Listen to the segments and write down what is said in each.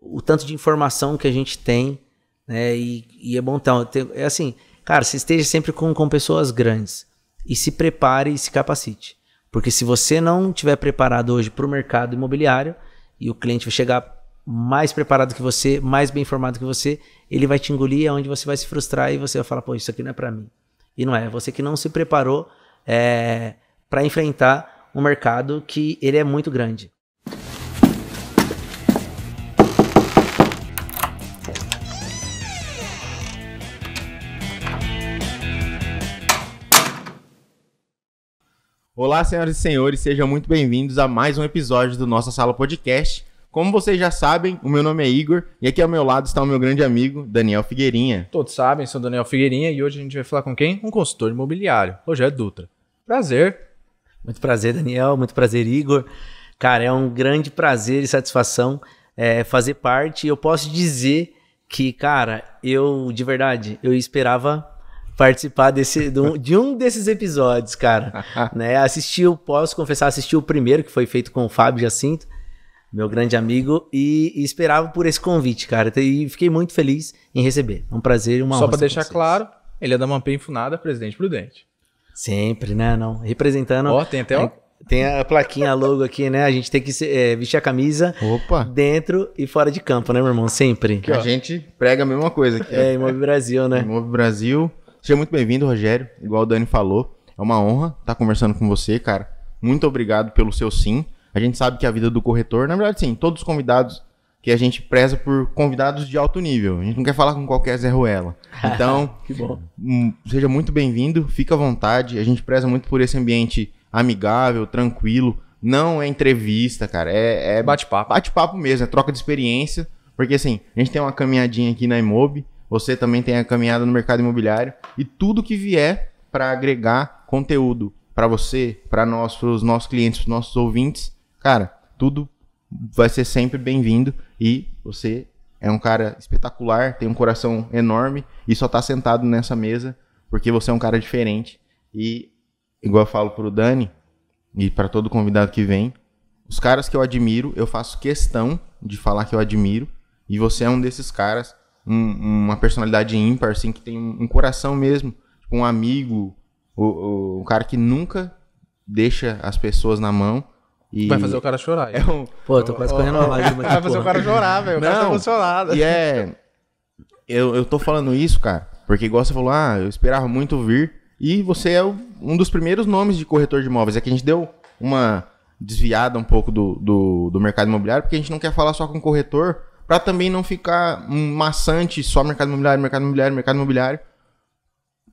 o tanto de informação que a gente tem, né? E, e é bom então, é assim, cara, se esteja sempre com, com pessoas grandes e se prepare e se capacite, porque se você não tiver preparado hoje para o mercado imobiliário e o cliente vai chegar mais preparado que você, mais bem informado que você, ele vai te engolir, é onde você vai se frustrar e você vai falar, pô, isso aqui não é para mim. E não é, você que não se preparou é, para enfrentar um mercado que ele é muito grande. Olá, senhoras e senhores, sejam muito bem-vindos a mais um episódio do Nossa Sala Podcast. Como vocês já sabem, o meu nome é Igor e aqui ao meu lado está o meu grande amigo Daniel Figueirinha. Todos sabem, sou Daniel Figueirinha e hoje a gente vai falar com quem? Um consultor imobiliário, Rogério Dutra. Prazer. Muito prazer, Daniel. Muito prazer, Igor. Cara, é um grande prazer e satisfação é, fazer parte. Eu posso dizer que, cara, eu de verdade, eu esperava participar desse, de, um, desses episódios, cara. né? Assisti, posso confessar, assisti o primeiro, que foi feito com o Fábio Jacinto, meu grande amigo, e, e esperava por esse convite, cara. E fiquei muito feliz em receber. um prazer e uma honra. Só para deixar claro, ele é da Mampê Infunada, presidente prudente. Sempre, né? Não. Representando. Ó, oh, tem até. um. tem a plaquinha logo aqui, né? A gente tem que é, vestir a camisa Opa. dentro e fora de campo, né, meu irmão? Sempre. Que a gente prega a mesma coisa aqui. É, Imob Brasil, né? Imob Brasil. Seja muito bem-vindo, Rogério. Igual o Dani falou, é uma honra estar tá conversando com você, cara. Muito obrigado pelo seu sim. A gente sabe que a vida do corretor, na verdade, sim, todos os convidados que a gente preza por convidados de alto nível. A gente não quer falar com qualquer Zé Ruela. Então, hum, seja muito bem-vindo, fica à vontade. A gente preza muito por esse ambiente amigável, tranquilo. Não é entrevista, cara, é, é bate-papo. Bate-papo mesmo, é troca de experiência. Porque assim, a gente tem uma caminhadinha aqui na Imob, você também tenha caminhado no mercado imobiliário e tudo que vier para agregar conteúdo para você, para nós, para os nossos clientes, para os nossos ouvintes, cara, tudo vai ser sempre bem-vindo e você é um cara espetacular, tem um coração enorme e só está sentado nessa mesa porque você é um cara diferente e igual eu falo o Dani e para todo convidado que vem, os caras que eu admiro, eu faço questão de falar que eu admiro e você é um desses caras um, uma personalidade ímpar, assim, que tem um coração mesmo, tipo um amigo, um cara que nunca deixa as pessoas na mão. E vai fazer o cara chorar. É então. um, Pô, tô quase correndo uma lágrima Vai fazer porra. o cara chorar, velho. O cara tá emocionado. E é. Eu, eu tô falando isso, cara, porque igual você falou, ah, eu esperava muito vir. E você é um dos primeiros nomes de corretor de imóveis. É que a gente deu uma desviada um pouco do, do, do mercado imobiliário, porque a gente não quer falar só com corretor, para também não ficar maçante só mercado imobiliário, mercado imobiliário, mercado imobiliário.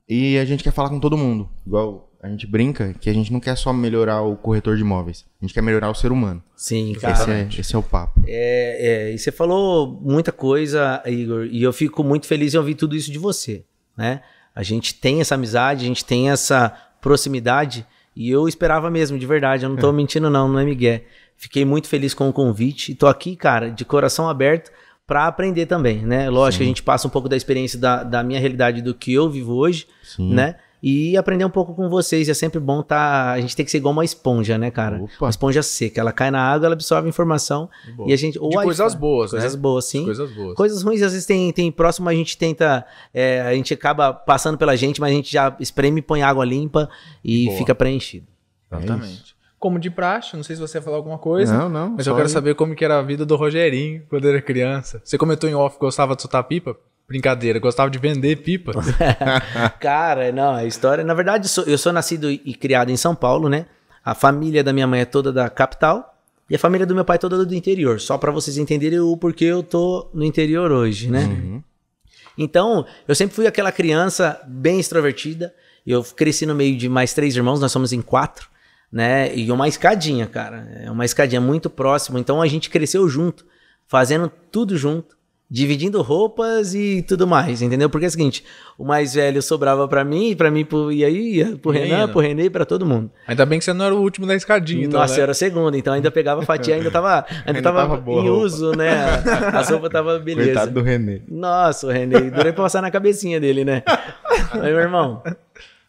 E a gente quer falar com todo mundo. Igual a gente brinca que a gente não quer só melhorar o corretor de imóveis, a gente quer melhorar o ser humano. Sim, cara. Esse é, esse é o papo. É, é, e você falou muita coisa, Igor, e eu fico muito feliz em ouvir tudo isso de você, né? A gente tem essa amizade, a gente tem essa proximidade, e eu esperava mesmo, de verdade, eu não estou é. mentindo não, não é Miguel. Fiquei muito feliz com o convite. e tô aqui, cara, de coração aberto para aprender também, né? Lógico Sim. que a gente passa um pouco da experiência da, da minha realidade, do que eu vivo hoje, Sim. né? E aprender um pouco com vocês. É sempre bom tá. A gente tem que ser igual uma esponja, né, cara? Opa. Uma esponja seca. Ela cai na água, ela absorve informação. Boa. E a gente. Ou De né? coisas boas, boas, coisas né? boas, sim. De coisas boas. Coisas ruins, às vezes, tem, tem próximo, a gente tenta. É, a gente acaba passando pela gente, mas a gente já espreme, põe água limpa e Boa. fica preenchido. Exatamente. É como de praxe, não sei se você ia falar alguma coisa. Não, não. Mas eu quero aí. saber como que era a vida do Rogerinho quando era criança. Você comentou em off que gostava de soltar pipa? Brincadeira, gostava de vender pipa. Cara, não, a história. Na verdade, eu sou, eu sou nascido e criado em São Paulo, né? A família da minha mãe é toda da capital e a família do meu pai é toda do interior. Só para vocês entenderem o porquê eu tô no interior hoje, né? Uhum. Então, eu sempre fui aquela criança bem extrovertida. Eu cresci no meio de mais três irmãos, nós somos em quatro né? E uma escadinha, cara. É uma escadinha muito próxima. Então a gente cresceu junto, fazendo tudo junto, dividindo roupas e tudo mais, entendeu? Porque é o seguinte, o mais velho sobrava para mim, para mim pro, e aí ia pro Renan, né? pro René, para todo mundo. Ainda bem que você não era o último da escadinha, então, Nossa, né? eu era o segundo, então ainda pegava fatia, ainda tava, ainda, ainda tava, tava em uso, né? A, a sopa tava beleza. Coitado do René. Nossa, o René, durei pra passar na cabecinha dele, né? Aí, meu irmão,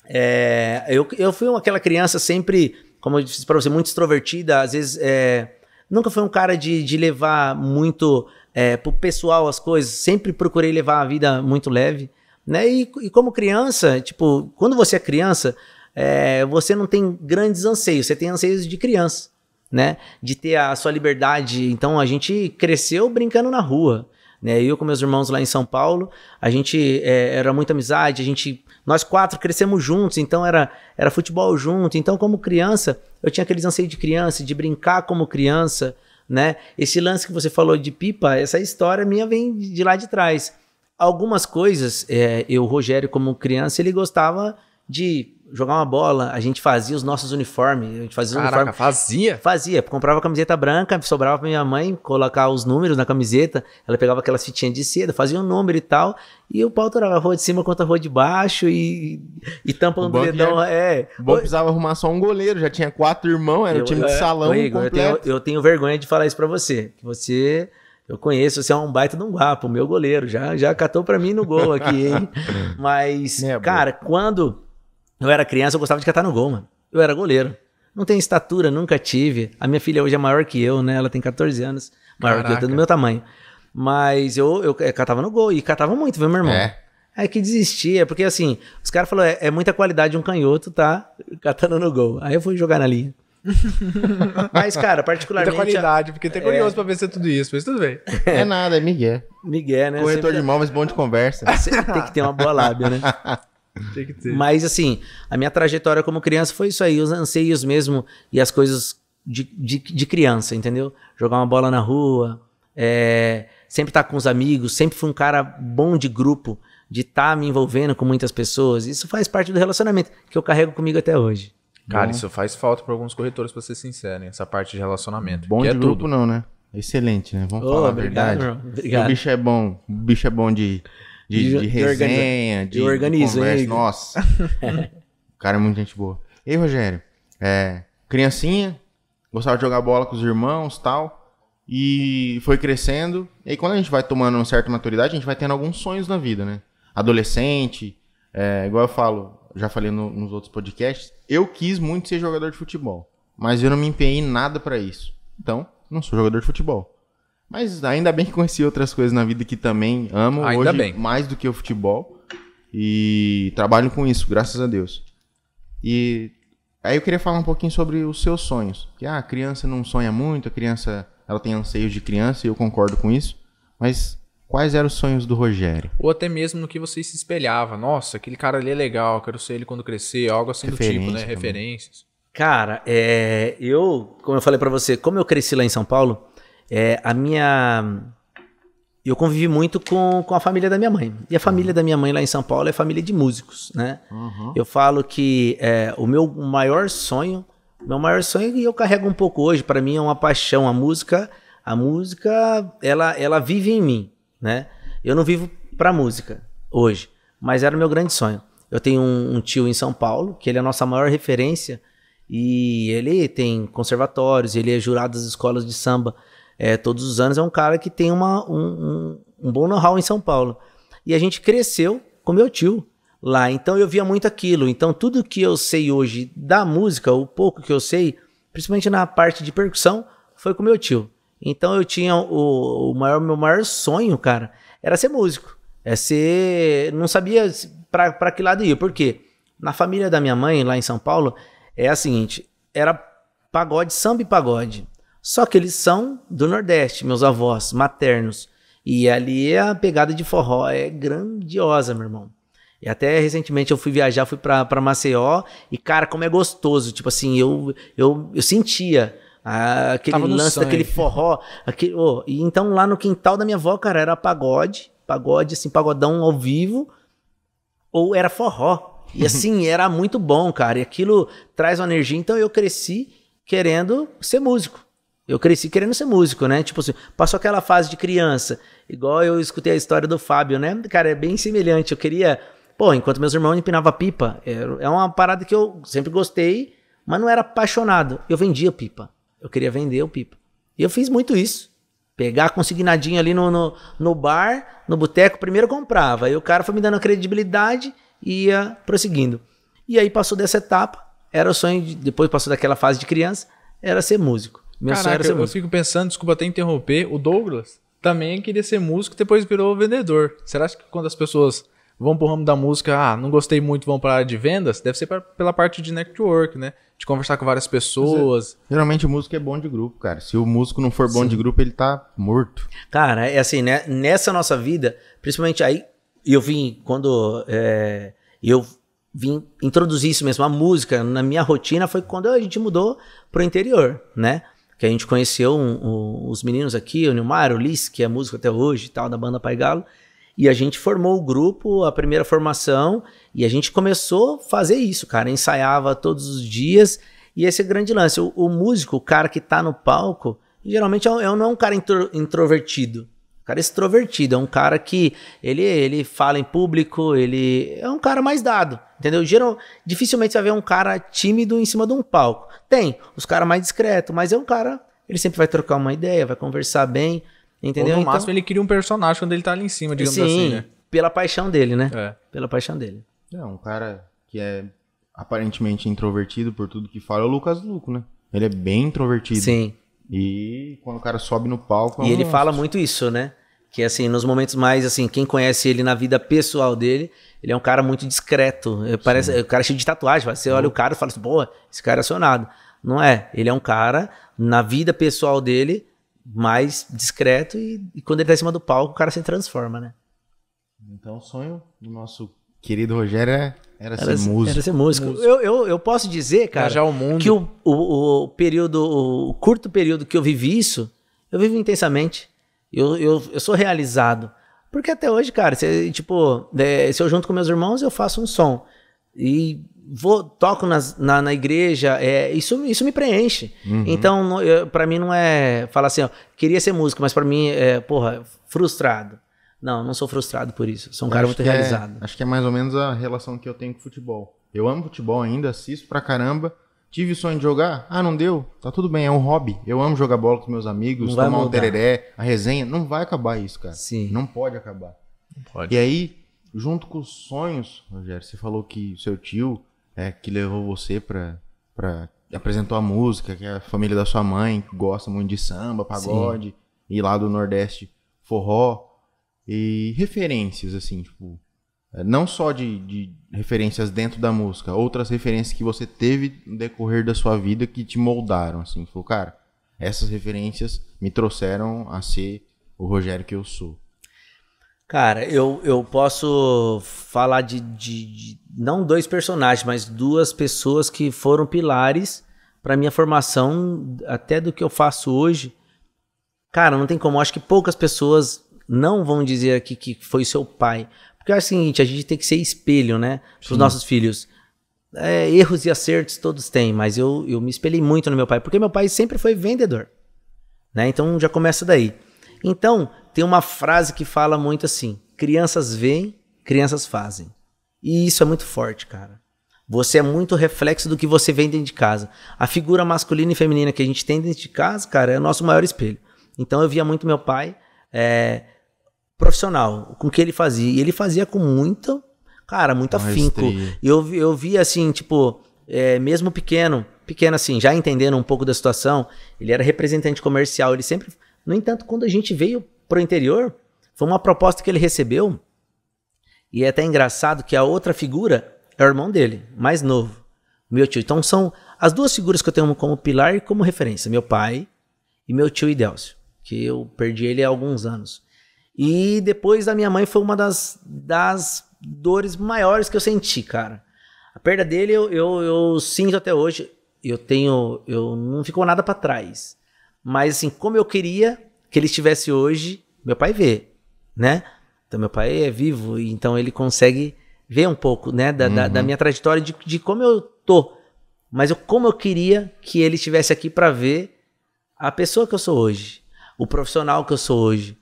é, eu, eu fui uma, aquela criança sempre como eu disse para você, muito extrovertida, às vezes é, nunca foi um cara de, de levar muito é, pro pessoal as coisas, sempre procurei levar a vida muito leve, né? E, e como criança, tipo, quando você é criança, é, você não tem grandes anseios, você tem anseios de criança, né? De ter a sua liberdade. Então a gente cresceu brincando na rua. Né? Eu com meus irmãos lá em São Paulo, a gente é, era muita amizade, a gente nós quatro crescemos juntos, então era, era futebol junto. Então, como criança, eu tinha aqueles anseios de criança, de brincar como criança, né? Esse lance que você falou de pipa, essa história minha vem de lá de trás. Algumas coisas, é, eu, Rogério, como criança, ele gostava de jogar uma bola, a gente fazia os nossos uniformes. A gente fazia Caraca, fazia? Fazia. Comprava camiseta branca, sobrava pra minha mãe colocar os números na camiseta. Ela pegava aquelas fitinhas de seda, fazia um número e tal. E o pau torava a rua de cima contra a rua de baixo e, e tampa no dedão. É, é. é. O bom é precisava arrumar só um goleiro, já tinha quatro irmãos, era eu, o time de salão. Igor, eu, tenho, eu tenho vergonha de falar isso pra você. Você. Eu conheço, você é um baita de um guapo, meu goleiro. Já, já catou pra mim no gol aqui, hein? Mas, é, cara, boa. quando eu era criança, eu gostava de catar no gol, mano. Eu era goleiro. Não tenho estatura, nunca tive. A minha filha hoje é maior que eu, né? Ela tem 14 anos. Maior Caraca. que eu, do meu tamanho. Mas eu, eu catava no gol e catava muito, viu, meu irmão? É. Aí é que desistia, porque assim, os caras falaram, é, é, muita qualidade um canhoto, tá? Catando no gol. Aí eu fui jogar na linha. Mas, cara, particularmente. Muita qualidade, porque tem é curioso é... pra ver é tudo isso, mas tudo bem. É nada, é Miguel. Miguel, né? Corretor Sempre... de imóveis, bom de conversa. Tem que ter uma boa lábia, né? Tem que ter. Mas assim, a minha trajetória como criança foi isso aí, os anseios mesmo e as coisas de, de, de criança, entendeu? Jogar uma bola na rua, é, sempre estar tá com os amigos, sempre fui um cara bom de grupo, de estar tá me envolvendo com muitas pessoas. Isso faz parte do relacionamento que eu carrego comigo até hoje. Cara, bom. isso faz falta para alguns corretores, para ser sincero, essa parte de relacionamento. Bom é de é grupo tudo. não, né? Excelente, né? Vamos oh, falar a verdade. Obrigado. O bicho é bom. O bicho é bom de de, de, de resenha, de, de organiza, Nossa, o cara é muito gente boa. E aí, Rogério, é, criancinha, gostava de jogar bola com os irmãos tal. E foi crescendo. E aí, quando a gente vai tomando uma certa maturidade, a gente vai tendo alguns sonhos na vida, né? Adolescente, é, igual eu falo, já falei no, nos outros podcasts, eu quis muito ser jogador de futebol, mas eu não me empenhei em nada para isso. Então, não sou jogador de futebol. Mas ainda bem que conheci outras coisas na vida que também amo ainda hoje bem. mais do que o futebol. E trabalho com isso, graças a Deus. E aí eu queria falar um pouquinho sobre os seus sonhos. Que ah, a criança não sonha muito, a criança ela tem anseios de criança e eu concordo com isso. Mas quais eram os sonhos do Rogério? Ou até mesmo no que você se espelhava. Nossa, aquele cara ali é legal, quero ser ele quando crescer, algo assim Referência do tipo, né? Também. Referências. Cara, é, eu, como eu falei para você, como eu cresci lá em São Paulo, é, a minha. Eu convivi muito com, com a família da minha mãe. E a família uhum. da minha mãe lá em São Paulo é família de músicos, né? Uhum. Eu falo que é, o meu maior sonho, meu maior sonho, e eu carrego um pouco hoje, para mim é uma paixão. A música, a música, ela, ela vive em mim, né? Eu não vivo para música hoje, mas era o meu grande sonho. Eu tenho um, um tio em São Paulo, que ele é a nossa maior referência, e ele tem conservatórios, ele é jurado das escolas de samba é, todos os anos, é um cara que tem uma, um, um, um bom know-how em São Paulo. E a gente cresceu com meu tio lá, então eu via muito aquilo. Então tudo que eu sei hoje da música, o pouco que eu sei, principalmente na parte de percussão, foi com meu tio. Então eu tinha o, o maior, meu maior sonho, cara, era ser músico. É ser. Não sabia para que lado ir. Por quê? Na família da minha mãe, lá em São Paulo, é a seguinte: era pagode, samba e pagode. Só que eles são do Nordeste, meus avós maternos. E ali a pegada de forró é grandiosa, meu irmão. E até recentemente eu fui viajar, fui pra, pra Maceió, e cara, como é gostoso. Tipo assim, eu, eu, eu sentia ah, aquele lance sangue. daquele forró. Aquele, oh, e então lá no quintal da minha avó, cara, era pagode, pagode, assim, pagodão ao vivo, ou era forró. E assim, era muito bom, cara. E aquilo traz uma energia. Então eu cresci querendo ser músico. Eu cresci querendo ser músico, né? Tipo assim, passou aquela fase de criança, igual eu escutei a história do Fábio, né? Cara, é bem semelhante. Eu queria. Pô, enquanto meus irmãos empinavam pipa, é, é uma parada que eu sempre gostei, mas não era apaixonado. Eu vendia pipa. Eu queria vender o pipa. E eu fiz muito isso. Pegar consignadinho ali no, no, no bar, no boteco, primeiro eu comprava. Aí o cara foi me dando credibilidade e ia prosseguindo. E aí passou dessa etapa, era o sonho, de, depois passou daquela fase de criança, era ser músico. Meu Caraca, sonho era ser eu, eu é fico pensando, desculpa até interromper, o Douglas também é queria ser músico depois virou vendedor. Será que quando as pessoas vão pro ramo da música, ah, não gostei muito, vão pra área de vendas? Deve ser pra, pela parte de network, né? De conversar com várias é. pessoas. É, geralmente o músico é bom de grupo, cara. Se o músico não for bom Sim. de grupo, ele tá morto. Cara, é assim, né? Nessa nossa vida, principalmente aí, eu vim quando é, eu vim introduzir isso mesmo, a música na minha rotina foi quando a gente mudou pro interior, né? que a gente conheceu um, um, os meninos aqui, o Nilmar, o Liz, que é músico até hoje e tal, da banda Pai Galo. E a gente formou o grupo, a primeira formação, e a gente começou a fazer isso, cara. Ensaiava todos os dias, e esse é o grande lance. O, o músico, o cara que tá no palco, geralmente é, é, não é um cara intro, introvertido cara extrovertido, é um cara que ele, ele fala em público, ele é um cara mais dado, entendeu? Geral, dificilmente você vai ver um cara tímido em cima de um palco. Tem os caras mais discretos, mas é um cara, ele sempre vai trocar uma ideia, vai conversar bem, entendeu? Ou no então, máximo ele cria um personagem quando ele tá ali em cima, digamos sim, assim, né? pela paixão dele, né? É. Pela paixão dele. É, um cara que é aparentemente introvertido por tudo que fala é o Lucas Luco, né? Ele é bem introvertido. Sim. E quando o cara sobe no palco. É um e ele monstro. fala muito isso, né? que assim, nos momentos mais assim, quem conhece ele na vida pessoal dele, ele é um cara muito discreto. Parece, o cara é cheio de tatuagem, você olha o cara e fala assim, boa, esse cara é acionado. Não é, ele é um cara na vida pessoal dele mais discreto e, e quando ele tá em cima do palco, o cara se transforma, né? Então o sonho do nosso querido Rogério é, era, era, era ser músico. Era ser músico. músico. Eu, eu, eu posso dizer, cara, o mundo. que o, o, o período, o curto período que eu vivi isso, eu vivo intensamente. Eu, eu, eu sou realizado. Porque até hoje, cara, se, tipo, é, se eu junto com meus irmãos, eu faço um som. E vou toco nas, na, na igreja, é, isso, isso me preenche. Uhum. Então, para mim não é falar assim, ó, queria ser músico, mas para mim é, porra, frustrado. Não, não sou frustrado por isso. Sou um eu cara muito é- realizado. É, acho que é mais ou menos a relação que eu tenho com futebol. Eu amo futebol ainda, assisto pra caramba, Tive sonho de jogar? Ah, não deu? Tá tudo bem, é um hobby. Eu amo jogar bola com meus amigos, não tomar um tereré, a resenha. Não vai acabar isso, cara. Sim. Não pode acabar. pode. E aí, junto com os sonhos, Rogério, você falou que seu tio é que levou você pra, pra. apresentou a música, que é a família da sua mãe, que gosta muito de samba, pagode, Sim. e lá do Nordeste, forró. E referências, assim, tipo. É, não só de, de, referências dentro da música, outras referências que você teve no decorrer da sua vida que te moldaram, assim, falou, cara, essas referências me trouxeram a ser o Rogério que eu sou. Cara, eu, eu posso falar de, de, de não dois personagens, mas duas pessoas que foram pilares para minha formação, até do que eu faço hoje. Cara, não tem como, acho que poucas pessoas não vão dizer aqui que foi seu pai, porque é o seguinte, a gente tem que ser espelho, né? Para os nossos filhos. É, erros e acertos todos têm, mas eu, eu me espelhei muito no meu pai, porque meu pai sempre foi vendedor. Né? Então já começa daí. Então, tem uma frase que fala muito assim: crianças veem, crianças fazem. E isso é muito forte, cara. Você é muito reflexo do que você vem dentro de casa. A figura masculina e feminina que a gente tem dentro de casa, cara, é o nosso maior espelho. Então eu via muito meu pai é, profissional com o que ele fazia. E ele fazia com muita, cara, muito afinco. Eu, eu vi assim, tipo, é, mesmo pequeno, pequeno assim, já entendendo um pouco da situação, ele era representante comercial, ele sempre. No entanto, quando a gente veio pro interior, foi uma proposta que ele recebeu. E é até engraçado que a outra figura é o irmão dele, mais novo, meu tio. Então são as duas figuras que eu tenho como pilar e como referência: meu pai e meu tio Idélcio, que eu perdi ele há alguns anos. E depois da minha mãe foi uma das, das dores maiores que eu senti, cara. A perda dele eu, eu, eu sinto até hoje. Eu tenho. Eu não ficou nada para trás. Mas assim, como eu queria que ele estivesse hoje, meu pai vê, né? Então meu pai é vivo, então ele consegue ver um pouco, né, da, uhum. da, da, uhum. minha trajetória de, de como eu tô. Mas eu, como eu queria que ele estivesse aqui para ver a pessoa que eu sou hoje, o profissional que eu sou hoje,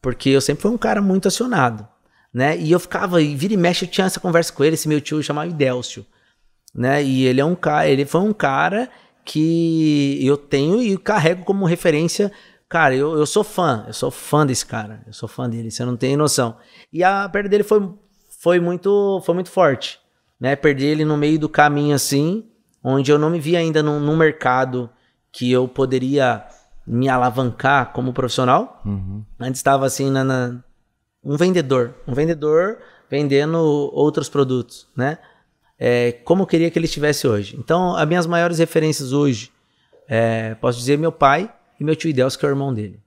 porque eu sempre fui um cara muito acionado, né? E eu ficava, e vira e mexe, eu tinha essa conversa com ele, esse meu tio chamava Idélcio, né? E ele é um cara, ele foi um cara que eu tenho e carrego como referência. Cara, eu, eu sou fã, eu sou fã desse cara, eu sou fã dele, você não tem noção. E a perda dele foi, foi, muito, foi muito forte, né? Perdi ele no meio do caminho assim, onde eu não me vi ainda no num mercado que eu poderia me alavancar como profissional. Uhum. Antes estava assim na, na, um vendedor, um vendedor vendendo outros produtos, né? É, como eu queria que ele estivesse hoje. Então, as minhas maiores referências hoje, é, posso dizer meu pai e meu tio ideal, que é o irmão dele.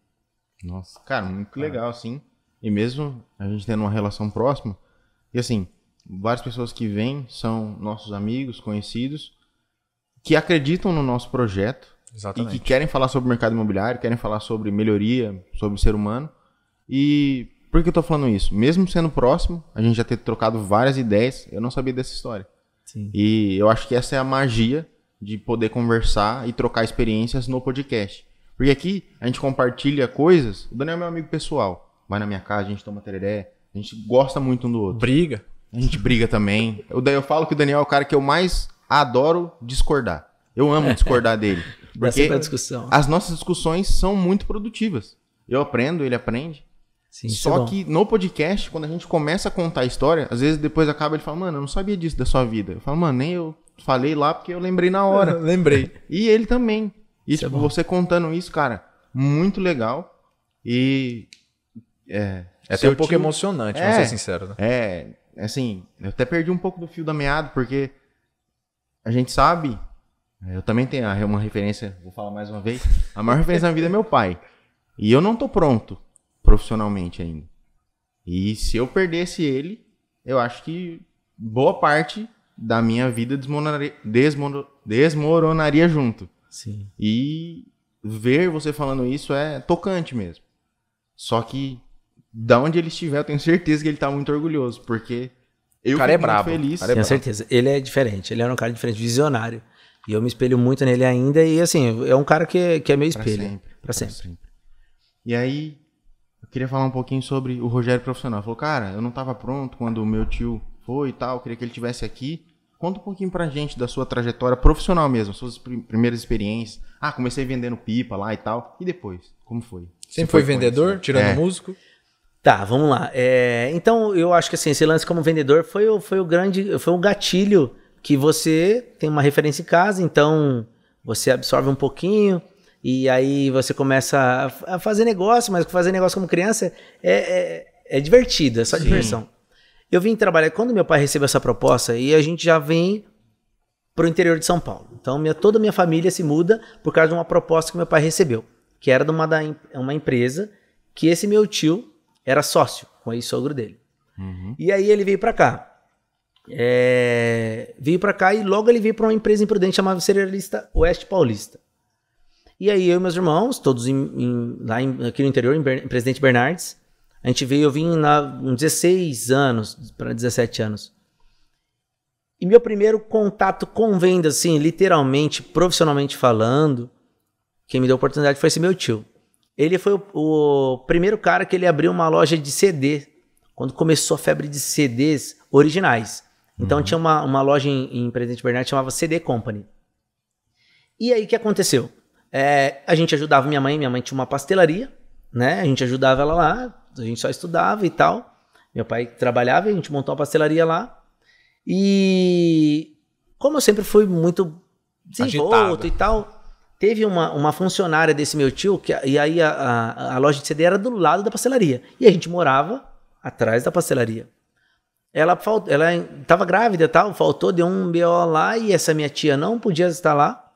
Nossa, cara, muito legal, assim. E mesmo a gente tendo uma relação próxima, e assim, várias pessoas que vêm são nossos amigos, conhecidos, que acreditam no nosso projeto, Exatamente. E que querem falar sobre o mercado imobiliário, querem falar sobre melhoria, sobre o ser humano. E por que eu estou falando isso? Mesmo sendo próximo, a gente já ter trocado várias ideias, eu não sabia dessa história. Sim. E eu acho que essa é a magia de poder conversar e trocar experiências no podcast. Porque aqui a gente compartilha coisas. O Daniel é meu amigo pessoal. Vai na minha casa, a gente toma tereré. A gente gosta muito um do outro. Briga. A gente briga também. Eu, eu falo que o Daniel é o cara que eu mais adoro discordar. Eu amo discordar dele. Porque as nossas discussões são muito produtivas. Eu aprendo, ele aprende. Sim, é Só é que no podcast, quando a gente começa a contar a história, às vezes depois acaba ele fala, mano, eu não sabia disso da sua vida. Eu falo, mano, nem eu falei lá porque eu lembrei na hora. lembrei. E ele também. E é tipo, é você contando isso, cara, muito legal. E. É, é até um pouco emocionante, é, vamos ser é, sincero. Né? É, assim, eu até perdi um pouco do fio da meada, porque a gente sabe é, eu também tenho uma referência, vou falar mais uma vez. A maior referência na vida é meu pai. E eu não tô pronto profissionalmente ainda. E se eu perdesse ele, eu acho que boa parte da minha vida desmoronaria, desmoronaria junto. Sim. E ver você falando isso é tocante mesmo. Só que da onde ele estiver, eu tenho certeza que ele tá muito orgulhoso, porque eu o cara é bravo. feliz. Cara é tenho bravo. certeza. Ele é diferente, ele era um cara diferente, visionário. E eu me espelho muito nele ainda. E assim, é um cara que, que é meu espelho. Pra sempre. Pra, pra sempre. E aí, eu queria falar um pouquinho sobre o Rogério profissional. falou, cara, eu não tava pronto quando o meu tio foi e tal, eu queria que ele tivesse aqui. Conta um pouquinho pra gente da sua trajetória profissional mesmo, suas primeiras experiências. Ah, comecei vendendo pipa lá e tal. E depois, como foi? Sempre foi, foi, vendedor, né? tirando é. músico? Tá, vamos lá. É, então, eu acho que assim, esse lance como vendedor foi, foi o grande, foi o gatilho que você tem uma referência em casa, então você absorve um pouquinho e aí você começa a fazer negócio, mas fazer negócio como criança é, é, é divertido, é só Sim. diversão. Eu vim trabalhar, quando meu pai recebeu essa proposta, e a gente já vem para o interior de São Paulo. Então minha, toda a minha família se muda por causa de uma proposta que meu pai recebeu, que era de uma, da, uma empresa que esse meu tio era sócio, com o ex-sogro dele. Uhum. E aí ele veio para cá. É, veio para cá e logo ele veio para uma empresa imprudente chamada Cerealista Oeste Paulista. E aí eu e meus irmãos, todos em, em, lá em, aqui no interior, em, Ber, Presidente Bernardes, a gente veio, eu vim na, uns 16 anos para 17 anos. E meu primeiro contato com vendas, assim, literalmente, profissionalmente falando, quem me deu a oportunidade foi esse meu tio. Ele foi o, o primeiro cara que ele abriu uma loja de CD, quando começou a febre de CDs originais. Então uhum. tinha uma, uma loja em, em Presidente Bernardo que chamava CD Company. E aí o que aconteceu? É, a gente ajudava minha mãe, minha mãe tinha uma pastelaria, né? A gente ajudava ela lá, a gente só estudava e tal. Meu pai trabalhava e a gente montou uma pastelaria lá. E como eu sempre fui muito desenvolto Agitado. e tal, teve uma, uma funcionária desse meu tio, que, e aí a, a, a loja de CD era do lado da pastelaria. E a gente morava atrás da pastelaria ela faltou ela estava grávida tal, faltou, deu um BO lá e essa minha tia não podia estar lá.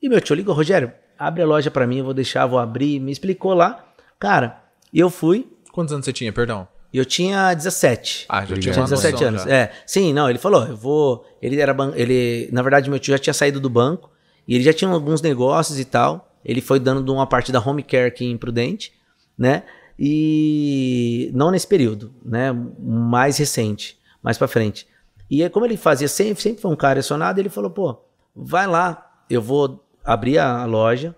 E meu tio ligou, Rogério, abre a loja para mim, eu vou deixar, vou abrir. Me explicou lá. Cara, e eu fui. Quantos anos você tinha, perdão? Eu tinha 17. Ah, já tinha, tinha 17 noção, anos. Já. É. Sim, não, ele falou, eu vou, ele era ban... ele, na verdade meu tio já tinha saído do banco e ele já tinha alguns negócios e tal. Ele foi dando uma parte da home care aqui em Prudente, né? E não nesse período, né? Mais recente, mais para frente. E é como ele fazia sempre, sempre foi um cara acionado, ele falou: pô, vai lá, eu vou abrir a loja.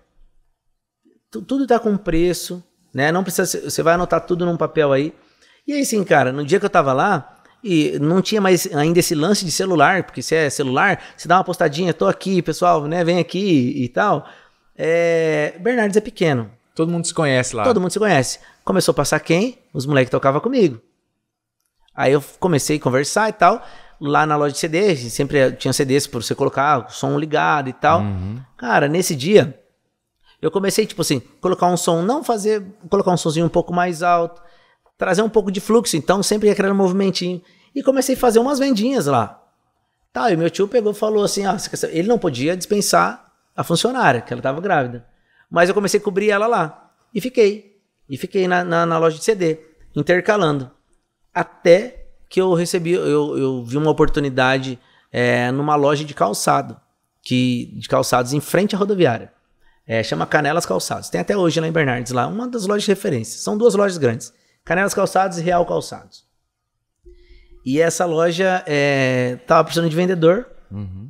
Tudo tá com preço, né? Não precisa, você vai anotar tudo num papel aí. E aí sim, cara, no dia que eu tava lá, e não tinha mais ainda esse lance de celular, porque se é celular, você dá uma postadinha, tô aqui, pessoal, né? Vem aqui e tal. É, Bernardes é pequeno. Todo mundo se conhece lá. Todo mundo se conhece. Começou a passar quem? Os moleques tocavam comigo. Aí eu comecei a conversar e tal. Lá na loja de CD, sempre tinha CDs pra você colocar, som ligado e tal. Uhum. Cara, nesse dia, eu comecei, tipo assim, colocar um som, não fazer, colocar um somzinho um pouco mais alto, trazer um pouco de fluxo, então sempre ia criar um movimentinho. E comecei a fazer umas vendinhas lá. Tá, e meu tio pegou e falou assim: ah, ele não podia dispensar a funcionária, que ela estava grávida. Mas eu comecei a cobrir ela lá. E fiquei. E fiquei na, na, na loja de CD, intercalando. Até que eu recebi, eu, eu vi uma oportunidade é, numa loja de calçado, que, de calçados em frente à rodoviária. É, chama Canelas Calçados. Tem até hoje lá em Bernardes, lá, uma das lojas de referência. São duas lojas grandes: Canelas Calçados e Real Calçados. E essa loja é, tava precisando de vendedor. Uhum.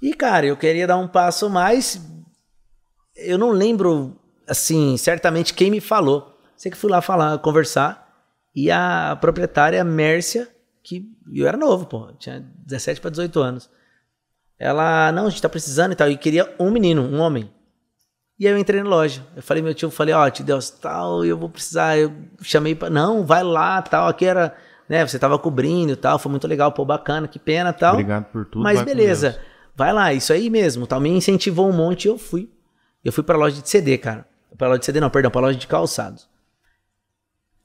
E, cara, eu queria dar um passo mais, eu não lembro, assim, certamente quem me falou. Sei que fui lá falar, conversar, e a proprietária, Mércia, que eu era novo, pô, tinha 17 para 18 anos. Ela, não, a gente tá precisando e tal, e queria um menino, um homem. E aí eu entrei na loja. Eu falei, meu tio, falei, ó, oh, te deu tal, eu vou precisar. Eu chamei para não, vai lá, tal. Aqui era, né, você tava cobrindo tal, foi muito legal, pô, bacana, que pena tal. Obrigado por tudo. Mas beleza, vai lá, isso aí mesmo. Tal, me incentivou um monte e eu fui. Eu fui pra loja de CD, cara. Pra loja de CD, não, perdão, pra loja de calçados.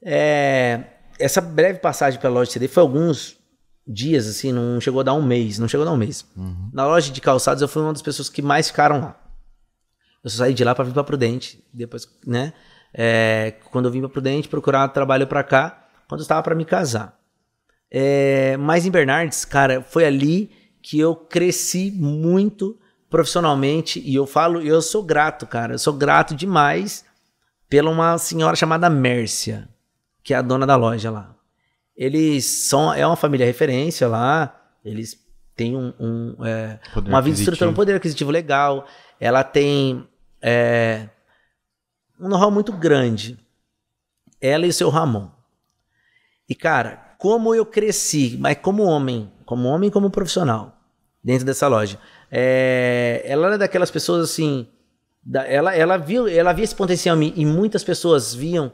É, essa breve passagem pela loja de CD foi alguns dias, assim, não chegou a dar um mês, não chegou a dar um mês. Uhum. Na loja de calçados eu fui uma das pessoas que mais ficaram lá. Eu só saí de lá para vir para Prudente, depois, né? É, quando eu vim para Prudente procurar trabalho para cá, quando eu estava para me casar. É, mas em Bernardes, cara, foi ali que eu cresci muito profissionalmente e eu falo, eu sou grato, cara. Eu sou grato demais pela uma senhora chamada Mércia, que é a dona da loja lá. Eles são, é uma família referência lá, eles têm um, um é, uma vida estrutura, um poder aquisitivo legal. Ela tem é, um know-how muito grande. Ela e o seu Ramon. E, cara, como eu cresci, mas como homem, como homem como profissional dentro dessa loja. É, ela era daquelas pessoas assim. Da, ela, ela, viu, ela via esse potencial e muitas pessoas viam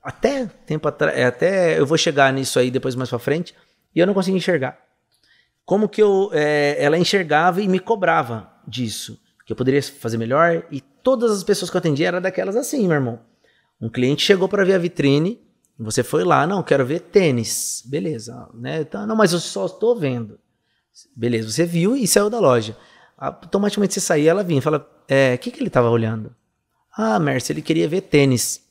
até tempo atrás, é, até eu vou chegar nisso aí depois mais para frente, e eu não conseguia enxergar. Como que eu, é, ela enxergava e me cobrava disso, que eu poderia fazer melhor, e todas as pessoas que eu atendia eram daquelas assim, meu irmão. Um cliente chegou para ver a vitrine, você foi lá, não, quero ver tênis, beleza, né? Então, não, mas eu só estou vendo. Beleza, você viu e saiu da loja. Automaticamente você saía, ela vinha e fala: é, O que, que ele estava olhando? Ah, Mércio, ele queria ver tênis.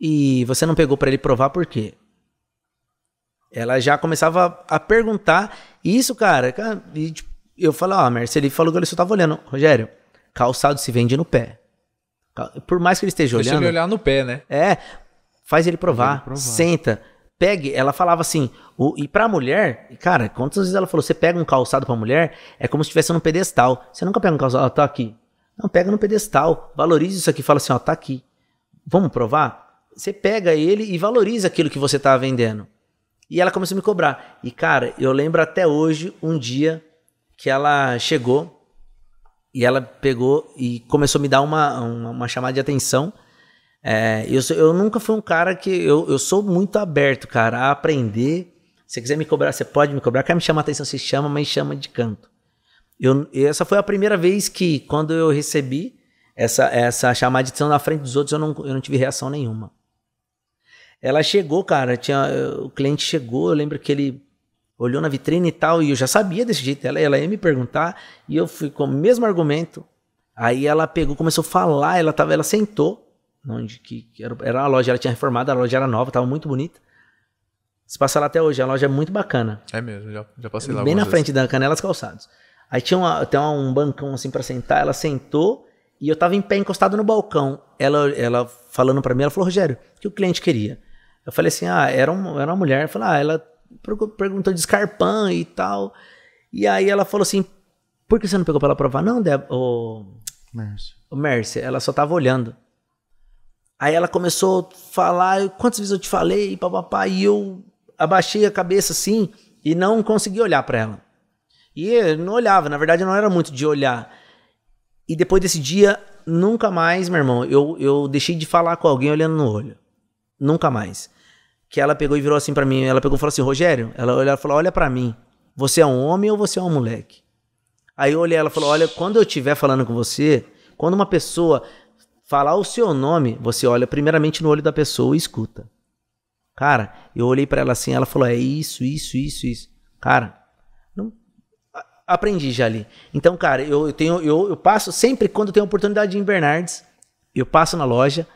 E você não pegou para ele provar por quê? Ela já começava a perguntar. Isso, cara. cara e, tipo, eu falo: Ah, Mércio, ele falou que ele só estava olhando. Rogério, calçado se vende no pé. Por mais que ele esteja Deixa olhando. Deixa ele olhar no pé, né? É. Faz ele provar. Ele provar. Senta Pegue, ela falava assim, o, e pra mulher, cara, quantas vezes ela falou, você pega um calçado pra mulher, é como se estivesse num pedestal. Você nunca pega um calçado, ó, tá aqui. Não, pega no pedestal, valorize isso aqui, fala assim, ó, tá aqui. Vamos provar? Você pega ele e valoriza aquilo que você tá vendendo. E ela começou a me cobrar. E cara, eu lembro até hoje um dia que ela chegou e ela pegou e começou a me dar uma, uma, uma chamada de atenção é, eu, sou, eu nunca fui um cara que. Eu, eu sou muito aberto, cara, a aprender. Se você quiser me cobrar, você pode me cobrar. Quer me chamar a atenção, se chama, mas chama de canto. Eu, essa foi a primeira vez que, quando eu recebi essa, essa chamada de atenção na frente dos outros, eu não, eu não tive reação nenhuma. Ela chegou, cara, tinha, o cliente chegou, eu lembro que ele olhou na vitrine e tal, e eu já sabia desse jeito, ela, ela ia me perguntar, e eu fui com o mesmo argumento. Aí ela pegou, começou a falar, ela, tava, ela sentou, onde que era, era uma loja, ela tinha reformado, a loja era nova, estava muito bonita. Se passa lá até hoje, a loja é muito bacana. É mesmo, já, já passei lá. Bem na vezes. frente da Canelas Calçados. Aí tinha uma, tem um bancão assim para sentar, ela sentou e eu tava em pé encostado no balcão. Ela, ela falando para mim, ela falou: "Rogério, o que o cliente queria?" Eu falei assim: "Ah, era, um, era uma mulher". Eu falei: "Ah, ela perguntou de escarpão e tal". E aí ela falou assim: "Por que você não pegou para ela provar?" Não, Deb, o Mércio. O Mércio, ela só tava olhando. Aí ela começou a falar quantas vezes eu te falei, papapá, e eu abaixei a cabeça assim e não consegui olhar para ela. E eu não olhava, na verdade eu não era muito de olhar. E depois desse dia, nunca mais, meu irmão, eu, eu deixei de falar com alguém olhando no olho. Nunca mais. Que ela pegou e virou assim para mim, ela pegou e falou assim, Rogério, ela olhou e falou, olha para mim, você é um homem ou você é um moleque? Aí eu olhei ela e falou, olha, quando eu estiver falando com você, quando uma pessoa falar o seu nome, você olha primeiramente no olho da pessoa e escuta. Cara, eu olhei para ela assim, ela falou: é isso, isso, isso, isso. Cara, não... aprendi já ali. Então, cara, eu, eu tenho, eu, eu, passo sempre quando tenho oportunidade de ir em Bernardes, eu passo na loja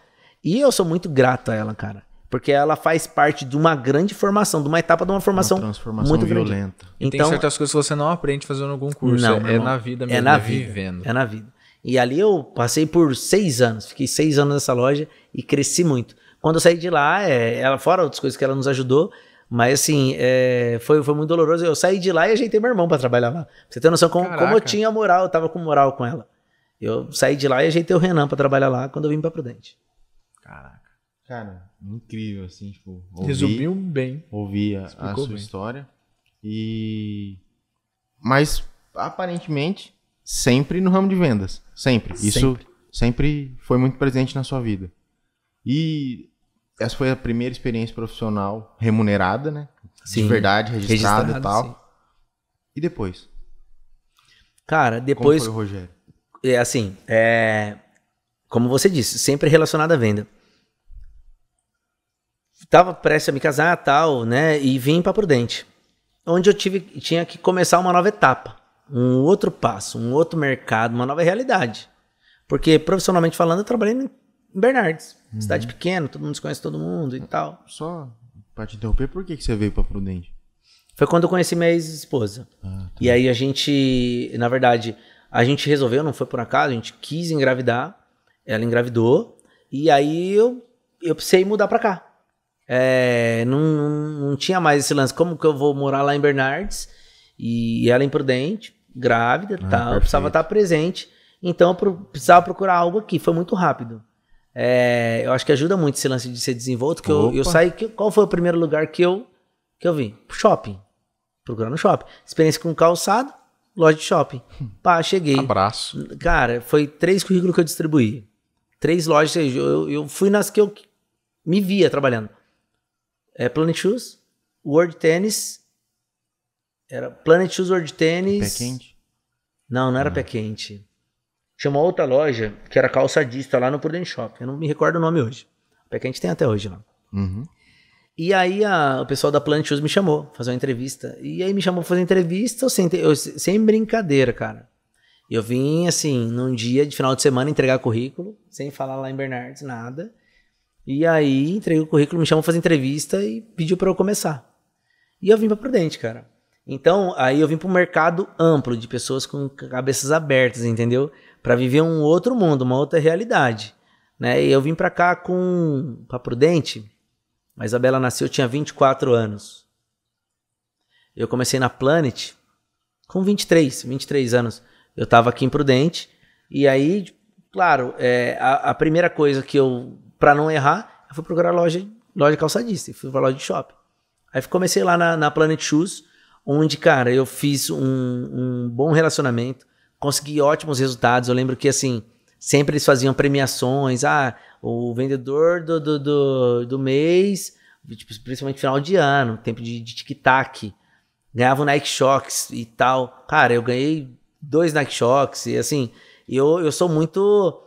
e eu sou muito grato a ela, cara. Porque ela faz parte de uma grande formação, de uma etapa de uma formação uma transformação muito violenta. Grande. Então, tem certas coisas que você não aprende fazendo algum curso. Não, é, é, é na vida mesmo, é, na é vida, vivendo. É na vida. E ali eu passei por seis anos, fiquei seis anos nessa loja e cresci muito. Quando eu saí de lá, é, ela fora outras coisas que ela nos ajudou, mas assim, é, foi, foi muito doloroso. Eu saí de lá e ajeitei meu irmão para trabalhar lá. Pra você tem noção como, como, eu tinha moral, eu tava com moral com ela. Eu saí de lá e ajeitei o Renan para trabalhar lá quando eu vim para Prudente. Caraca. Cara, incrível, assim, tipo. Ouvi, Resumiu bem. Ouvi a, a sua bem. história. E. Mas, aparentemente, sempre no ramo de vendas. Sempre. Isso sempre. sempre foi muito presente na sua vida. E essa foi a primeira experiência profissional remunerada, né? Sim. De verdade, registrada Registrado, e tal. Sim. E depois? Cara, depois. Como foi o Rogério? É assim, é... como você disse, sempre relacionado à venda. Tava prestes a me casar, tal, né? E vim para Prudente, onde eu tive, tinha que começar uma nova etapa um outro passo, um outro mercado, uma nova realidade. Porque profissionalmente falando, eu trabalhei em Bernardes, uhum. cidade pequena, todo mundo conhece todo mundo e tal. Só para te interromper, por que, que você veio para Prudente? Foi quando eu conheci minha ex-esposa. Ah, tá. E aí a gente, na verdade, a gente resolveu, não foi por acaso, a gente quis engravidar, ela engravidou, e aí eu, eu precisei mudar para cá. É, não, não, não tinha mais esse lance, como que eu vou morar lá em Bernardes? E ela imprudente grávida ah, tal. Precisava estar presente. Então eu precisava procurar algo aqui. Foi muito rápido. É, eu acho que ajuda muito esse lance de ser desenvolto. Que eu, eu, saí. Que, qual foi o primeiro lugar que eu, que eu vim? Shopping. Procurando shopping. Experiência com calçado, loja de shopping. Hum. Pá, cheguei. Abraço. Cara, foi três currículos que eu distribuí. Três lojas. Eu, eu fui nas que eu me via trabalhando. É Planet Shoes, World Tennis era Planet Shoes de tênis. Pé quente? Não, não era ah. pé quente. Tinha uma outra loja que era calçadista lá no Prudent Shop. Eu não me recordo o nome hoje. Pé quente tem até hoje lá. Uhum. E aí a, o pessoal da Planet Shoes me chamou pra fazer uma entrevista. E aí me chamou pra fazer entrevista, sem, eu, sem brincadeira, cara. Eu vim, assim, num dia de final de semana entregar currículo, sem falar lá em Bernardes, nada. E aí entreguei o currículo, me chamou pra fazer entrevista e pediu para eu começar. E eu vim pra Prudente, cara. Então, aí eu vim para um mercado amplo de pessoas com cabeças abertas, entendeu? Para viver um outro mundo, uma outra realidade, né? E eu vim para cá com para Prudente. A Isabela nasceu eu tinha 24 anos. Eu comecei na Planet com 23, 23 anos. Eu estava aqui em Prudente e aí, claro, é, a, a primeira coisa que eu para não errar, eu fui procurar loja, loja calçadista, fui para loja de shopping. Aí comecei lá na, na Planet Shoes onde, cara, eu fiz um, um bom relacionamento, consegui ótimos resultados. Eu lembro que, assim, sempre eles faziam premiações. Ah, o vendedor do, do, do, do mês, tipo, principalmente final de ano, tempo de, de tic-tac, ganhava o Nike Shocks e tal. Cara, eu ganhei dois Nike Shocks e, assim, eu, eu sou muito...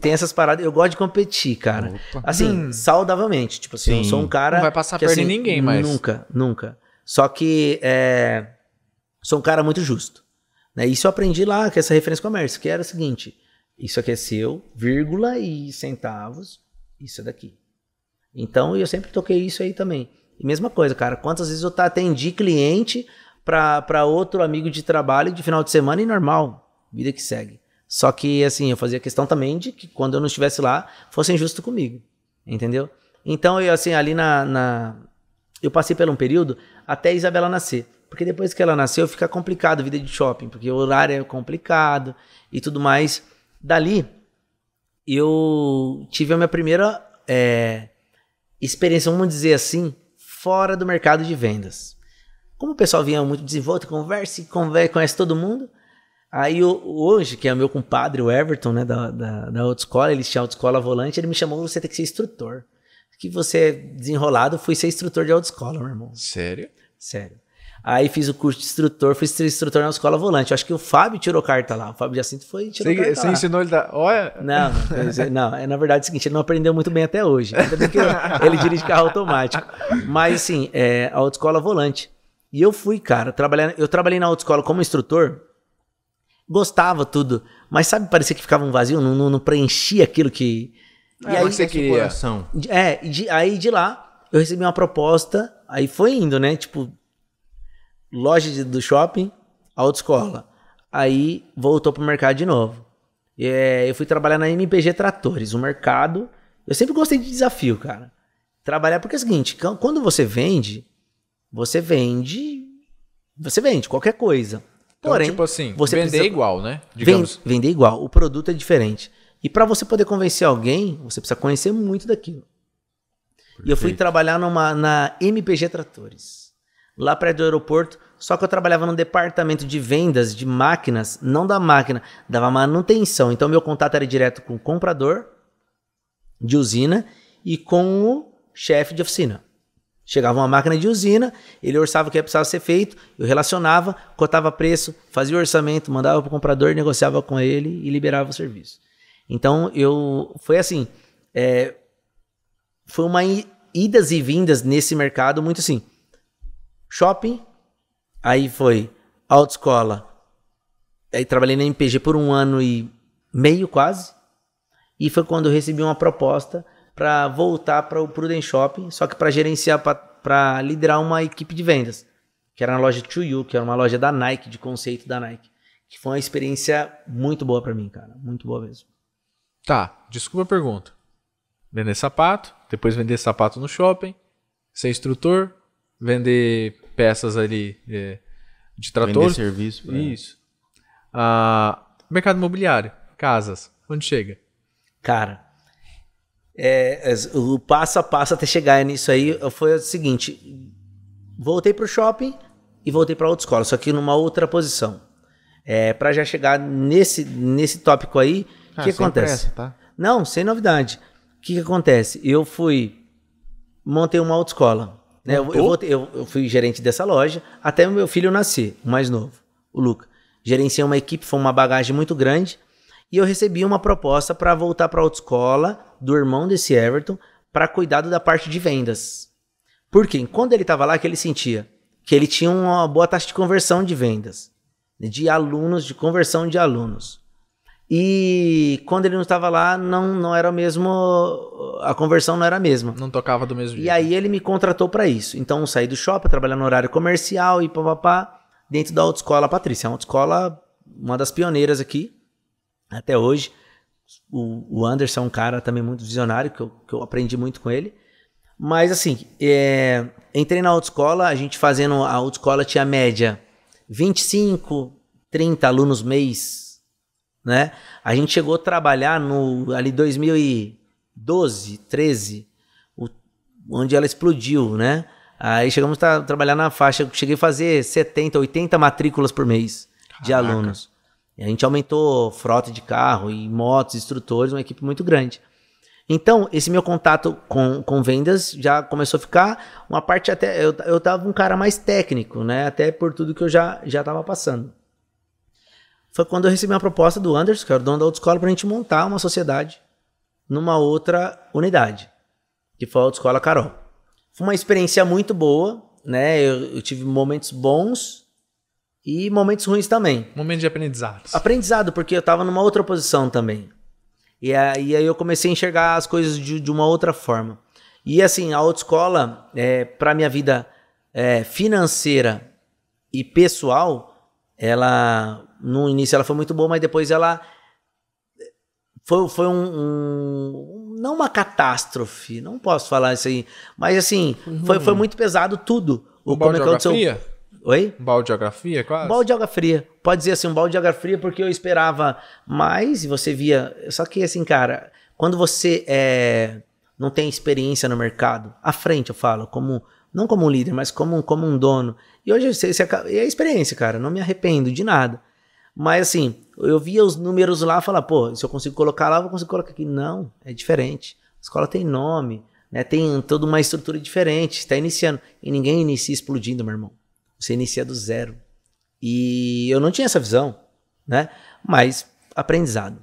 Tem essas paradas, eu gosto de competir, cara. Opa. Assim, hum. saudavelmente. Tipo assim, Sim. eu sou um cara. Não vai passar que, assim, em ninguém, mas. Nunca, nunca. Só que é, sou um cara muito justo. Né? Isso eu aprendi lá, com essa referência comércio, que era o seguinte: isso aqui é seu, vírgula e centavos, isso é daqui. Então eu sempre toquei isso aí também. E mesma coisa, cara, quantas vezes eu atendi cliente para outro amigo de trabalho de final de semana e normal, vida que segue. Só que assim, eu fazia questão também de que quando eu não estivesse lá, fosse injusto comigo, entendeu? Então eu assim, ali na, na eu passei por um período até a Isabela nascer. Porque depois que ela nasceu, fica complicado a vida de shopping, porque o horário é complicado e tudo mais. Dali, eu tive a minha primeira é, experiência, vamos dizer assim, fora do mercado de vendas. Como o pessoal vinha muito desenvolto, conversa, conversa conhece todo mundo. Aí eu, hoje, que é meu compadre, o Everton, né, da, da, da autoescola, ele tinha autoescola volante, ele me chamou, você tem que ser instrutor que você é desenrolado, fui ser instrutor de autoescola, meu irmão. Sério? Sério. Aí fiz o curso de instrutor, fui instrutor na escola volante. Eu acho que o Fábio tirou carta lá. O Fábio Jacinto foi tirou carta. Você lá. ensinou ele da. Olha. Não, não, é na verdade é o seguinte, ele não aprendeu muito bem até hoje. Ainda bem que ele dirige carro automático. Mas assim, é autoescola volante. E eu fui, cara, trabalhar. Eu trabalhei na autoescola como instrutor. Gostava tudo. Mas sabe, parecia que ficava um vazio, não, não, não preenchia aquilo que, e aí, é você né, tipo, queria? Coração. É, de, aí de lá eu recebi uma proposta, aí foi indo, né? Tipo, loja de, do shopping, autoescola. Aí voltou pro mercado de novo. E, é, eu fui trabalhar na MPG Tratores, o mercado. Eu sempre gostei de desafio, cara. Trabalhar porque é o seguinte, quando você vende, você vende, você vende qualquer coisa. Então, Porém, tipo assim, você vender precisa... igual, né? Digamos. Vender igual, o produto é diferente. E para você poder convencer alguém, você precisa conhecer muito daquilo. Perfeito. E eu fui trabalhar numa, na MPG Tratores, lá perto do aeroporto. Só que eu trabalhava no departamento de vendas de máquinas, não da máquina, dava manutenção. Então meu contato era direto com o comprador de usina e com o chefe de oficina. Chegava uma máquina de usina, ele orçava o que precisava ser feito, eu relacionava, cotava preço, fazia o orçamento, mandava para o comprador, negociava com ele e liberava o serviço. Então eu foi assim, é, foi uma idas e vindas nesse mercado muito assim. Shopping, aí foi autoescola. Aí trabalhei na MPG por um ano e meio quase. E foi quando eu recebi uma proposta para voltar para o Prudent Shopping, só que para gerenciar, para liderar uma equipe de vendas, que era na loja Chuyu, que era uma loja da Nike, de conceito da Nike. Que foi uma experiência muito boa para mim, cara. Muito boa mesmo. Tá, desculpa a pergunta. Vender sapato, depois vender sapato no shopping, ser instrutor, vender peças ali é, de trator Vender serviço. É. Isso. Ah, mercado imobiliário, casas, onde chega? Cara, é, o passo a passo até chegar nisso aí foi o seguinte: voltei para o shopping e voltei para outra escola, só que numa outra posição. É, para já chegar nesse, nesse tópico aí, o ah, que acontece? Pressa, tá? Não, sem novidade. O que, que, acontece? Eu fui. Montei uma autoescola. Né? Eu, eu, eu, eu, fui gerente dessa loja até o meu filho nascer, o mais novo, o Luca. Gerenciei uma equipe, foi uma bagagem muito grande. E eu recebi uma proposta para voltar para a autoescola do irmão desse Everton para cuidado da parte de vendas. Por quê? Quando ele estava lá, que ele sentia que ele tinha uma boa taxa de conversão de vendas, né? de alunos, de conversão de alunos. E quando ele não estava lá, não, não era o mesmo. A conversão não era a mesma. Não tocava do mesmo jeito. E aí ele me contratou para isso. Então eu saí do shopping, trabalhar no horário comercial e papapá, dentro da autoescola Patrícia. É uma autoescola, uma das pioneiras aqui, até hoje. O, o Anderson é um cara também muito visionário, que eu, que eu aprendi muito com ele. Mas assim, é, entrei na autoescola, a gente fazendo. A autoescola tinha média 25, 30 alunos mês né? A gente chegou a trabalhar no ali 2012, 13, o, onde ela explodiu, né? Aí chegamos a trabalhar na faixa, cheguei a fazer 70, 80 matrículas por mês Caraca. de alunos. E a gente aumentou frota de carro e motos, instrutores, uma equipe muito grande. Então, esse meu contato com, com vendas já começou a ficar uma parte até. Eu, eu tava um cara mais técnico, né? Até por tudo que eu já, já tava passando foi quando eu recebi uma proposta do Anderson, que era o dono da autoescola, para a gente montar uma sociedade numa outra unidade, que foi a Autoescola Carol. Foi uma experiência muito boa, né? Eu, eu tive momentos bons e momentos ruins também. Momento de aprendizado. Aprendizado, porque eu estava numa outra posição também. E aí, eu comecei a enxergar as coisas de, de uma outra forma. E assim, a autoescola, é, para minha vida é, financeira e pessoal, ela no início ela foi muito boa, mas depois ela foi, foi um, um não uma catástrofe, não posso falar isso aí, mas assim, uhum. foi, foi uhum. muito pesado tudo. O um Comic Con fria? Oi? Um balde de água fria, quase? Um balde de água fria. Pode dizer assim, um balde de água fria, porque eu esperava mais e você via. Só que, assim, cara, quando você é, não tem experiência no mercado, à frente eu falo, como não como um líder, mas como, como um dono. E hoje você, você, é a experiência, cara. Não me arrependo de nada. Mas assim, eu via os números lá e falava, pô, se eu consigo colocar lá, eu consigo colocar aqui. Não, é diferente. A escola tem nome, né? Tem toda uma estrutura diferente, está iniciando. E ninguém inicia explodindo, meu irmão. Você inicia do zero. E eu não tinha essa visão, né? Mas aprendizado.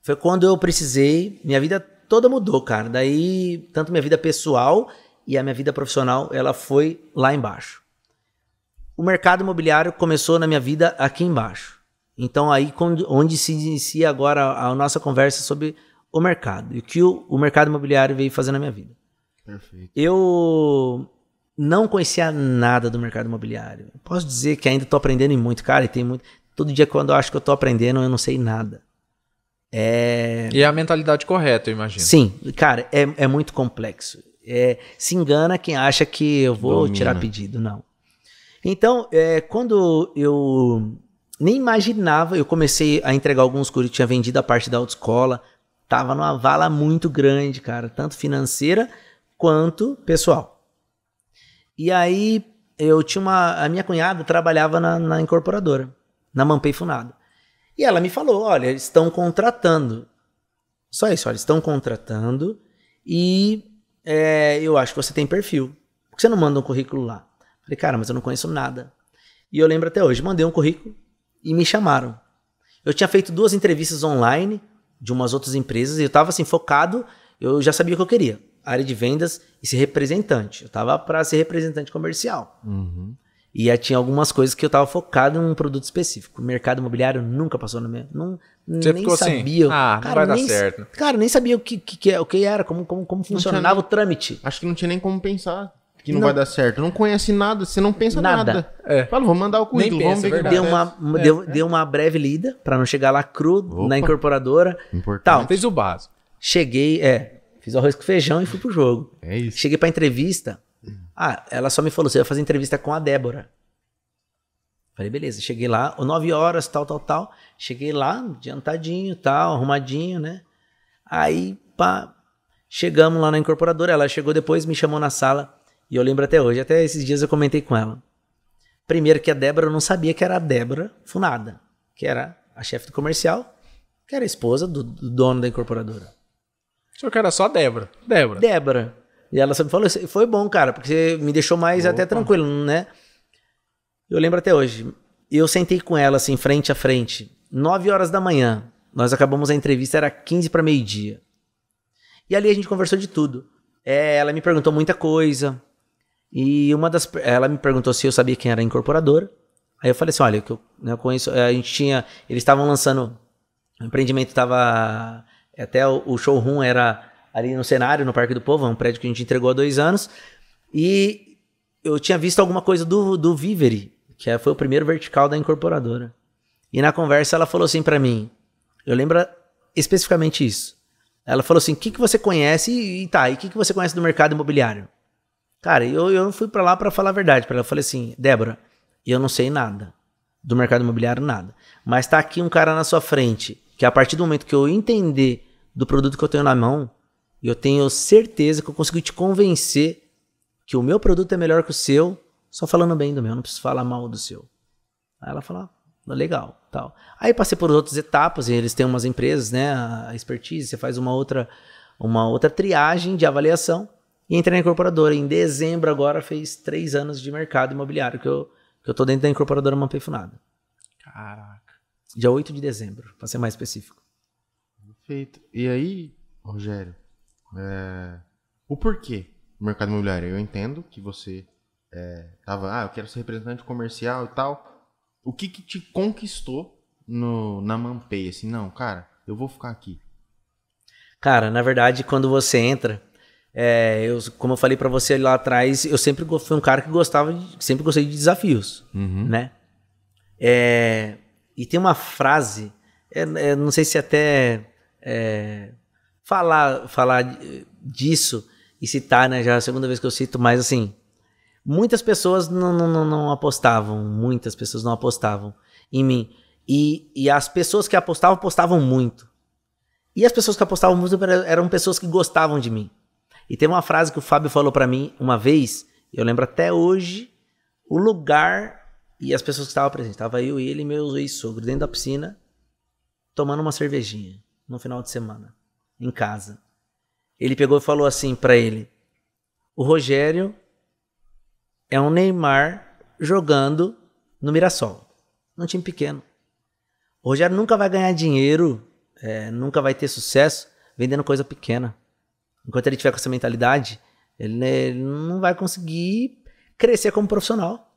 Foi quando eu precisei, minha vida toda mudou, cara. Daí, tanto minha vida pessoal e a minha vida profissional, ela foi lá embaixo. O mercado imobiliário começou na minha vida aqui embaixo. Então, aí onde se inicia agora a nossa conversa sobre o mercado e o que o, mercado imobiliário veio fazer na minha vida. Perfeito. Eu não conhecia nada do mercado imobiliário. Posso dizer que ainda estou aprendendo muito, cara, e tem muito. Todo dia quando eu acho que eu estou aprendendo, eu não sei nada. É... E é a mentalidade correta, eu imagino. Sim, cara, é, é muito complexo. É, se engana quem acha que eu vou Domina. tirar pedido, não. Então, é, quando eu nem imaginava, eu comecei a entregar alguns cursos, tinha vendido a parte da autoescola, tava numa vala muito grande, cara, tanto financeira quanto pessoal. E aí eu tinha uma, a minha cunhada trabalhava na, na incorporadora, na Mampei Funado. E ela me falou, olha, eles estão contratando. Só isso, olha, estão contratando e é, eu acho que você tem perfil. Por que você não manda um currículo lá? Falei, cara, mas eu não conheço nada. E eu lembro até hoje, mandei um currículo e me chamaram. Eu tinha feito duas entrevistas online de umas outras empresas e eu estava assim focado, eu já sabia o que eu queria, área de vendas e ser representante. Eu estava para ser representante comercial. Uhum. E aí tinha algumas coisas que eu estava focado em um produto específico. O mercado imobiliário nunca passou no meu, não Você nem assim, sabia. Assim, ah, cara, vai nem, dar certo. Cara, nem sabia o que, que, que era, como, como, como funcionava nem, o trâmite. Acho que não tinha nem como pensar que não, não, vai dar certo. Não conhece nada, você não pensa nada. nada. É. Fala, vou mandar o currículo, vamos é ver é deu uma, é, deu, é. deu uma breve lida para não chegar lá cru Opa. na incorporadora. Importante. Tal. Fez o básico. Cheguei, é, fiz arroz com feijão e fui pro jogo. É isso. Cheguei pra entrevista. Ah, ela só me falou, você vai fazer entrevista com a Débora. Falei, beleza, cheguei lá, 9 horas, tal, tal, tal. Cheguei lá, adiantadinho, tal, arrumadinho, né? Aí, pá, chegamos lá na incorporadora, ela chegou depois, me chamou na sala e eu lembro até hoje, até esses dias eu comentei com ela. Primeiro que a Débora não sabia que era a Débora Funada, que era a chefe do comercial, que era a esposa do, do dono da incorporadora. Só que era só Débora. Débora. Débora. E ela sempre falou, foi bom, cara, porque me deixou mais Opa. até tranquilo, né? Eu lembro até hoje. Eu sentei com ela, assim, frente a frente, nove horas da manhã. Nós acabamos a entrevista, era 15 para meio-dia. E ali a gente conversou de tudo. É, ela me perguntou muita coisa. E uma das. Ela me perguntou se eu sabia quem era a incorporadora. Aí eu falei assim: olha, que eu, né, conheço. Eh, a gente tinha. Eles estavam lançando. O empreendimento estava. Eh, até o, o showroom era ali no cenário, no Parque do Povo, é um prédio que a gente entregou há dois anos. E eu tinha visto alguma coisa do, do Viveri, que é, foi o primeiro vertical da incorporadora. E na conversa ela falou assim para mim: eu lembro especificamente isso. Ela falou assim: o que, que você conhece? E tá, e o que, que você conhece do mercado imobiliário? Cara, eu, eu fui para lá para falar a verdade para ela. Eu falei assim, Débora, eu não sei nada do mercado imobiliário, nada. Mas tá aqui um cara na sua frente que a partir do momento que eu entender do produto que eu tenho na mão, eu tenho certeza que eu consigo te convencer que o meu produto é melhor que o seu, só falando bem do meu, não preciso falar mal do seu. Aí ela fala, ah, legal, tal. Aí passei por outras etapas, e eles têm umas empresas, né, a expertise, você faz uma outra uma outra triagem de avaliação. E entrei na incorporadora. Em dezembro agora fez três anos de mercado imobiliário que eu, que eu tô dentro da incorporadora Mampei Funado. Caraca. Dia 8 de dezembro, para ser mais específico. Perfeito. E aí, Rogério, é... o porquê do mercado imobiliário? Eu entendo que você é, tava, ah, eu quero ser representante comercial e tal. O que que te conquistou no, na Mampei? Assim, não, cara, eu vou ficar aqui. Cara, na verdade, quando você entra, é, eu, como eu falei para você lá atrás, eu sempre fui um cara que gostava, de, sempre gostei de desafios, uhum. né? É, e tem uma frase, é, é não sei se é até é, falar, falar disso e citar, né? Já é a segunda vez que eu cito, mas assim, muitas pessoas não, não, não apostavam, muitas pessoas não apostavam em mim. E, e as pessoas que apostavam, apostavam muito. E as pessoas que apostavam muito eram pessoas que gostavam de mim. E tem uma frase que o Fábio falou para mim uma vez, eu lembro até hoje, o lugar e as pessoas que estavam presentes. Tava eu, ele e meu ex-sogro dentro da piscina, tomando uma cervejinha no final de semana, em casa. Ele pegou e falou assim para ele: O Rogério é um Neymar jogando no Mirassol, num time pequeno. O Rogério nunca vai ganhar dinheiro, é, nunca vai ter sucesso vendendo coisa pequena. Enquanto ele tiver com essa mentalidade, ele, né, ele não vai conseguir crescer como profissional.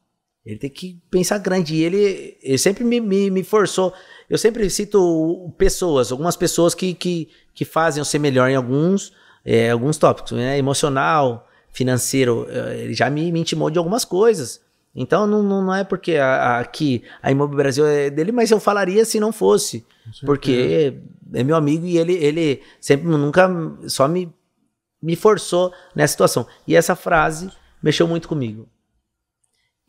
Ele tem que pensar grande. E ele, ele sempre me, me, me, forçou. Eu sempre cito pessoas, algumas pessoas que, que, que fazem eu ser melhor em alguns, é, alguns tópicos, né? Emocional, financeiro. É, ele já me, me intimou de algumas coisas. Então não, não, é porque aqui a, que a Imóvel Brasil é dele, mas eu falaria se não fosse. Porque é meu amigo e ele, ele sempre nunca só me me forçou nessa situação. E essa frase mexeu muito comigo.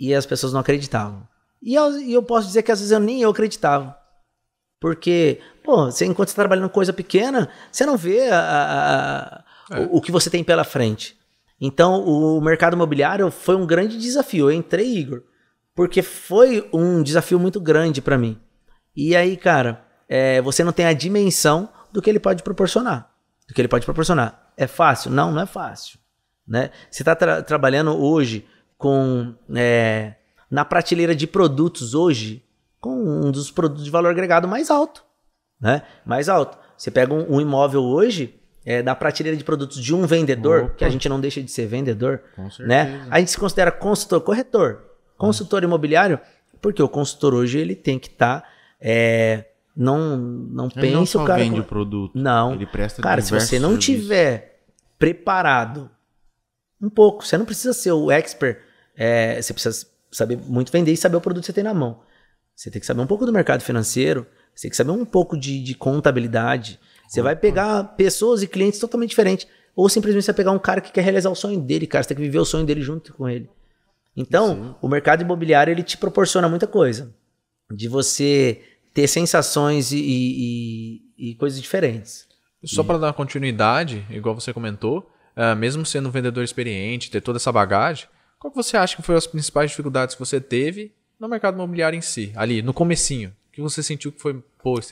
E as pessoas não acreditavam. E eu, e eu posso dizer que às vezes eu nem eu acreditava. Porque, pô, você, enquanto você está trabalhando coisa pequena, você não vê a, a, é. o, o, que você tem pela frente. Então, o mercado imobiliário foi um grande desafio. Eu entrei, Igor, porque foi um desafio muito grande para mim. E aí, cara, é, você não tem a dimensão do que ele pode proporcionar. Do que ele pode proporcionar. É fácil? Não, não é fácil. Né? Você está tra trabalhando hoje com é, na prateleira de produtos hoje com um dos produtos de valor agregado mais alto, né? Mais alto. Você pega um, um imóvel hoje é, da prateleira de produtos de um vendedor, Opa. que a gente não deixa de ser vendedor, né? A gente se considera consultor, corretor, consultor hum. imobiliário, porque o consultor hoje ele tem que estar tá, é, não não ele não só o cara vende o produto. Não. Ele presta Cara, se você não serviços. tiver preparado um pouco, você não precisa ser o expert, é, você precisa saber muito vender e saber o produto que você tem na mão. Você tem que saber um pouco do mercado financeiro, você tem que saber um pouco de, de contabilidade. Você vai pegar pessoas e clientes totalmente diferentes. Ou simplesmente você vai pegar um cara que quer realizar o sonho dele, cara. Você tem que viver o sonho dele junto com ele. Então, Sim. o mercado imobiliário, ele te proporciona muita coisa. De você ter sensações e, e, e coisas diferentes. Só para dar continuidade, igual você comentou, uh, mesmo sendo um vendedor experiente, ter toda essa bagagem, qual que você acha que foram as principais dificuldades que você teve no mercado imobiliário em si, ali no comecinho? que você sentiu que foi, pô, as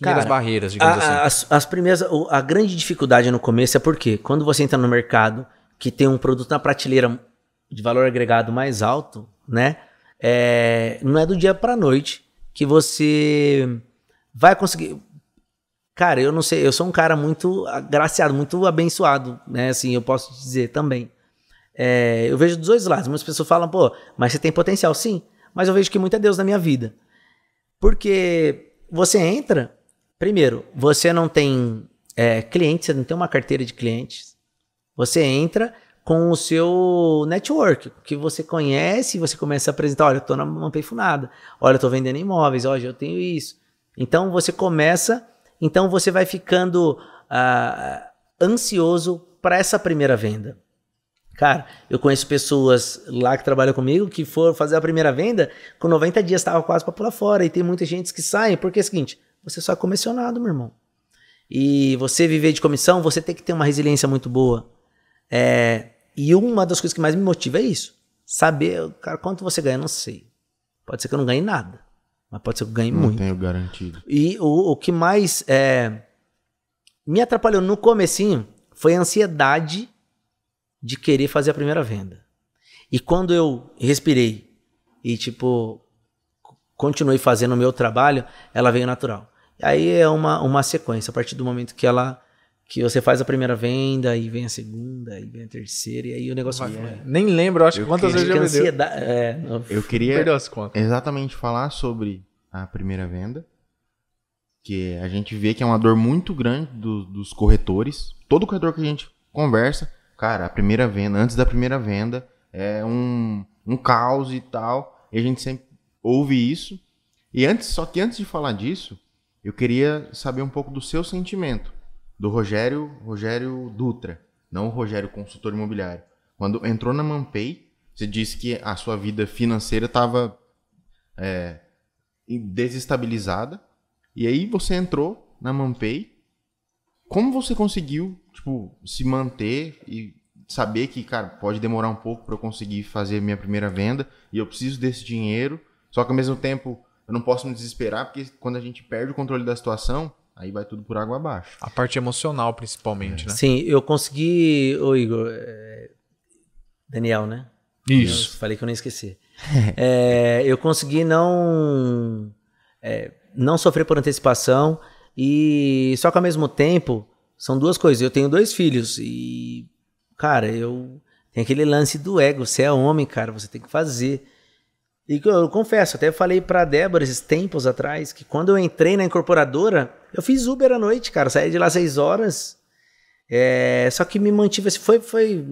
primeiras Cara, barreiras, digamos a, assim? As, as primeiras, a grande dificuldade no começo é porque quando você entra no mercado que tem um produto na prateleira de valor agregado mais alto, né? É, não é do dia para noite que você vai conseguir. Cara, eu não sei, eu sou um cara muito agraciado, muito abençoado, né? Assim, eu posso dizer também. É, eu vejo dos dois lados. Muitas pessoas falam, pô, mas você tem potencial, sim. Mas eu vejo que muito é Deus na minha vida. Porque você entra, primeiro, você não tem é, cliente, você não tem uma carteira de clientes. Você entra com o seu network, que você conhece e você começa a apresentar, olha, eu estou na Mampefunada, olha, eu estou vendendo imóveis, olha, eu tenho isso. Então você começa, então você vai ficando ah, ansioso para essa primeira venda. Cara, eu conheço pessoas lá que trabalham comigo que foram fazer a primeira venda, com 90 dias estava quase para pular fora, e tem muita gente que sai, porque é o seguinte, você é só é comissionado, meu irmão. E você viver de comissão, você tem que ter uma resiliência muito boa. É, e uma das coisas que mais me motiva é isso. Saber, cara, quanto você ganha, não sei. Pode ser que eu não ganhe nada, mas pode ser que eu ganhe não muito. Não tenho garantido. E o, o que mais é, me atrapalhou no comecinho foi a ansiedade de querer fazer a primeira venda. E quando eu respirei e, tipo, continuei fazendo o meu trabalho, ela veio natural. Aí é uma, uma sequência. A partir do momento que ela que você faz a primeira venda e vem a segunda e vem a terceira e aí o negócio vai. vai. É. Nem lembro, acho eu quantas vezes já vendeu É, eu, queria exatamente falar sobre a primeira venda, que a gente vê que é uma dor muito grande do, dos corretores. Todo corretor que a gente conversa, cara, a primeira venda, antes da primeira venda, é um, um caos e tal. E a gente sempre ouve isso. E antes, só que antes de falar disso, eu queria saber um pouco do seu sentimento do Rogério, Rogério Dutra, não o Rogério consultor imobiliário. Quando entrou na Manpay, você disse que a sua vida financeira estava é, desestabilizada. E aí você entrou na Manpay. Como você conseguiu, tipo, se manter e saber que, cara, pode demorar um pouco para eu conseguir fazer minha primeira venda e eu preciso desse dinheiro, só que ao mesmo tempo eu não posso me desesperar, porque quando a gente perde o controle da situação, Aí vai tudo por água abaixo. A parte emocional, principalmente, é. né? Sim, eu consegui, ô Igor, é... Daniel, né? Isso. Eu falei que eu não esqueci. é, eu consegui não é, não sofrer por antecipação e só que ao mesmo tempo são duas coisas. Eu tenho dois filhos e cara, eu tem aquele lance do ego. Você é homem, cara, você tem que fazer. E eu, eu confesso, até falei pra Débora esses tempos atrás, que quando eu entrei na incorporadora, eu fiz Uber à noite, cara. Saí de lá às 6 horas. É, só que me mantive assim, foi, foi,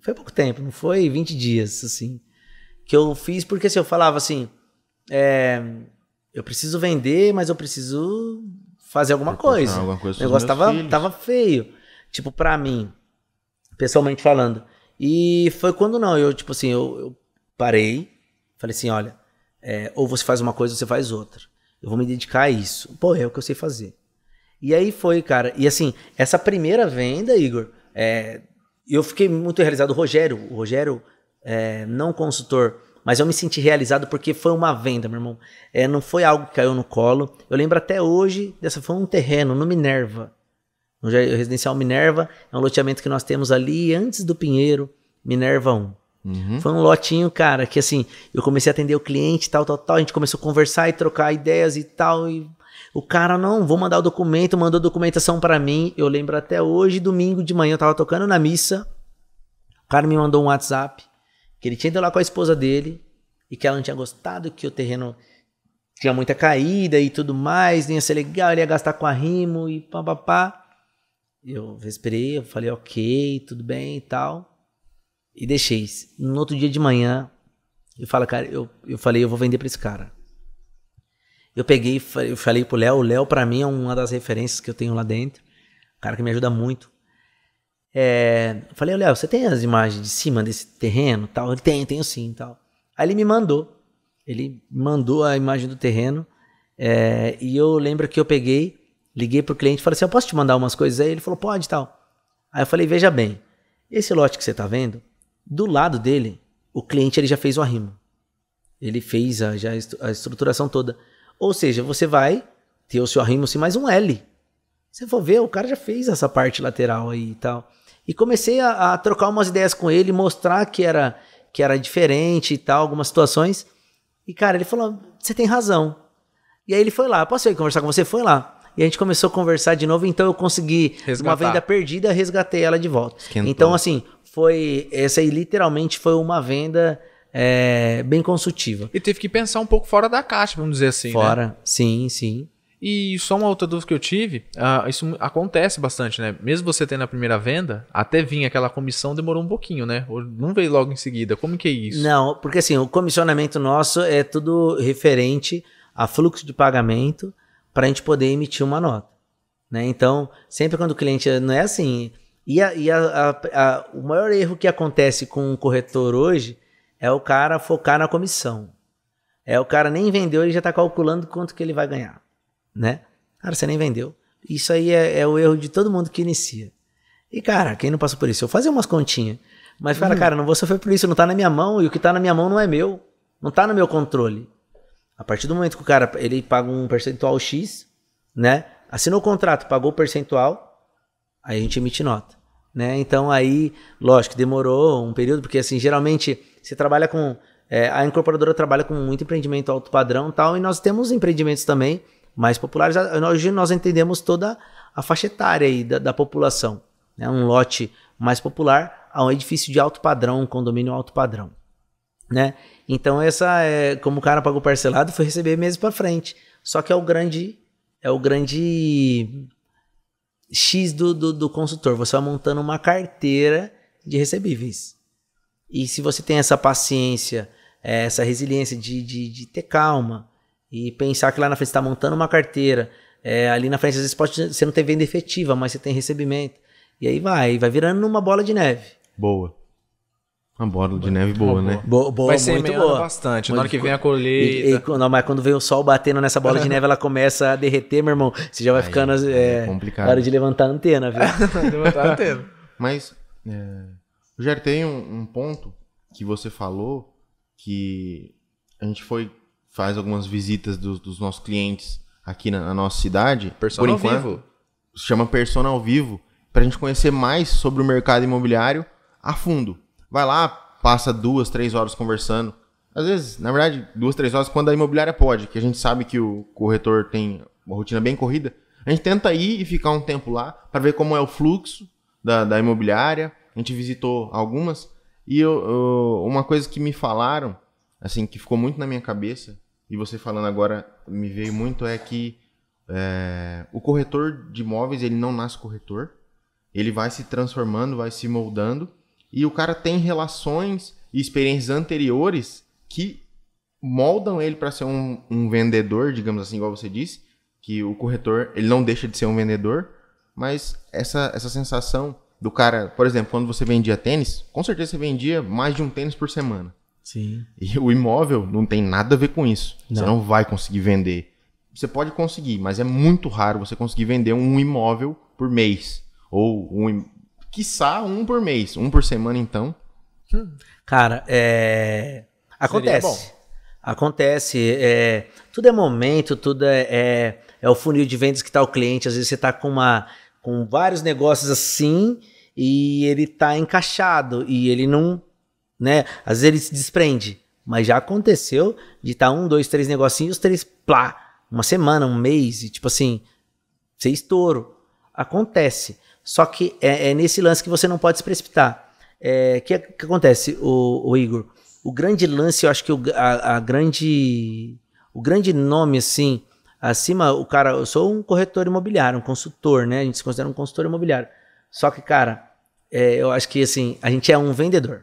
foi pouco tempo, não foi 20 dias, assim. Que eu fiz porque se assim, eu falava assim, é, eu preciso vender, mas eu preciso fazer alguma coisa. Alguma coisa o negócio tava, tava feio. Tipo, pra mim, pessoalmente falando. E foi quando não, eu, tipo assim, eu, eu parei, Falei assim, olha, é, ou você faz uma coisa ou você faz outra. Eu vou me dedicar a isso. Pô, é o que eu sei fazer. E aí foi, cara. E assim, essa primeira venda, Igor, é, eu fiquei muito realizado. O Rogério, o Rogério, é, não consultor, mas eu me senti realizado porque foi uma venda, meu irmão. É, não foi algo que caiu no colo. Eu lembro até hoje dessa foi um terreno no Minerva. No residencial Minerva, é um loteamento que nós temos ali antes do Pinheiro, Minerva 1. Uhum. Foi um lotinho, cara, que assim, eu comecei a atender o cliente, tal, tal, tal. A gente começou a conversar e trocar ideias e tal. E o cara, não, vou mandar o documento, mandou a documentação para mim. Eu lembro até hoje, domingo de manhã, eu tava tocando na missa. O cara me mandou um WhatsApp que ele tinha ido lá com a esposa dele e que ela não tinha gostado, que o terreno tinha muita caída e tudo mais, não ia ser legal, ele ia gastar com a rimo e pá. Eu respirei, eu falei, ok, tudo bem e tal. E deixei. No outro dia de manhã, eu falo, cara, eu, eu falei, eu vou vender para esse cara. Eu peguei, eu falei pro Léo, o Léo para mim é uma das referências que eu tenho lá dentro. Um cara que me ajuda muito. É, eu falei, Léo, você tem as imagens de cima desse terreno, tal? Ele tem, tenho sim, tal. Aí ele me mandou. Ele mandou a imagem do terreno. É, e eu lembro que eu peguei, liguei pro cliente, falei assim, eu posso te mandar umas coisas aí? Ele falou, pode, tal. Aí eu falei, veja bem, esse lote que você tá vendo, do lado dele, o cliente ele já fez o arrimo. Ele fez a, já a estruturação toda. Ou seja, você vai ter o seu arrimo sim, mais um L. Você for ver, o cara já fez essa parte lateral aí e tal. E comecei a, a trocar umas ideias com ele, mostrar que era que era diferente e tal, algumas situações. E cara, ele falou: "Você tem razão". E aí ele foi lá, posso ir conversar com você? Foi lá. E a gente começou a conversar de novo, então eu consegui Resgatar. uma venda perdida, resgatei ela de volta. Esquentou. Então, assim, foi. Essa aí literalmente foi uma venda é, bem consultiva. E teve que pensar um pouco fora da caixa, vamos dizer assim. Né? Fora, né? sim, sim. E só uma outra dúvida que eu tive, uh, isso acontece bastante, né? Mesmo você tendo a primeira venda, até vir aquela comissão demorou um pouquinho, né? Não veio logo em seguida. Como que é isso? Não, porque assim, o comissionamento nosso é tudo referente a fluxo de pagamento para a gente poder emitir uma nota. Né? Então, sempre quando o cliente não é assim. E, a, e a, a, o maior erro que acontece com o corretor hoje é o cara focar na comissão. É o cara nem vendeu, ele já está calculando quanto que ele vai ganhar. Né? Cara, você nem vendeu. Isso aí é, é o erro de todo mundo que inicia. E, cara, quem não passou por isso? Eu fazia umas continhas. Mas, cara, uhum. cara, não vou sofrer por isso, não está na minha mão, e o que está na minha mão não é meu. Não está no meu controle. A partir do momento que o cara ele paga um percentual X, né? Assinou o contrato, pagou o percentual, aí a gente emite nota. Né? Então aí, lógico, demorou um período, porque assim, geralmente você trabalha com. É, a incorporadora trabalha com muito empreendimento alto padrão tal, e nós temos empreendimentos também mais populares. Hoje nós entendemos toda a faixa etária aí da, da população. Né? Um lote mais popular a um edifício de alto padrão, um condomínio alto padrão. Né? Então, essa é, como o cara pagou parcelado, foi receber meses para frente. Só que é o grande. É o grande X do, do, do consultor. Você vai montando uma carteira de recebíveis. E se você tem essa paciência, é, essa resiliência de, de, de ter calma e pensar que lá na frente está montando uma carteira, é, ali na frente às vezes pode, você não tem venda efetiva, mas você tem recebimento. E aí vai, vai virando uma bola de neve. Boa. Uma bola de neve boa, boa né? Boa, boa Vai muito boa. bastante. na hora que vem a colheita. E, e, não, mas quando vem o sol batendo nessa bola de neve, ela começa a derreter, meu irmão. Você já vai Aí, ficando. É, é, é complicado. Hora de levantar a antena, viu? levantar a antena. Mas, é, tem um, um ponto que você falou que a gente foi. faz algumas visitas dos, dos nossos clientes aqui na, na nossa cidade. Persona por enquanto, vivo. Chama Persona ao vivo. Pra gente conhecer mais sobre o mercado imobiliário a fundo vai lá, passa duas, três horas conversando. Às vezes, na verdade, duas, três horas, quando a imobiliária pode, que a gente sabe que o corretor tem uma rotina bem corrida, a gente tenta ir e ficar um tempo lá para ver como é o fluxo da, da, imobiliária. A gente visitou algumas e eu, eu, uma coisa que me falaram, assim, que ficou muito na minha cabeça, e você falando agora me veio muito, é que é, o corretor de imóveis, ele não nasce corretor, ele vai se transformando, vai se moldando e o cara tem relações e experiências anteriores que moldam ele para ser um, um, vendedor, digamos assim, igual você disse, que o corretor, ele não deixa de ser um vendedor, mas essa, essa sensação do cara, por exemplo, quando você vendia tênis, com certeza você vendia mais de um tênis por semana. Sim. E o imóvel não tem nada a ver com isso. Não. Você não vai conseguir vender. Você pode conseguir, mas é muito raro você conseguir vender um imóvel por mês ou um, quiçá um por mês, um por semana então. Cara, é... acontece. Acontece. É... Tudo é momento, tudo é, é, é o funil de vendas que está o cliente. Às vezes você está com, uma... com vários negócios assim e ele está encaixado e ele não. Né? Às vezes ele se desprende. Mas já aconteceu de estar tá um, dois, três negocinhos, três, plá, uma semana, um mês, e tipo assim, você estouro. Acontece. Só que é, é nesse lance que você não pode se precipitar. O é, que, é, que, acontece, o, o, Igor? O grande lance, eu acho que o, a, a grande, o grande nome, assim, acima, o cara, eu sou um corretor imobiliário, um consultor, né? A gente se considera um consultor imobiliário. Só que, cara, é, eu acho que, assim, a gente é um vendedor,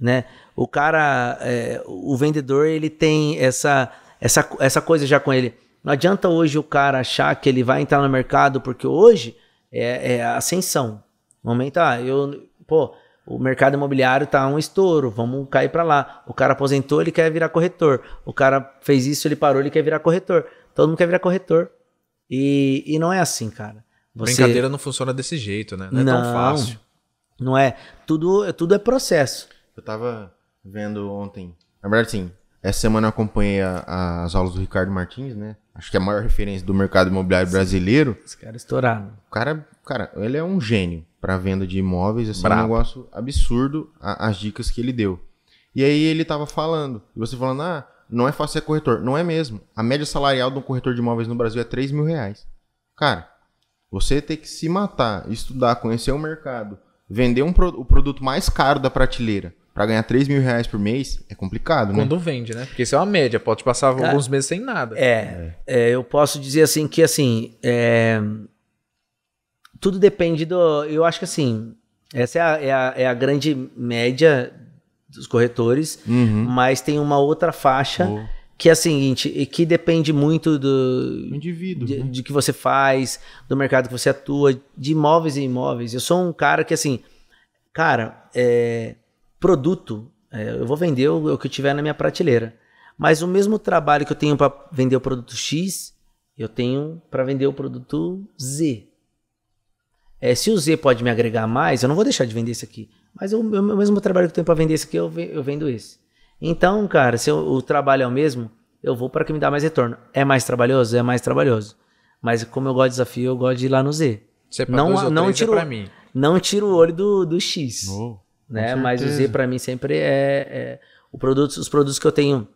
né? O cara, é, o vendedor, ele tem essa, essa, essa coisa já com ele. Não adianta hoje o cara achar que ele vai entrar no mercado, porque hoje é, é ascensão. Aumentar. Ah, eu, pô, o mercado imobiliário tá um estouro, vamos cair para lá. O cara aposentou, ele quer virar corretor. O cara fez isso, ele parou, ele quer virar corretor. Todo mundo quer virar corretor. E, e não é assim, cara. Você... Brincadeira não funciona desse jeito, né? Não, não é tão fácil. Não é. Tudo, tudo é processo. Eu tava vendo ontem. Na verdade, sim, essa semana eu acompanhei a, as aulas do Ricardo Martins, né? Acho que é a maior referência do mercado imobiliário brasileiro. Esse cara é estourado. O cara, cara, ele é um gênio para venda de imóveis, assim, é um negócio absurdo a, as dicas que ele deu. E aí ele tava falando, e você falando, ah, não é fácil ser corretor. Não é mesmo. A média salarial de um corretor de imóveis no Brasil é 3 mil reais. Cara, você tem que se matar, estudar, conhecer o mercado, vender um pro, o produto mais caro da prateleira para ganhar 3 mil reais por mês é complicado, Quando né? Quando vende, né? Porque isso é uma média, pode passar Cara, alguns meses sem nada. É, é, eu posso dizer assim que assim. É, tudo depende do. Eu acho que assim. Essa é a, é a, é a grande média dos corretores, uhum. mas tem uma outra faixa. Boa que é a seguinte, e que depende muito do indivíduo, de, né? de, que você faz, do mercado que você atua, de imóveis e imóveis. Eu sou um cara que assim, cara, é, produto, é, eu vou vender o, o que tiver na minha prateleira. Mas o mesmo trabalho que eu tenho para vender o produto X, eu tenho para vender o produto Z. É, se o Z pode me agregar mais, eu não vou deixar de vender esse aqui. Mas o mesmo trabalho que eu tenho para vender esse aqui, eu, eu vendo esse. Então, cara, se eu, o trabalho é o mesmo, eu vou para que me dá mais retorno. É mais trabalhoso? É mais trabalhoso. Mas como eu gosto de desafio, eu gosto de ir lá no Z. Você é não, não tiro, é pra mim. Não tiro o olho do, do X. Oh né? Mas o Z para mim sempre é, é o produto, os produtos que eu tenho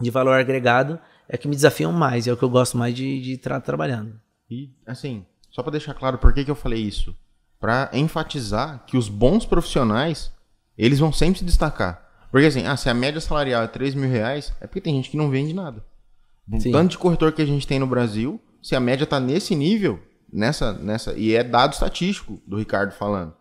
de valor agregado é que me desafiam mais, é o que eu gosto mais de estar trabalhando. E assim, só para deixar claro por que, que eu falei isso, para enfatizar que os bons profissionais eles vão sempre se destacar. Porque assim, ah, se a média salarial é 3 mil reais, é porque tem gente que não vende nada. Sim. Tanto de corretor que a gente tem no Brasil, se a média está nesse nível, nessa, nessa, e é dado estatístico do Ricardo falando.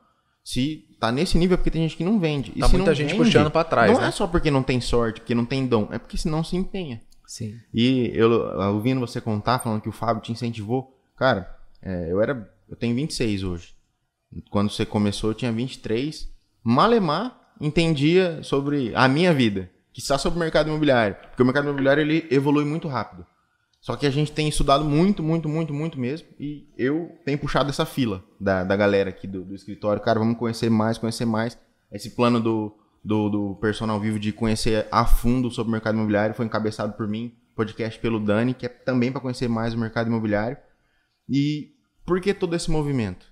Se tá nesse nível é porque tem gente que não vende. Tá muita gente vende, puxando para trás. Não né? é só porque não tem sorte, porque não tem dom, é porque senão se empenha. Sim. E eu ouvindo você contar, falando que o Fábio te incentivou, cara, é, eu era. Eu tenho 26 hoje. Quando você começou, eu tinha 23. Malemar entendia sobre a minha vida, que está sobre o mercado imobiliário. Porque o mercado imobiliário ele evolui muito rápido. Só que a gente tem estudado muito, muito, muito, muito mesmo. E eu tenho puxado essa fila da, da galera aqui do, do escritório. Cara, vamos conhecer mais, conhecer mais. Esse plano do, do, do Personal Vivo de conhecer a fundo sobre o mercado imobiliário foi encabeçado por mim. Podcast pelo Dani, que é também para conhecer mais o mercado imobiliário. E por que todo esse movimento?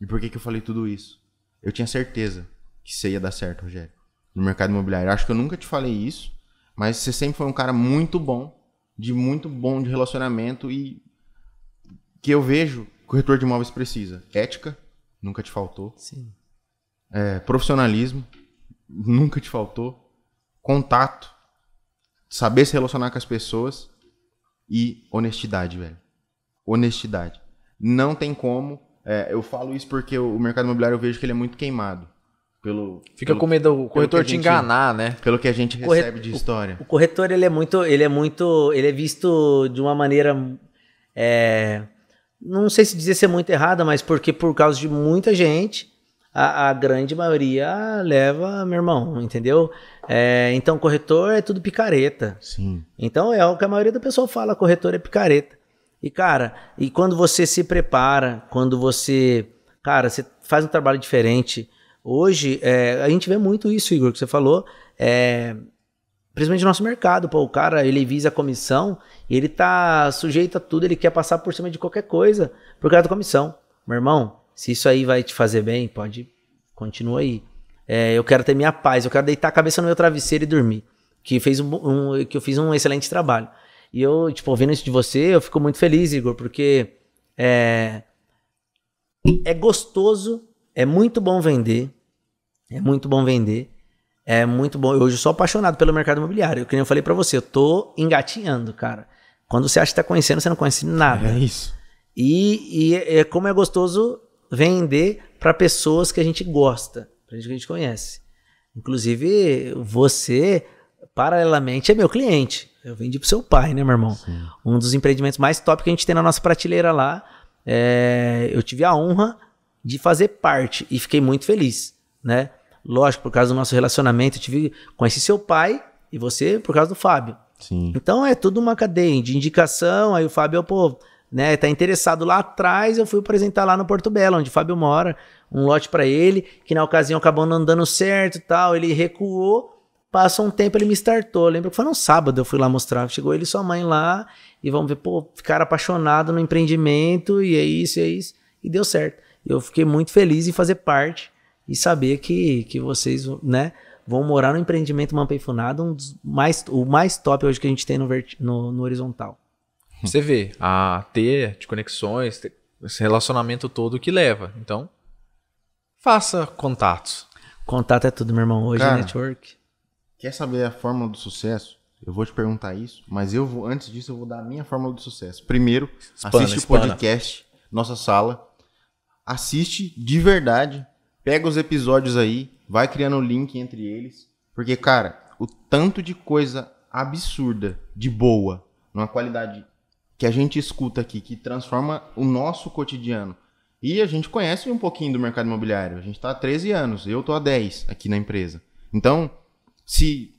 E por que, que eu falei tudo isso? Eu tinha certeza que você ia dar certo, Rogério, no mercado imobiliário. Acho que eu nunca te falei isso, mas você sempre foi um cara muito bom de muito bom de relacionamento e que eu vejo que o corretor de imóveis precisa. Ética, nunca te faltou. Sim. É, profissionalismo, nunca te faltou. Contato, saber se relacionar com as pessoas e honestidade, velho. Honestidade. Não tem como. É, eu falo isso porque o mercado imobiliário eu vejo que ele é muito queimado pelo fica pelo, com medo o corretor te enganar, né? Pelo que a gente recebe corretor, de história. O, o, corretor ele é muito, ele é muito, ele é visto de uma maneira é, não sei se dizer ser é muito errada, mas porque por causa de muita gente a, a grande maioria leva meu irmão, entendeu? É, então corretor é tudo picareta. Sim. Então é o que a maioria da pessoa fala, corretor é picareta. E cara, e quando você se prepara, quando você, cara, você faz um trabalho diferente Hoje, é, a gente vê muito isso, Igor, que você falou. É, principalmente no nosso mercado, pô, o cara ele visa a comissão e ele tá sujeito a tudo, ele quer passar por cima de qualquer coisa por causa da comissão. Meu irmão, se isso aí vai te fazer bem, pode continua aí. É, eu quero ter minha paz, eu quero deitar a cabeça no meu travesseiro e dormir. Que, fez um, um, que eu fiz um excelente trabalho. E eu, tipo, ouvindo isso de você, eu fico muito feliz, Igor, porque é, é gostoso é muito bom vender. É muito bom vender. É muito bom. Eu hoje sou apaixonado pelo mercado imobiliário. Que nem eu falei para você, eu tô engatinhando, cara. Quando você acha que tá conhecendo, você não conhece nada. É isso. E, e é, como é gostoso vender para pessoas que a gente gosta, pra gente que a gente conhece. Inclusive, você, paralelamente, é meu cliente. Eu vendi pro seu pai, né, meu irmão? Sim. Um dos empreendimentos mais top que a gente tem na nossa prateleira lá. É, eu tive a honra de fazer parte e fiquei muito feliz, né? Lógico, por causa do nosso relacionamento, eu tive, conheci seu pai e você por causa do Fábio. Sim. Então é tudo uma cadeia de indicação, aí o Fábio, pô, né, tá interessado lá atrás, eu fui apresentar lá no Porto Belo, onde o Fábio mora, um lote para ele, que na ocasião acabou não dando certo e tal, ele recuou, Passou um tempo, ele me startou. Lembra que foi num sábado, eu fui lá mostrar. Chegou ele e sua mãe lá, e vamos ver, pô, ficaram apaixonados no empreendimento, e é isso, e é isso. E deu certo. Eu fiquei muito feliz em fazer parte e saber que, que vocês, né, vão morar no empreendimento Mampeifunado, um mais, o mais top hoje que a gente tem no, no, no horizontal. Você vê a ter de conexões, esse relacionamento todo que leva. Então, faça contatos. Contato é tudo, meu irmão. Hoje Cara, é network. Quer saber a fórmula do sucesso? Eu vou te perguntar isso, mas eu vou, antes disso eu vou dar a minha fórmula do sucesso. Primeiro, espana, assiste espana. o podcast, nossa sala, assiste de verdade, pega os episódios aí, vai criando o link entre eles, porque cara, o tanto de coisa absurda, de boa, numa qualidade que a gente escuta aqui, que transforma o nosso cotidiano. E a gente conhece um pouquinho do mercado imobiliário. A gente está há 13 anos, eu estou há 10 aqui na empresa. Então, se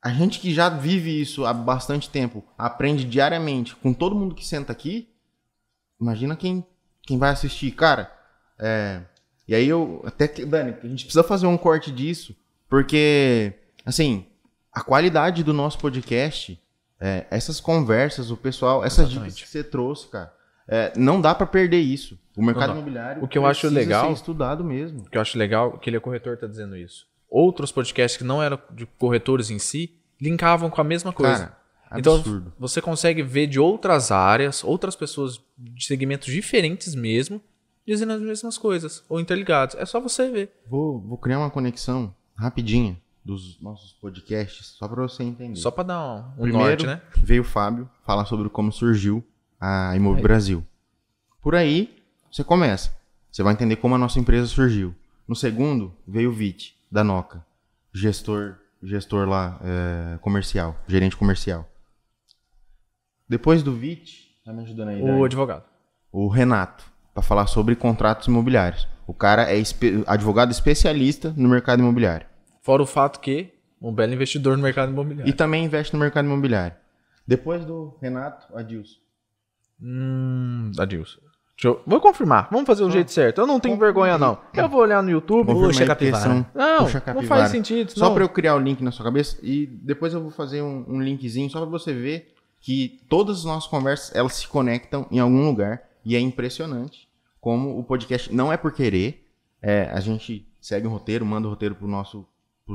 a gente que já vive isso há bastante tempo aprende diariamente com todo mundo que senta aqui, imagina quem, quem vai assistir. Cara, é, e aí eu até que, Dani, a gente precisa fazer um corte disso, porque assim, a qualidade do nosso podcast, é, essas conversas, o pessoal, essas Exatamente. dicas que você trouxe, cara, é, não dá para perder isso. O mercado imobiliário o que eu acho legal, ser estudado mesmo. O que eu acho legal é que ele é corretor tá dizendo isso. Outros podcasts que não eram de corretores em si, linkavam com a mesma coisa. Cara, Então você consegue ver de outras áreas, outras pessoas de segmentos diferentes mesmo, dizendo as mesmas coisas ou interligados. É só você ver. Vou, vou criar uma conexão rapidinha dos nossos podcasts, só para você entender. Só para dar um, Primeiro, norte, né? veio o Fábio falar sobre como surgiu a Imóvel Brasil. Por aí, você começa. Você vai entender como a nossa empresa surgiu. No segundo, veio o Vit, da Noca, gestor, gestor lá, é, comercial, gerente comercial. Depois do Vit, tá me ajudando aí, O daí? advogado. O Renato para falar sobre contratos imobiliários. O cara é espe advogado especialista no mercado imobiliário. Fora o fato que um belo investidor no mercado imobiliário. E também investe no mercado imobiliário. Depois do Renato, Adilson. Hum, Adilson. Eu... Vou confirmar. Vamos fazer o ah, jeito certo. Eu não tenho vergonha, não. Eu vou olhar no YouTube. Puxa capivara. Não, puxa capivara. não faz sentido. Só para eu criar o link na sua cabeça e depois eu vou fazer um, um linkzinho só para você ver que todas as nossas conversas elas se conectam em algum lugar e é impressionante como o podcast não é por querer, é, a gente segue um roteiro, manda o roteiro para nosso,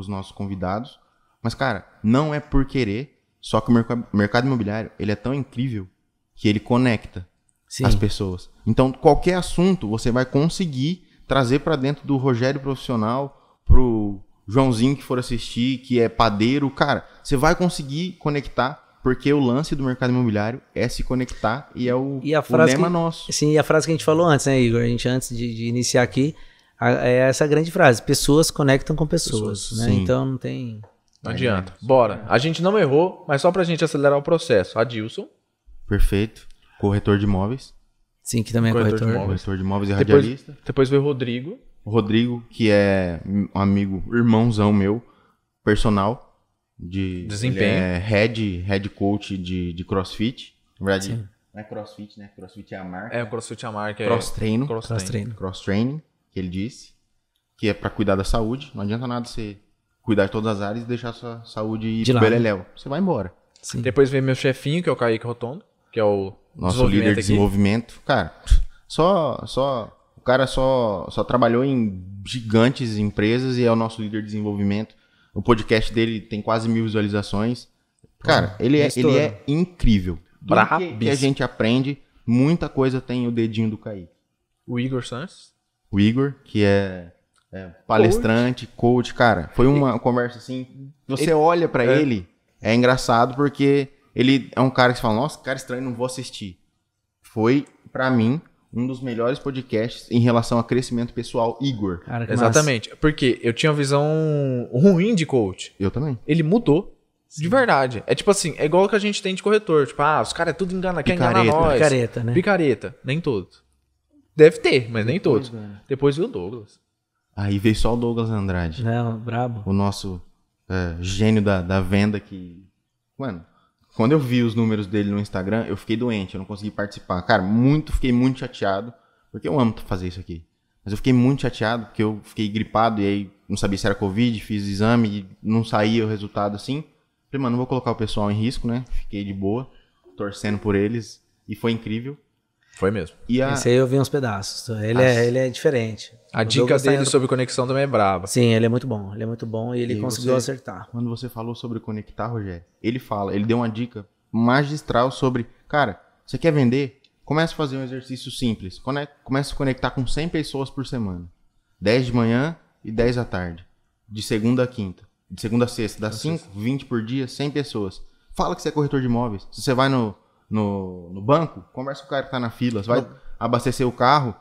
nossos convidados, mas, cara, não é por querer, só que o merc mercado imobiliário, ele é tão incrível que ele conecta Sim. as pessoas. Então, qualquer assunto você vai conseguir trazer para dentro do Rogério profissional, pro Joãozinho que for assistir, que é padeiro, cara, você vai conseguir conectar porque o lance do mercado imobiliário é se conectar e é o, e a frase o lema que, nosso. Sim, e a frase que a gente falou antes, né, Igor? A gente, antes de, de iniciar aqui, a, é essa grande frase: pessoas conectam com pessoas. pessoas né? Então não tem. Não adianta. É. Bora. A gente não errou, mas só pra gente acelerar o processo. Adilson. Perfeito. Corretor de imóveis. Sim, que também é corretor. Corretor de imóveis, corretor de imóveis e depois, radialista. Depois veio o Rodrigo. O Rodrigo, que é um amigo, irmãozão meu, personal de desempenho. É head, head coach de, de CrossFit. Na verdade, Sim. não é CrossFit, né? CrossFit é a marca. É, o CrossFit é a marca. É Cross treino. Cross, treino. Cross training, que ele disse. Que é para cuidar da saúde. Não adianta nada você cuidar de todas as áreas e deixar a sua saúde ir de pro beleléu. Você vai embora. Sim. Depois vem meu chefinho, que é o Kaique Rotondo, que é o nosso líder de desenvolvimento. Cara, só, só o cara só, só trabalhou em gigantes empresas e é o nosso líder de desenvolvimento. O podcast dele tem quase mil visualizações. Cara, ele é, ele é incrível. Do que a gente aprende, muita coisa tem o dedinho do Kaique. O Igor Santos? O Igor, que é, é palestrante, coach. coach. cara. Foi uma conversa assim. Você ele, olha para é. ele, é engraçado porque ele é um cara que fala: Nossa, cara estranho, não vou assistir. Foi, para mim, um dos melhores podcasts em relação a crescimento pessoal, Igor. Cara, que Exatamente. Massa. Porque eu tinha uma visão ruim de coach. Eu também. Ele mudou. Sim. De verdade. É tipo assim, é igual que a gente tem de corretor. Tipo, ah, os caras é tudo engana, quer enganar nós. Picareta, né? Picareta. Nem todos. Deve ter, mas Depois, nem todos. É. Depois veio o Douglas. Aí veio só o Douglas Andrade. Não, brabo. O nosso é, gênio da, da venda que... Mano, quando eu vi os números dele no Instagram, eu fiquei doente, eu não consegui participar. Cara, muito, fiquei muito chateado, porque eu amo fazer isso aqui. Mas eu fiquei muito chateado, porque eu fiquei gripado e aí não sabia se era Covid, fiz exame e não saía o resultado assim. Falei, mano, não vou colocar o pessoal em risco, né? Fiquei de boa, torcendo por eles e foi incrível. Foi mesmo. E a... Esse aí eu vi uns pedaços. Ele, é, As... é, ele é diferente. A dica dele sobre conexão também é braba. Sim, ele é muito bom. Ele é muito bom e ele e conseguiu você, acertar. Quando você falou sobre conectar, Rogério, ele fala, ele deu uma dica magistral sobre, cara, você quer vender? Comece a fazer um exercício simples. Comece a conectar com 100 pessoas por semana. 10 de manhã e 10 à tarde. De segunda a quinta. De segunda a sexta. Das 5, 20 por dia, 100 pessoas. Fala que você é corretor de imóveis. Se você vai no, no, no banco, conversa com o cara que está na fila. Você vai abastecer o carro,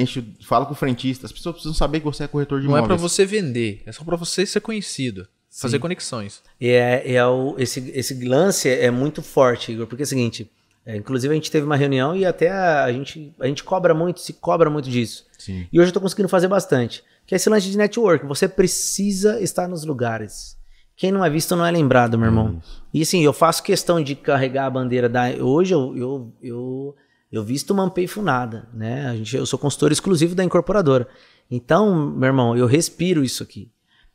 enche, fala com o frentista. As pessoas precisam saber que você é corretor de não é imóveis. Não é para você vender, é só para você ser conhecido, Sim. fazer conexões. E é, é o, esse, esse lance é muito forte, Igor, porque é o seguinte, é, inclusive a gente teve uma reunião e até a, a, gente, a gente cobra muito, se cobra muito disso. Sim. E hoje eu estou conseguindo fazer bastante. Que é esse lance de network, você precisa estar nos lugares. Quem não é visto não é lembrado, meu irmão. Isso. E assim, eu faço questão de carregar a bandeira da. Hoje eu, eu, eu eu visto Mampei Funada, né? A gente, eu sou consultor exclusivo da incorporadora. Então, meu irmão, eu respiro isso aqui.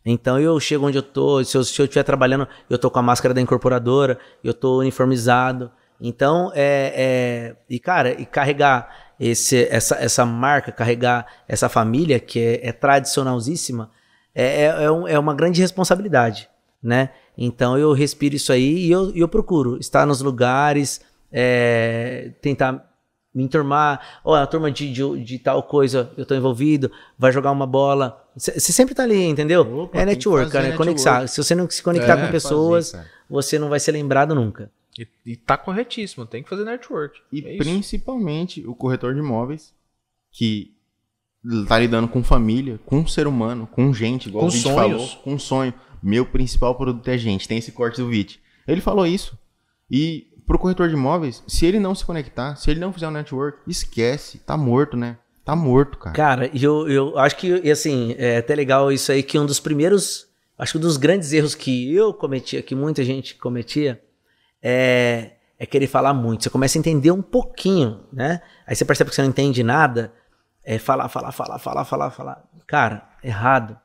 Então eu chego onde eu tô, se eu estiver trabalhando, eu tô com a máscara da incorporadora, eu tô uniformizado. Então, é, é e cara, e carregar esse, essa, essa marca, carregar essa família que é, é tradicionalzíssima, é, é, é um, é uma grande responsabilidade, né? Então eu respiro isso aí e eu, eu procuro estar nos lugares, é, tentar me enturmar, ó, oh, a turma de, de, de, tal coisa, eu tô envolvido, vai jogar uma bola. Você sempre tá ali, entendeu? Opa, é network, cara, é né? network. conectar. Se você não se conectar é, com pessoas, fazer, você não vai ser lembrado nunca. E, e tá corretíssimo, tem que fazer network. E é principalmente isso. o corretor de imóveis, que tá lidando com família, com ser humano, com gente, igual com a gente sonhos. falou, com sonho. Meu principal produto é gente, tem esse corte do vídeo. Ele falou isso. E pro corretor de imóveis, se ele não se conectar, se ele não fizer o um network, esquece, tá morto, né? Tá morto, cara. Cara, eu, eu acho que, assim, é até legal isso aí, que um dos primeiros, acho que um dos grandes erros que eu cometia, que muita gente cometia, é, é querer falar muito. Você começa a entender um pouquinho, né? Aí você percebe que você não entende nada, é falar, falar, falar, falar, falar, falar. Cara, errado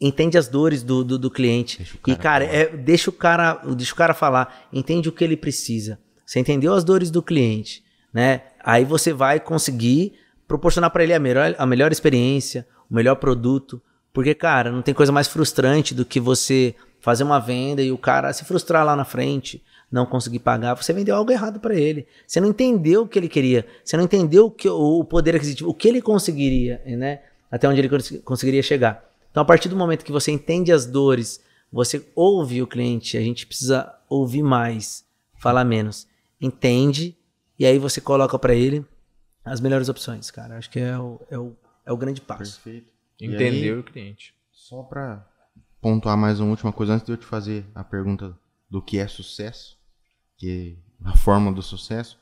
entende as dores do, do, do cliente. Deixa e, cara, é, deixa, o cara, deixa o cara falar, entende o que ele precisa. Você entendeu as dores do cliente, né? Aí você vai conseguir proporcionar para ele a melhor, a melhor experiência, o melhor produto. Porque, cara, não tem coisa mais frustrante do que você fazer uma venda e o cara se frustrar lá na frente, não conseguir pagar. Você vendeu algo errado para ele. Você não entendeu o que ele queria. Você não entendeu o, que, o poder aquisitivo, o que ele conseguiria, né? Até onde ele conseguiria chegar. Então, a partir do momento que você entende as dores, você ouve o cliente, a gente precisa ouvir mais, falar menos. Entende, e aí você coloca para ele as melhores opções, cara. Acho que é o, é o, é o grande passo. Perfeito. Entender o cliente. Só para pontuar mais uma última coisa, antes de eu te fazer a pergunta do que é sucesso, que a forma do sucesso,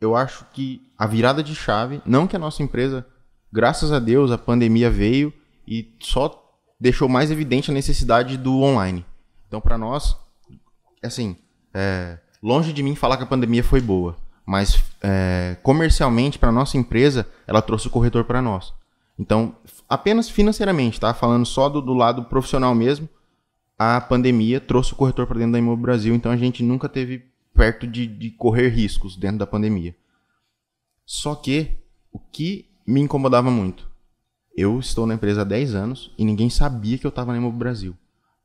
eu acho que a virada de chave, não que a nossa empresa, graças a Deus, a pandemia veio e só deixou mais evidente a necessidade do online. Então, para nós, assim, é, longe de mim falar que a pandemia foi boa, mas é, comercialmente, para nossa empresa, ela trouxe o corretor para nós. Então, apenas financeiramente, tá? Falando só do, do lado profissional mesmo, a pandemia trouxe o corretor para dentro da Imob Brasil, então a gente nunca teve perto de, de correr riscos dentro da pandemia. Só que o que me incomodava muito eu estou na empresa há 10 anos e ninguém sabia que eu estava na Imob Brasil.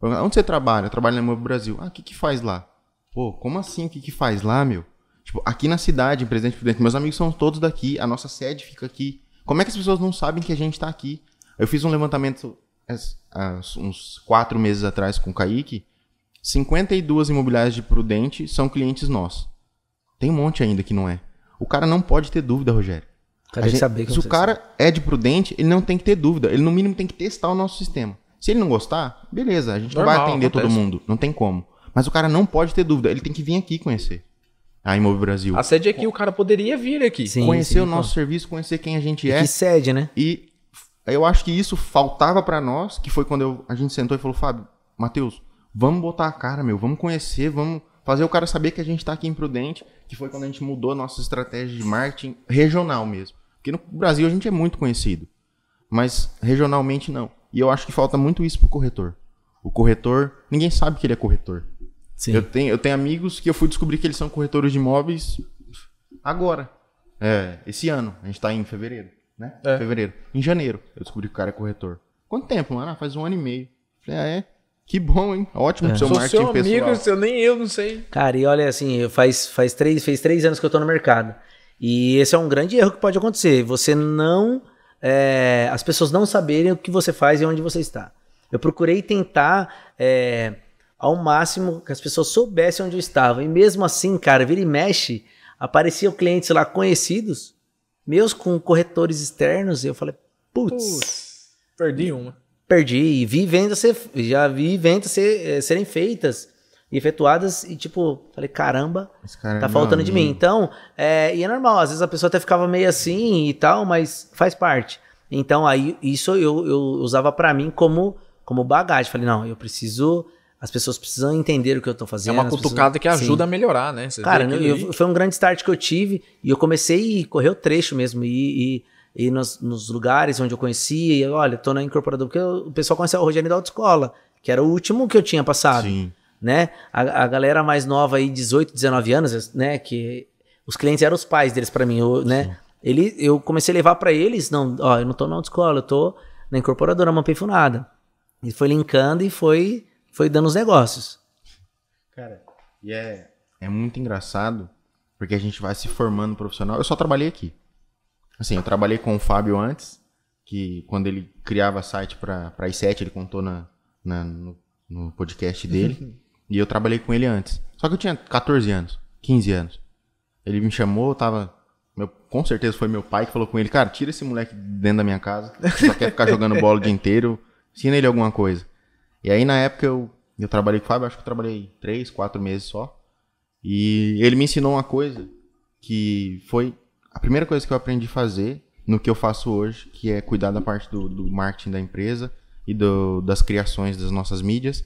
Onde você trabalha? Eu trabalho na Imob Brasil. Ah, o que, que faz lá? Pô, como assim o que, que faz lá, meu? Tipo, aqui na cidade, em Presidente Prudente, meus amigos são todos daqui, a nossa sede fica aqui. Como é que as pessoas não sabem que a gente está aqui? Eu fiz um levantamento uns quatro meses atrás com o Kaique. 52 imobiliárias de Prudente são clientes nossos. Tem um monte ainda que não é. O cara não pode ter dúvida, Rogério. Gente, saber que se o cara sabe. é de prudente, ele não tem que ter dúvida. Ele, no mínimo, tem que testar o nosso sistema. Se ele não gostar, beleza, a gente Normal, não vai atender acontece. todo mundo. Não tem como. Mas o cara não pode ter dúvida. Ele tem que vir aqui conhecer a Imóvel Brasil. A sede é aqui, o cara poderia vir aqui. Sim, conhecer sim, o nosso serviço, conhecer quem a gente é. E que é. sede, né? E eu acho que isso faltava para nós, que foi quando eu, a gente sentou e falou, Fábio, Matheus, vamos botar a cara, meu, vamos conhecer, vamos fazer o cara saber que a gente tá aqui em Prudente, que foi quando a gente mudou a nossa estratégia de marketing regional mesmo. Porque no Brasil a gente é muito conhecido, mas regionalmente não. E eu acho que falta muito isso pro corretor. O corretor, ninguém sabe que ele é corretor. Sim. Eu, tenho, eu tenho amigos que eu fui descobrir que eles são corretores de imóveis agora. É, esse ano. A gente tá em fevereiro, né? É. Fevereiro. Em janeiro eu descobri que o cara é corretor. Quanto tempo, mano? Ah, faz um ano e meio. Falei, ah, é? Que bom, hein? Ótimo é. pro seu Sou marketing seu amigo, pessoal. Seu, nem eu, não sei. Cara, e olha assim, faz, faz três, fez três anos que eu tô no mercado. E esse é um grande erro que pode acontecer. Você não. É, as pessoas não saberem o que você faz e onde você está. Eu procurei tentar é, ao máximo que as pessoas soubessem onde eu estava. E mesmo assim, cara, vira e mexe, apareciam clientes lá conhecidos, meus com corretores externos. E eu falei, putz. Perdi uma. Perdi. E vi vendas ser, já vi vendas ser, é, serem feitas efetuadas e tipo, falei, caramba, cara é tá faltando não, de mim. Não. Então, é, e é normal, às vezes a pessoa até ficava meio assim e tal, mas faz parte. Então aí isso eu, eu usava para mim como como bagagem. Falei, não, eu preciso as pessoas precisam entender o que eu tô fazendo. É uma cutucada que ajuda Sim. a melhorar, né? Você Cara, eu, foi um grande start que eu tive e eu comecei a correr o trecho mesmo e, e, e nos, nos, lugares onde eu conhecia e olha, tô na incorporadora, porque eu, o pessoal conhecia o Rogério da autoescola, que era o último que eu tinha passado. Sim né? A, a galera mais nova aí, 18, 19 anos, né? Que os clientes eram os pais deles para mim, eu, né? Ele, eu comecei a levar para eles, não, ó, eu não tô na autoescola, eu tô na incorporadora não nada E foi linkando e foi, foi dando os negócios. Cara, e é, é muito engraçado, porque a gente vai se formando profissional. Eu só trabalhei aqui. Assim, eu trabalhei com o Fábio antes, que quando ele criava site para i7, ele contou na, na no, no podcast dele. E eu trabalhei com ele antes. Só que eu tinha 14 anos, 15 anos. Ele me chamou, tava. Meu, com certeza foi meu pai que falou com ele: Cara, tira esse moleque dentro da minha casa. Só quer ficar jogando bola o dia inteiro. Ensina ele alguma coisa. E aí, na época, eu, eu trabalhei com o Fábio, acho que eu trabalhei 3, 4 meses só. E ele me ensinou uma coisa que foi a primeira coisa que eu aprendi a fazer no que eu faço hoje, que é cuidar da parte do, do marketing da empresa e do, das criações das nossas mídias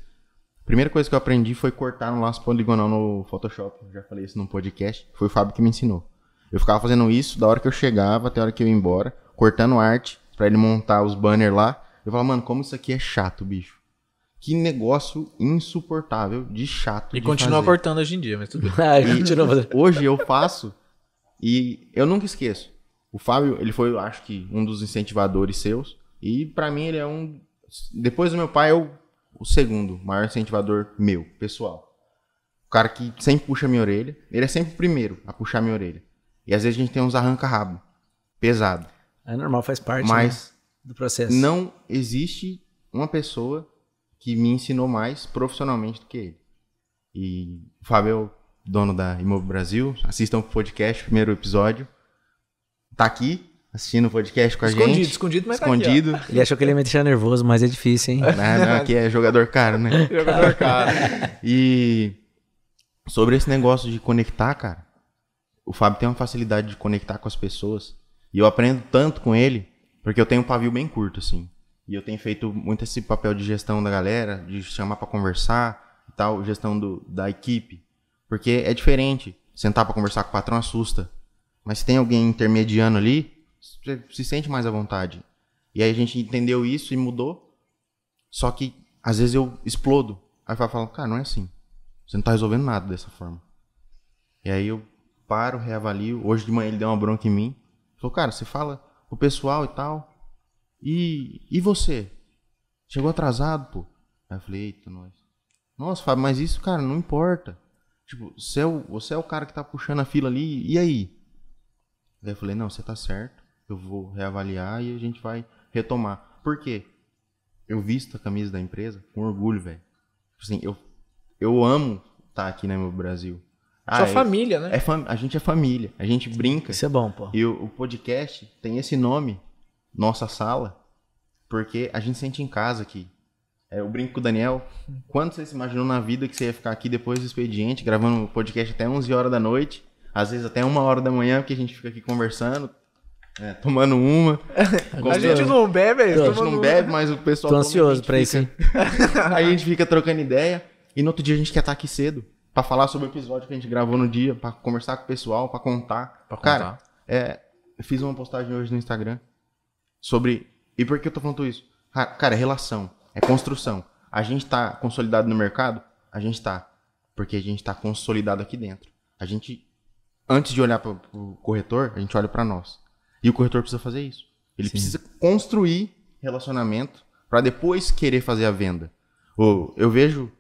Primeira coisa que eu aprendi foi cortar um laço poligonal no Photoshop. já falei isso num podcast. Foi o Fábio que me ensinou. Eu ficava fazendo isso da hora que eu chegava até a hora que eu ia embora, cortando arte para ele montar os banners lá. Eu falava, mano, como isso aqui é chato, bicho. Que negócio insuportável de chato. E de continua fazer. cortando hoje em dia, mas tudo bem. Ah, hoje eu faço e eu nunca esqueço. O Fábio, ele foi, acho que, um dos incentivadores seus. E para mim ele é um. Depois do meu pai, eu o segundo maior incentivador meu, pessoal. O cara que sempre puxa minha orelha, ele é sempre o primeiro a puxar minha orelha. E às vezes a gente tem uns arranca-rabo pesado. É normal, faz parte né, Mas né, do processo. Não existe uma pessoa que me ensinou mais profissionalmente do que ele. E o Fabio, é dono da Imóvel Brasil, assistam o podcast, primeiro episódio. Tá aqui, assistindo o podcast com a escondido, gente. Escondido, mas escondido. Tá aqui, ele achou que ele ia me deixar nervoso, mas é difícil, hein? Não, não, aqui é jogador caro, né? jogador caro. E sobre esse negócio de conectar, cara, o Fábio tem uma facilidade de conectar com as pessoas. E eu aprendo tanto com ele, porque eu tenho um pavio bem curto, assim. E eu tenho feito muito esse papel de gestão da galera, de chamar para conversar e tal, gestão do, da equipe. Porque é diferente. Sentar para conversar com o patrão assusta. Mas se tem alguém intermediando ali, você se sente mais à vontade. E aí a gente entendeu isso e mudou. Só que às vezes eu explodo. Aí vai falar, cara, não é assim. Você não tá resolvendo nada dessa forma. E aí eu paro, reavalio. Hoje de manhã ele deu uma bronca em mim. Falou, cara, você fala o pessoal e tal. E, e você? Chegou atrasado, pô. Aí eu falei, eita, nós. Nossa, Fábio, mas isso, cara, não importa. Tipo, você é, o, você é o cara que tá puxando a fila ali, e aí? aí eu falei, não, você tá certo eu vou reavaliar e a gente vai retomar. Por quê? Eu visto a camisa da empresa com orgulho, velho. Tipo assim, eu, eu amo estar tá aqui no né, meu Brasil. Ah, é, família, né? É fam a gente é família, a gente brinca. Isso é bom, pô. E o, o podcast tem esse nome, Nossa Sala, porque a gente sente em casa aqui. É, eu brinco com o Daniel. Quando você se imaginou na vida que você ia ficar aqui depois do expediente, gravando podcast até 11 horas da noite, às vezes até uma hora da manhã, porque a gente fica aqui conversando, é, tomando uma. a gente não bebe, é A gente não bebe, mas o pessoal. Tô ansioso pra isso. aí a gente fica trocando ideia. E no outro dia a gente quer estar aqui cedo. Pra falar sobre o episódio que a gente gravou no dia. Pra conversar com o pessoal, pra contar. Pra contar. Cara, é, eu fiz uma postagem hoje no Instagram sobre. E por que eu tô falando isso? Cara, é relação. É construção. A gente tá consolidado no mercado? A gente tá. Porque a gente tá consolidado aqui dentro. A gente. Antes de olhar pro, pro corretor, a gente olha para nós. E o corretor precisa fazer isso. Ele Sim. precisa construir relacionamento para depois querer fazer a venda. Ou eu vejo,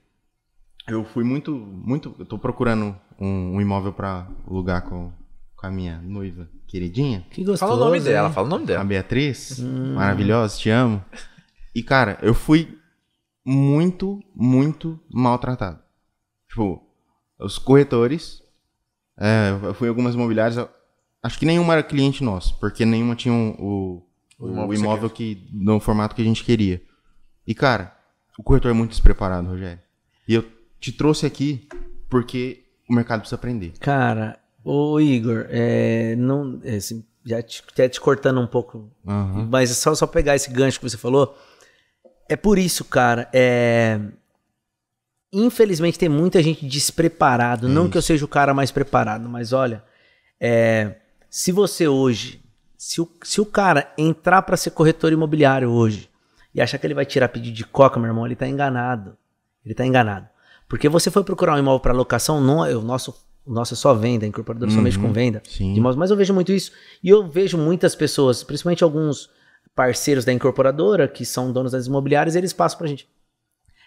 eu fui muito, muito, eu tô procurando um, um imóvel para alugar com, com a minha noiva queridinha. Que gostoso, fala o nome hein? dela, fala o nome dela. A Beatriz, hum. maravilhosa, te amo. E cara, eu fui muito, muito maltratado. Tipo, os corretores, é, eu fui em algumas imobiliárias, Acho que nenhuma era cliente nosso, porque nenhuma tinha o, o, o imóvel, imóvel que, no formato que a gente queria. E, cara, o corretor é muito despreparado, Rogério. E eu te trouxe aqui porque o mercado precisa aprender. Cara, ô Igor, é, não, é, assim, já te, até te cortando um pouco, uhum. mas é só, só pegar esse gancho que você falou. É por isso, cara, é... Infelizmente tem muita gente despreparado. É não isso. que eu seja o cara mais preparado, mas olha, é... Se você hoje, se o, se o cara entrar para ser corretor imobiliário hoje e achar que ele vai tirar pedido de coca, meu irmão, ele tá enganado. Ele tá enganado. Porque você foi procurar um imóvel para locação, não, é, o nosso o nosso é só venda, a incorporadora uhum, somente com venda. Sim. Imóveis, mas eu vejo muito isso. E eu vejo muitas pessoas, principalmente alguns parceiros da incorporadora, que são donos das imobiliárias, eles passam pra gente.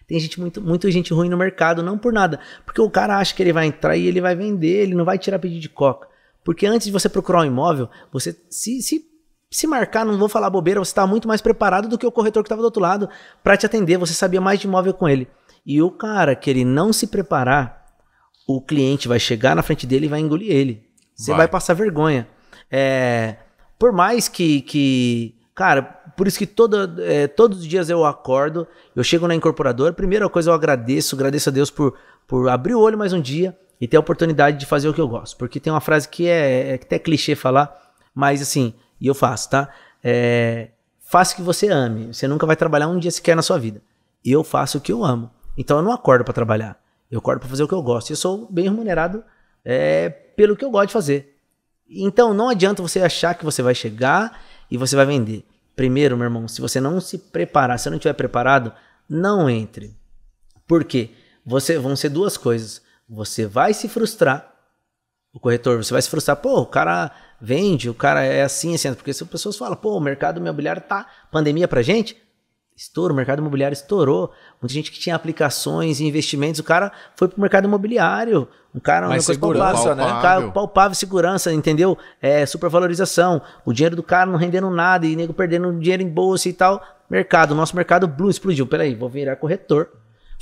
Tem gente muito, muita gente ruim no mercado, não por nada. Porque o cara acha que ele vai entrar e ele vai vender, ele não vai tirar pedido de coca. Porque antes de você procurar um imóvel, você se, se, se marcar, não vou falar bobeira, você está muito mais preparado do que o corretor que estava do outro lado para te atender, você sabia mais de imóvel com ele. E o cara que ele não se preparar, o cliente vai chegar na frente dele e vai engolir ele. Você vai, vai passar vergonha. É, por mais que, que. Cara, por isso que todo é, todos os dias eu acordo, eu chego na incorporadora, primeira coisa eu agradeço, agradeço a Deus por, por abrir o olho mais um dia, e ter a oportunidade de fazer o que eu gosto. Porque tem uma frase que é, é até clichê falar, mas assim, e eu faço, tá? É, faça o que você ame. Você nunca vai trabalhar um dia sequer na sua vida. Eu faço o que eu amo. Então eu não acordo para trabalhar. Eu acordo para fazer o que eu gosto. Eu sou bem remunerado é, pelo que eu gosto de fazer. Então não adianta você achar que você vai chegar e você vai vender. Primeiro, meu irmão, se você não se preparar, se você não estiver preparado, não entre. Por quê? Você, vão ser duas coisas. Você vai se frustrar. O corretor, você vai se frustrar. Pô, o cara vende, o cara é assim, assim. assim. Porque se as pessoas falam, pô, o mercado imobiliário tá pandemia pra gente, estouro, o mercado imobiliário estourou. Muita gente que tinha aplicações e investimentos, o cara foi pro mercado imobiliário. Um cara, Mais uma coisa palpável, né? O cara palpável, segurança, entendeu? É, supervalorização. O dinheiro do cara não rendendo nada e nego perdendo dinheiro em bolsa e tal. Mercado, nosso mercado blue explodiu. Peraí, vou virar corretor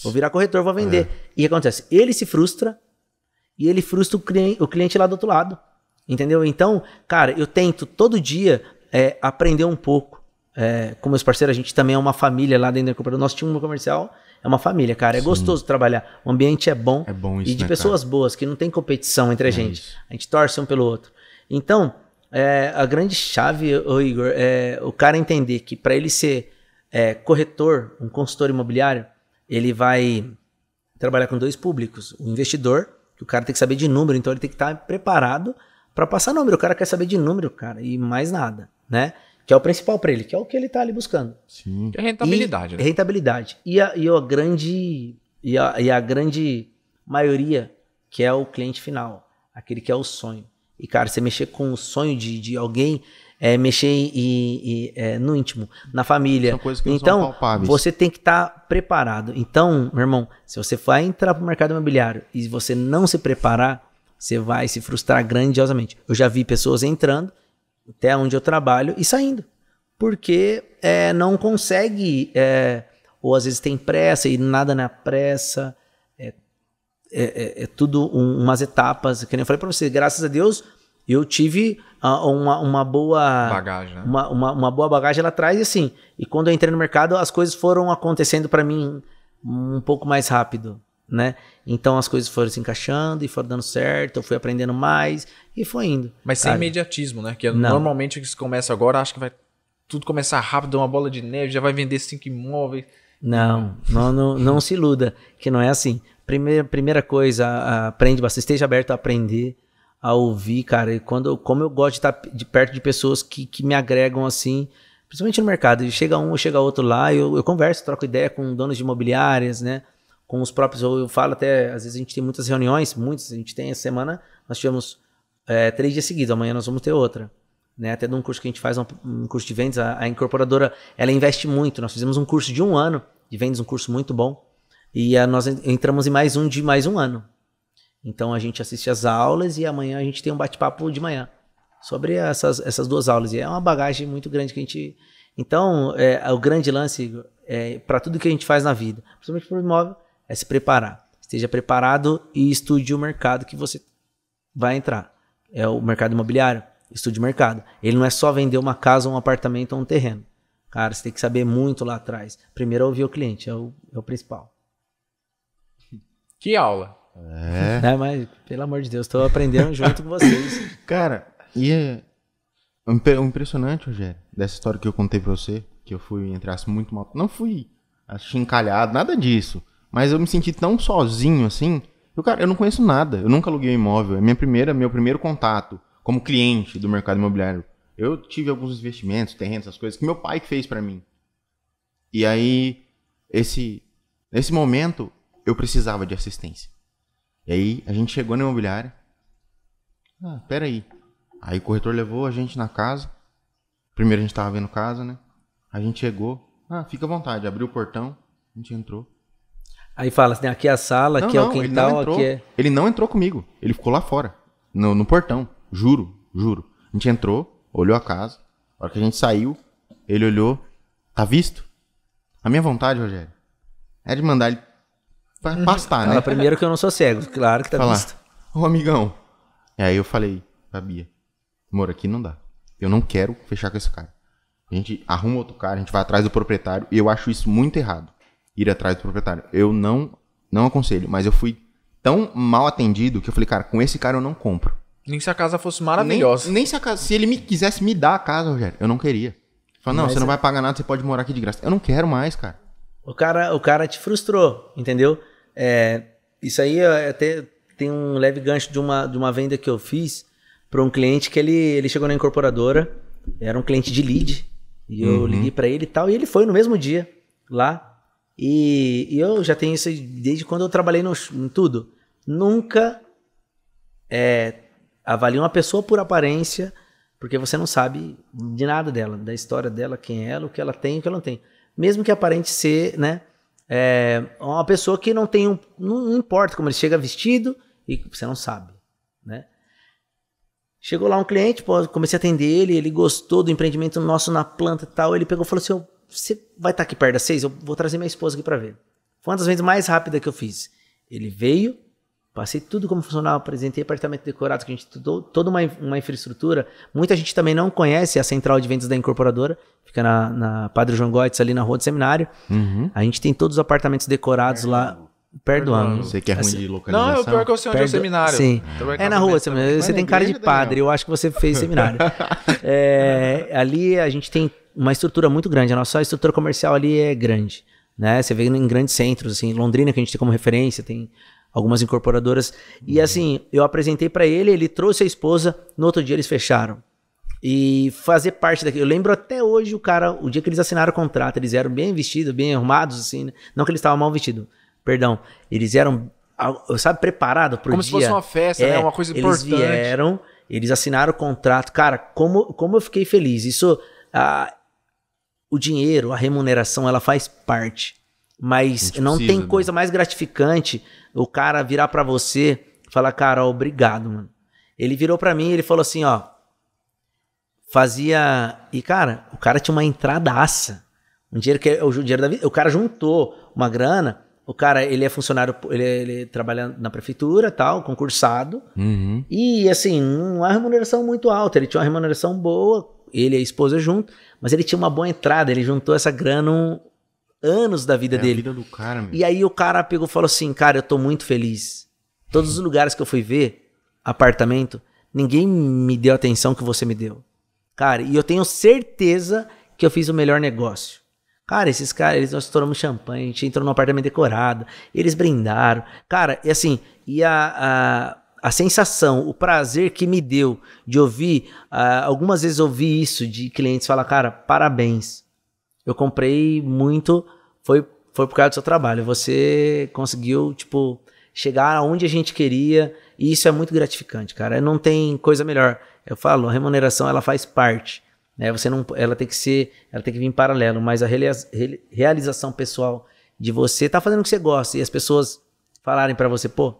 Vou virar corretor, vou vender. É. E o que acontece? Ele se frustra e ele frustra o, cliente, o cliente lá do outro lado. Entendeu? Então, cara, eu tento todo dia é, aprender um pouco. É, com meus parceiros, a gente também é uma família lá dentro da corporação. Nosso time comercial é uma família, cara. É Sim. gostoso trabalhar. O ambiente é bom. É bom isso, e de né, pessoas cara? boas, que não tem competição entre a é gente. Isso. A gente torce um pelo outro. Então, é, a grande chave, o Igor, é o cara entender que para ele ser é, corretor, um consultor imobiliário, ele vai trabalhar com dois públicos. O investidor, que o cara tem que saber de número, então ele tem que estar preparado para passar número. O cara quer saber de número, cara, e mais nada, né? Que é o principal para ele, que é o que ele está ali buscando. Sim. Que é rentabilidade, e, né? Rentabilidade. E a, e a grande e a, e a grande maioria que é o cliente final, aquele que é o sonho. E cara, você mexer com o sonho de, de alguém é, mexer e, é, no íntimo, na família. então, você tem que estar tá preparado. Então, meu irmão, se você vai entrar para o mercado imobiliário e você não se preparar, você vai se frustrar grandiosamente. Eu já vi pessoas entrando até onde eu trabalho e saindo, porque é, não consegue, é, ou às vezes tem pressa e nada na pressa. É, é, é, é tudo um, umas etapas, que nem eu falei para você, graças a Deus eu tive ah, uma, uma boa bagagem, né? uma, uma, uma, boa bagagem lá atrás e assim. E quando eu entrei no mercado, as coisas foram acontecendo para mim um pouco mais rápido, né? Então as coisas foram se encaixando e foram dando certo, eu fui aprendendo mais e foi indo. Mas sem imediatismo, né? Que é Não. normalmente o que se começa agora, acho que vai tudo começar rápido, uma bola de neve, já vai vender cinco imóveis. Não, não, não, não se iluda, que não é assim. Primeira, primeira coisa, aprende bastante, esteja aberto a aprender, a ouvir, cara. E quando, como eu gosto de tá estar de perto de pessoas que, que me agregam assim, principalmente no mercado. Chega um, chega outro lá, eu, eu converso, troco ideia com donos de imobiliárias, né? Com os próprios, eu falo até, às vezes a gente tem muitas reuniões, muitas, a gente tem essa semana, nós tivemos é, três dias seguidos, amanhã nós vamos ter outra. Né? Até de um curso que a gente faz, um, um curso de vendas, a, a, incorporadora, ela investe muito. Nós fizemos um curso de um ano de vendas, um curso muito bom. E a, nós entramos em mais um de mais um ano. Então a gente assiste as aulas e amanhã a gente tem um bate-papo de manhã sobre essas, essas duas aulas. E é uma bagagem muito grande que a gente. Então, é, o grande lance é, para tudo que a gente faz na vida, principalmente para o imóvel, é se preparar. Esteja preparado e estude o mercado que você vai entrar. É o mercado imobiliário, estude o mercado. Ele não é só vender uma casa, um apartamento ou um terreno. Cara, você tem que saber muito lá atrás. Primeiro é ouvir o cliente, é o, é o principal. Que aula! É. Não, mas, pelo amor de Deus, estou aprendendo junto com vocês. Cara, e é impressionante, Rogério, dessa história que eu contei pra você, que eu fui, entrar muito mal. Não fui achincalhado, nada disso. Mas eu me senti tão sozinho assim. Eu, cara, eu não conheço nada. Eu nunca aluguei um imóvel. É minha primeira, meu primeiro contato como cliente do mercado imobiliário. Eu tive alguns investimentos, terrenos, essas coisas que meu pai fez para mim. E aí, esse, nesse momento, eu precisava de assistência. E aí a gente chegou na imobiliária. Ah, peraí. Aí o corretor levou a gente na casa. Primeiro a gente tava vendo casa, né? A gente chegou. Ah, fica à vontade. Abriu o portão. A gente entrou. Aí fala assim, aqui é a sala, não, aqui não, é o quintal, ele entrou, aqui é... Ele não entrou comigo. Ele ficou lá fora. No, no portão. Juro, juro. A gente entrou, olhou a casa. A hora que a gente saiu, ele olhou. Tá visto? A minha vontade, Rogério, é de mandar ele pastar, né? Fala primeiro que eu não sou cego, claro que tá visto. Ô amigão. E aí eu falei pra Bia, amor, aqui não dá. Eu não quero fechar com esse cara. A gente arruma outro cara, a gente vai atrás do proprietário. E eu acho isso muito errado. Ir atrás do proprietário. Eu não, não aconselho, mas eu fui tão mal atendido que eu falei, cara, com esse cara eu não compro. Nem se a casa fosse maravilhosa. Nem, nem se a casa. Se ele me quisesse me dar a casa, Rogério, eu não queria. Fala, não, mas você não é vai pagar nada, você pode morar aqui de graça. Eu não quero mais, cara. O cara, o cara te frustrou, entendeu? É, isso aí até tem um leve gancho de uma, de uma venda que eu fiz para um cliente que ele, ele chegou na incorporadora, era um cliente de lead, e eu uhum. liguei para ele e tal, e ele foi no mesmo dia lá. E, e eu já tenho isso desde quando eu trabalhei no, em tudo. Nunca é, avalie uma pessoa por aparência, porque você não sabe de nada dela, da história dela, quem é ela, o que ela tem, o que ela não tem. Mesmo que aparente ser, né? é uma pessoa que não tem um. Não, importa como ele chega vestido e você não sabe, né? Chegou lá um cliente, pô, comecei a atender ele, ele gostou do empreendimento nosso na planta e tal. Ele pegou e falou assim: Você vai estar tá aqui perto das seis? Eu vou trazer minha esposa aqui para ver. Foi uma das vezes mais rápidas que eu fiz. Ele veio, Passei tudo como funcionava, apresentei apartamento decorado, que a gente estudou toda uma, uma infraestrutura. Muita gente também não conhece a central de vendas da incorporadora, fica na, na Padre João Goetz, ali na Rua do Seminário. Uhum. A gente tem todos os apartamentos decorados lá. Perdoando. Você quer é ruim assim, de localização? Não, é pior que eu sei onde Perdo... é o seminário. Sim. É na rua, seminário. Você tem cara de padre, eu acho que você fez seminário. é, ali a gente tem uma estrutura muito grande. A nossa estrutura comercial ali é grande. Né? Você vê em grandes centros, assim, Londrina, que a gente tem como referência, tem algumas incorporadoras. E uhum. assim, eu apresentei para ele, ele trouxe a esposa, no outro dia eles fecharam. E fazer parte daquilo. Eu lembro até hoje o cara, o dia que eles assinaram o contrato, eles eram bem vestidos, bem arrumados, assim, né? Não que eles estavam mal vestidos, perdão. Eles eram, sabe, preparados pro Como dia. Como se fosse uma festa, né? é, né? Uma coisa eles importante. Eles vieram, eles assinaram o contrato. Cara, como, como eu fiquei feliz. Isso, a, ah, o dinheiro, a remuneração, ela faz parte mas não precisa, tem né? coisa mais gratificante o cara virar para você falar, cara, obrigado, mano. Ele virou para mim, ele falou assim, ó, fazia e cara, o cara tinha uma entradaça. Um dinheiro que é o dinheiro da vida, o cara juntou uma grana, o cara, ele é funcionário, ele, é, ele trabalha na prefeitura, tal, concursado. Uhum. E assim, uma remuneração muito alta, ele tinha uma remuneração boa, ele e a esposa junto, mas ele tinha uma boa entrada, ele juntou essa grana um, anos da vida é, dele. A vida do cara, meu. E aí o cara pegou e falou assim: Cara, eu tô muito feliz. Todos os lugares que eu fui ver, apartamento, ninguém me deu a atenção que você me deu. Cara, e eu tenho certeza que eu fiz o melhor negócio. Cara, esses caras, eles, nós tomamos champanhe, a gente entrou num apartamento decorado, eles brindaram. Cara, e assim, e a, a, a sensação, o prazer que me deu de ouvir, uh, algumas vezes ouvi isso de clientes falar, cara, parabéns eu comprei muito, foi, foi por causa do seu trabalho. Você conseguiu, tipo, chegar aonde a gente queria, e isso é muito gratificante, cara. Não tem coisa melhor. Eu falo, a remuneração ela faz parte, né? Você não, ela tem que ser, ela tem que vir em paralelo, mas a realização pessoal de você tá fazendo o que você gosta e as pessoas falarem para você, pô,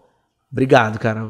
obrigado, cara.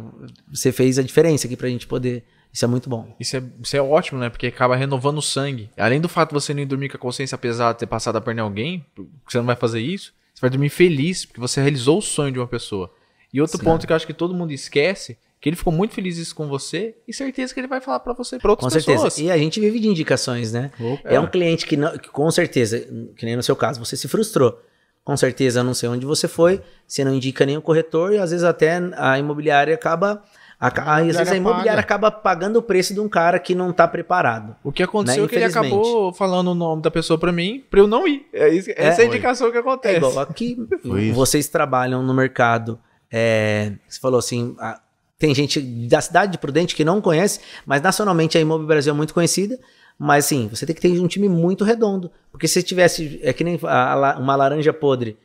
Você fez a diferença aqui pra gente poder isso é muito bom. Isso é, isso é ótimo, né? Porque acaba renovando o sangue. Além do fato de você não dormir com a consciência pesada de ter passado a perna em alguém, você não vai fazer isso, você vai dormir feliz, porque você realizou o sonho de uma pessoa. E outro Sim. ponto que eu acho que todo mundo esquece que ele ficou muito feliz isso com você e certeza que ele vai falar para você, para outras com certeza. E a gente vive de indicações, né? Opa. É um cliente que, não, que, com certeza, que nem no seu caso, você se frustrou. Com certeza, não sei onde você foi, você não indica nenhum corretor e às vezes até a imobiliária acaba a, a, às vezes a imobiliária paga. acaba pagando o preço de um cara que não tá preparado. O que aconteceu né? é que ele acabou falando o nome da pessoa para mim, para eu não ir. É isso, é, essa é a indicação que é acontece. É igual aqui, vocês trabalham no mercado, é, você falou assim, a, tem gente da cidade de Prudente que não conhece, mas nacionalmente a Imóvel Brasil é muito conhecida. Mas sim, você tem que ter um time muito redondo. Porque se tivesse, é que nem a, uma laranja podre.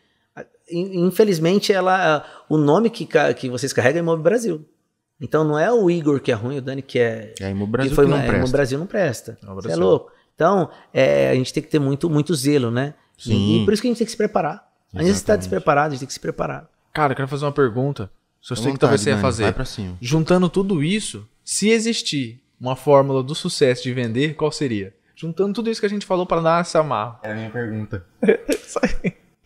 Infelizmente, ela, o nome que, que vocês carregam é Imóvel Brasil. Então não é o Igor que é ruim, o Dani que é. É o Brasil que, foi, que não é, presta. Brasil não presta. É Brasil. é louco. Então é, a gente tem que ter muito, muito zelo, né? Sim. E, e por isso que a gente tem que se preparar. A gente está despreparado, a gente tem que se preparar. Cara, eu quero fazer uma pergunta. Se eu sei que talvez você ia fazer. Vai pra cima. Juntando tudo isso, se existir uma fórmula do sucesso de vender, qual seria? Juntando tudo isso que a gente falou para dar essa marra. É a minha pergunta.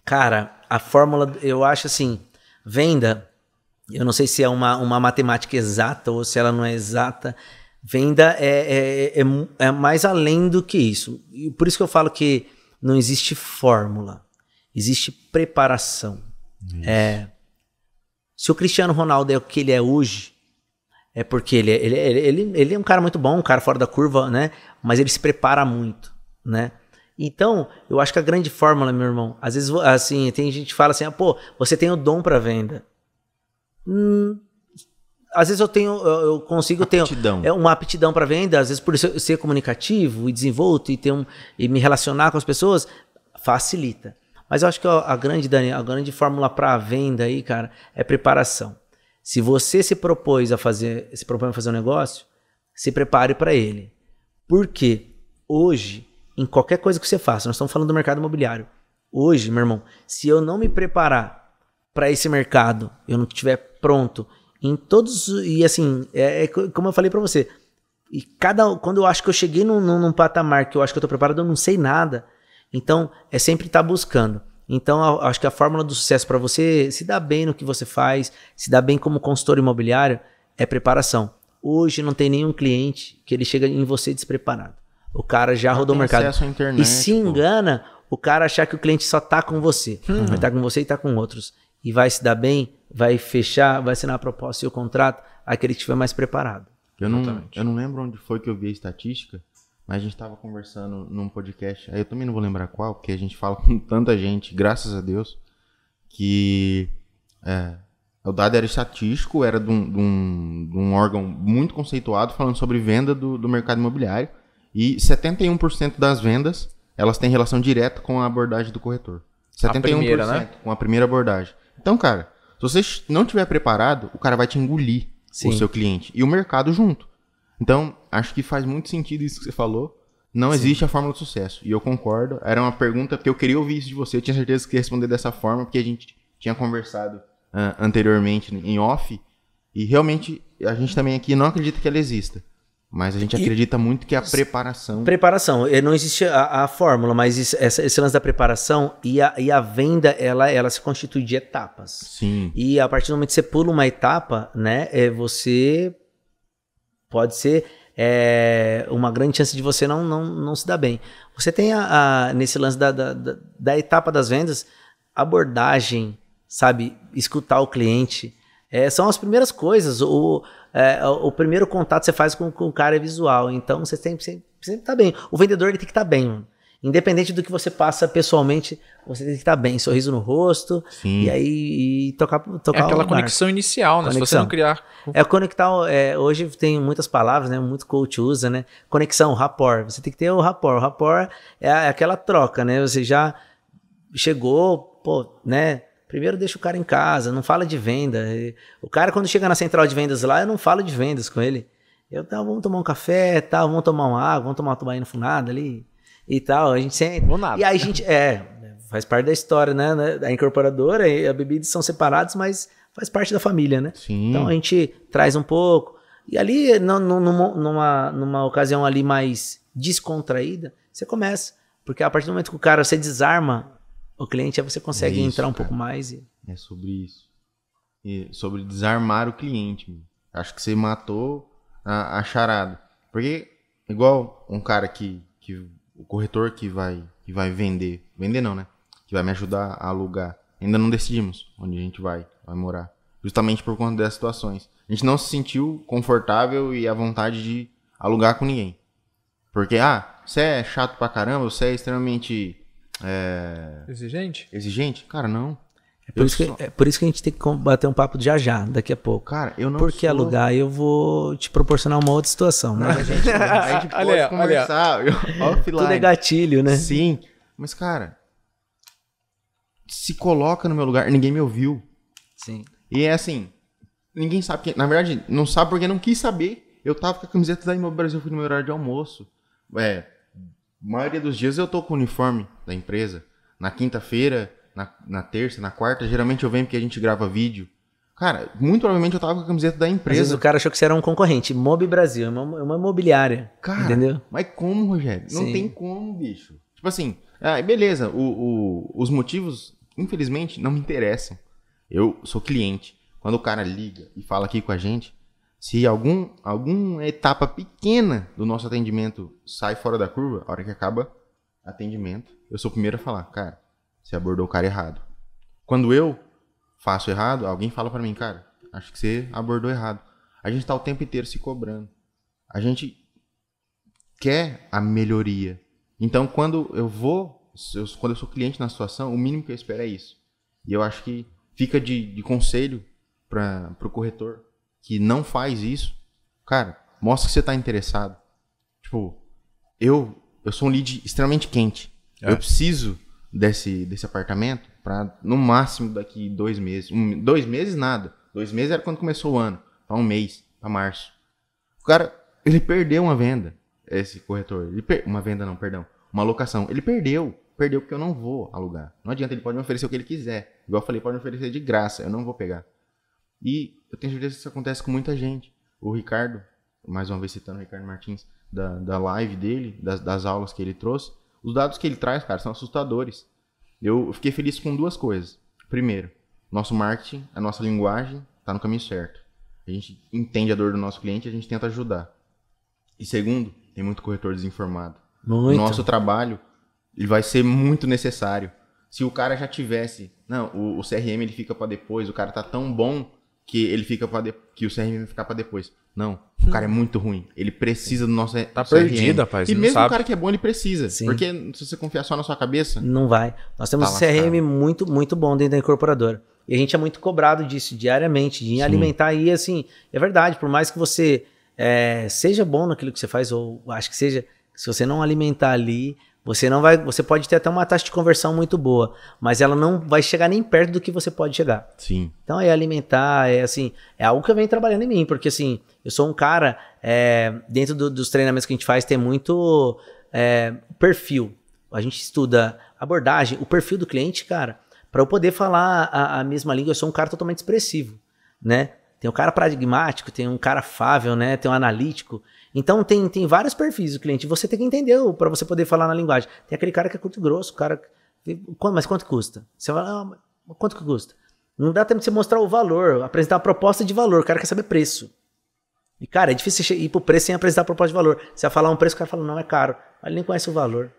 Cara, a fórmula, eu acho assim, venda eu não sei se é uma, uma matemática exata ou se ela não é exata. Venda é, é, é, é, é mais além do que isso. E por isso que eu falo que não existe fórmula, existe preparação. É, se o Cristiano Ronaldo é o que ele é hoje, é porque ele, é, é, ele, ele, ele é um cara muito bom, um cara fora da curva, né? Mas ele se prepara muito, né? Então, eu acho que a grande fórmula, meu irmão, às vezes, assim, tem gente que fala assim, ah, pô, você tem o dom para venda. Hum, às vezes eu tenho, eu consigo ter é, uma aptidão para venda, às vezes por ser comunicativo e desenvolto e ter um, e me relacionar com as pessoas facilita. Mas eu acho que a, grande Dani, a grande fórmula para a venda aí, cara, é preparação. Se você se propôs a fazer, se propõe a fazer um negócio, se prepare para ele. Porque hoje, em qualquer coisa que você faça, nós estamos falando do mercado imobiliário. Hoje, meu irmão, se eu não me preparar para esse mercado, eu não tiver pronto em todos e assim é, é como eu falei para você e cada quando eu acho que eu cheguei num, num, num, patamar que eu acho que eu tô preparado eu não sei nada então é sempre estar tá buscando então eu, acho que a fórmula do sucesso para você se dar bem no que você faz se dar bem como consultor imobiliário é preparação hoje não tem nenhum cliente que ele chega em você despreparado o cara já rodou o mercado internet, e se pô. engana o cara achar que o cliente só tá com você uhum. tá com você e tá com outros e vai se dar bem, vai fechar, vai assinar a proposta e o contrato, aquele que estiver mais preparado. Eu não, eu não lembro onde foi que eu vi a estatística, mas a gente estava conversando num podcast, aí eu também não vou lembrar qual, porque a gente fala com tanta gente, graças a Deus, que é, o dado era estatístico, era de um, de, um, de um, órgão muito conceituado falando sobre venda do, do mercado imobiliário, e 71% das vendas, elas têm relação direta com a abordagem do corretor. 71% a primeira, né? com a primeira abordagem. Então, cara, se você não tiver preparado, o cara vai te engolir, Sim. o seu cliente, e o mercado junto. Então, acho que faz muito sentido isso que você falou. Não Sim. existe a fórmula do sucesso. E eu concordo. Era uma pergunta que eu queria ouvir isso de você. Eu tinha certeza que ia responder dessa forma, porque a gente tinha conversado uh, anteriormente em off. E realmente, a gente também aqui não acredita que ela exista. Mas a gente acredita e, muito que é a preparação. Preparação. Não existe a, a fórmula, mas isso, essa, esse lance da preparação e a, e a venda, ela, ela se constitui de etapas. Sim. E a partir do momento que você pula uma etapa, né, é, você pode ser é, uma grande chance de você não, não, não se dar bem. Você tem, a, a nesse lance da, da, da, da etapa das vendas, abordagem, sabe? Escutar o cliente. É, são as primeiras coisas. O, é, o primeiro contato você faz com, com o cara é visual. Então você sempre, sempre, sempre tá bem. O vendedor ele tem que estar tá bem. Independente do que você passa pessoalmente, você tem que estar tá bem, sorriso no rosto, Sim. e aí e tocar, tocar. É aquela conexão inicial, né? Conexão. Se você não criar. É conectar. É, hoje tem muitas palavras, né? Muito coach usa, né? Conexão, rapport. Você tem que ter o rapport. O rapport é, é aquela troca, né? Você já chegou, pô, né? Primeiro deixa o cara em casa, não fala de venda. O cara, quando chega na central de vendas lá, eu não falo de vendas com ele. Eu, tá, vamos tomar um café, tal, tá, vamos tomar uma água, vamos tomar uma tubaína funada ali e tal. A gente senta. Ou nada. E aí a gente, é, faz parte da história, né? né a incorporadora e a bebida são separados, mas faz parte da família, né? Sim. Então a gente traz um pouco. E ali, numa, numa, numa ocasião ali mais descontraída, você começa. Porque a partir do momento que o cara, você desarma o cliente, aí é você consegue é isso, entrar um cara. pouco é. mais. E... É sobre isso. E sobre desarmar o cliente. Acho que você matou a, a, charada. Porque, igual um cara que, que. O corretor que vai, que vai vender. Vender não, né? Que vai me ajudar a alugar. Ainda não decidimos onde a gente vai, vai morar. Justamente por conta dessas situações. A gente não se sentiu confortável e à vontade de alugar com ninguém. Porque, ah, você é chato pra caramba, você é extremamente é... Exigente? Exigente? Cara, não. É por, sou... que, é por, isso que, a gente tem que bater um papo de já já, daqui a pouco. Cara, eu não Porque sou... alugar eu vou te proporcionar uma outra situação, né? a gente, a gente pode olha, conversar olha. offline. Tudo é gatilho, né? Sim, mas cara, se coloca no meu lugar, ninguém me ouviu. Sim. E é assim, ninguém sabe, que, na verdade, não sabe porque não quis saber. Eu tava com a camiseta da Imóvel Brasil, fui no meu horário de almoço. É, a maioria dos dias eu tô com o uniforme da empresa. Na quinta-feira, na, na, terça, na quarta, geralmente eu venho porque a gente grava vídeo. Cara, muito provavelmente eu tava com a camiseta da empresa. Às vezes o cara achou que você era um concorrente. Mob Brasil, é uma, é uma imobiliária. Cara, entendeu? mas como, Rogério? Não Sim. tem como, bicho. Tipo assim, ah, beleza, o, o, os motivos, infelizmente, não me interessam. Eu sou cliente. Quando o cara liga e fala aqui com a gente, se algum, alguma etapa pequena do nosso atendimento sai fora da curva, a hora que acaba atendimento, eu sou o primeiro a falar, cara, você abordou o cara errado. Quando eu faço errado, alguém fala para mim, cara, acho que você abordou errado. A gente tá o tempo inteiro se cobrando. A gente quer a melhoria. Então, quando eu vou, eu, quando eu sou cliente na situação, o mínimo que eu espero é isso. E eu acho que fica de, de conselho para o corretor que não faz isso, cara, mostra que você tá interessado. Tipo, eu eu sou um lead extremamente quente. É. Eu preciso desse, desse apartamento para no máximo daqui dois meses. Um, dois meses nada. Dois meses era quando começou o ano. Tá um mês, tá março. O cara, ele perdeu uma venda, esse corretor. Per... Uma venda não, perdão. Uma locação. Ele perdeu. Perdeu porque eu não vou alugar. Não adianta, ele pode me oferecer o que ele quiser. Igual eu falei, pode me oferecer de graça. Eu não vou pegar. E eu tenho certeza que isso acontece com muita gente. O Ricardo, mais uma vez citando o Ricardo Martins, da, da live dele, das, das aulas que ele trouxe, os dados que ele traz, cara, são assustadores. Eu fiquei feliz com duas coisas. Primeiro, nosso marketing, a nossa linguagem está no caminho certo. A gente entende a dor do nosso cliente a gente tenta ajudar. E segundo, tem muito corretor desinformado. Muito. Nosso trabalho ele vai ser muito necessário. Se o cara já tivesse, não, o, o CRM ele fica para depois, o cara tá tão bom que ele fica para de... que o CRM vai ficar para depois. Não, o cara é muito ruim. Ele precisa do nosso Tá CRM. perdido, rapaz. E mesmo o cara que é bom, ele precisa. Sim. Porque se você confiar só na sua cabeça... Não vai. Nós temos tá um CRM lascado. muito, muito bom dentro da incorporadora. E a gente é muito cobrado disso diariamente, de Sim. alimentar. E assim, é verdade, por mais que você é, seja bom naquilo que você faz, ou acho que seja, se você não alimentar ali, você não vai, você pode ter até uma taxa de conversão muito boa, mas ela não vai chegar nem perto do que você pode chegar. Sim. Então é alimentar, é assim, é algo que eu venho trabalhando em mim, porque assim, eu sou um cara é, dentro do, dos treinamentos que a gente faz tem muito é, perfil. A gente estuda abordagem, o perfil do cliente, cara, para eu poder falar a, a mesma língua. Eu sou um cara totalmente expressivo, né? Tem um cara pragmático, tem um cara fável, né? Tem um analítico. Então tem, tem vários perfis do cliente. Você tem que entender para você poder falar na linguagem. Tem aquele cara que é curto e grosso, cara. Mas quanto custa? Você fala, ah, quanto que custa? Não dá tempo de você mostrar o valor, apresentar a proposta de valor. O cara quer saber preço. E, cara, é difícil ir pro preço sem apresentar a proposta de valor. Você vai falar um preço, o cara fala, não, é caro. Ele nem conhece o valor.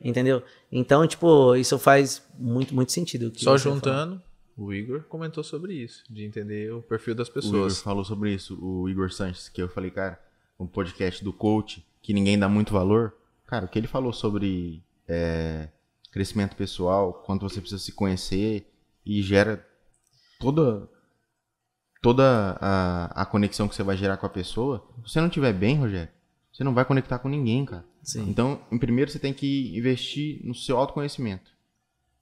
Entendeu? Então, tipo, isso faz muito, muito sentido. Só tá juntando, o Igor comentou sobre isso, de entender o perfil das pessoas. O Igor falou sobre isso, o Igor Sanches, que eu falei, cara, um podcast do coach, que ninguém dá muito valor, cara, o que ele falou sobre é, crescimento pessoal, quanto você precisa se conhecer e gera toda toda a, a conexão que você vai gerar com a pessoa. Se você não tiver bem, Rogério, você não vai conectar com ninguém, cara. Sim. Então, em primeiro você tem que investir no seu autoconhecimento.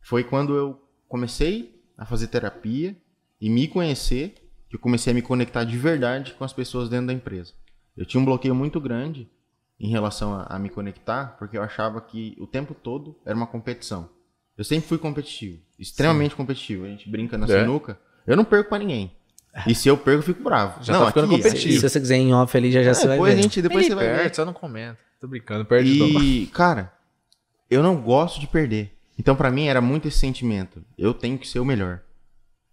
Foi quando eu comecei a fazer terapia e me conhecer que eu comecei a me conectar de verdade com as pessoas dentro da empresa. Eu tinha um bloqueio muito grande em relação a, a, me conectar, porque eu achava que o tempo todo era uma competição. Eu sempre fui competitivo, extremamente Sim. competitivo. A gente brinca na é. sinuca, eu não perco para ninguém. E se eu perco, eu fico bravo. Já não, tá ficando aqui, é competitivo. Se, se, você quiser em off ali, já, já é, você vai depois ver. Gente, depois Ele você perde, vai ver. só não comenta. Tô brincando, perde E, cara, eu não gosto de perder. Então, para mim, era muito esse sentimento. Eu tenho que ser o melhor.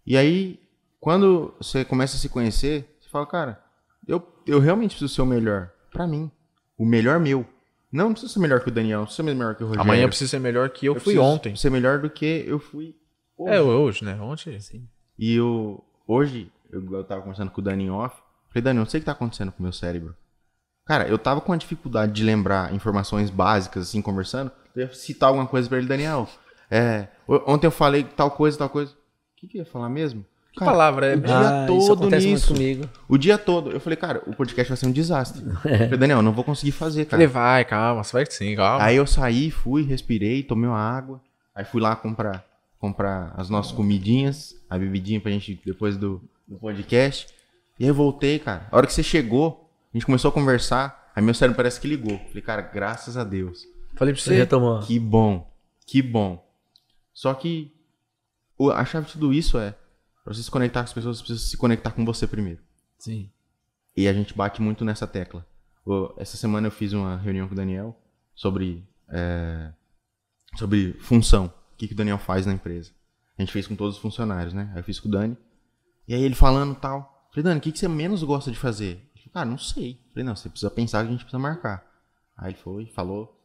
E aí, quando você começa a se conhecer, você fala, cara, eu, eu realmente preciso ser o melhor. para mim. O melhor meu. Não, não preciso ser melhor que o Daniel, não preciso ser melhor que o Rogério. Amanhã eu preciso ser melhor que eu, eu fui ontem. ser melhor do que eu fui é, hoje. É, hoje, né? Ontem. Sim. E eu, hoje, eu, eu tava conversando com o Dani off. Falei, Dani, eu não sei o que tá acontecendo com o meu cérebro. Cara, eu tava com a dificuldade de lembrar informações básicas, assim, conversando. Eu ia citar alguma coisa pra ele, Daniel. É, ontem eu falei tal coisa, tal coisa. O que, que eu ia falar mesmo? Que palavra, palavra? O né? dia ah, todo isso acontece nisso. comigo. O dia todo. Eu falei, cara, o podcast vai ser um desastre. É. Falei, Daniel, não vou conseguir fazer, cara. Ele vai, calma, você vai sim, calma. Aí eu saí, fui, respirei, tomei uma água. Aí fui lá comprar, comprar as nossas comidinhas, a bebidinha pra gente depois do, do podcast. E aí eu voltei, cara. A hora que você chegou, a gente começou a conversar. Aí meu cérebro parece que ligou. Falei, cara, graças a Deus. Falei pra você. Retomou. Que bom, que bom. Só que a chave de tudo isso é Pra você se conectar com as pessoas, você precisa se conectar com você primeiro. Sim. E a gente bate muito nessa tecla. Essa semana eu fiz uma reunião com o Daniel sobre, é, sobre função. O que, que o Daniel faz na empresa. A gente fez com todos os funcionários, né? Aí eu fiz com o Dani. E aí ele falando tal. Falei, Dani, o que, que você menos gosta de fazer? Ele cara, não sei. Falei, não, você precisa pensar que a gente precisa marcar. Aí ele foi, falou.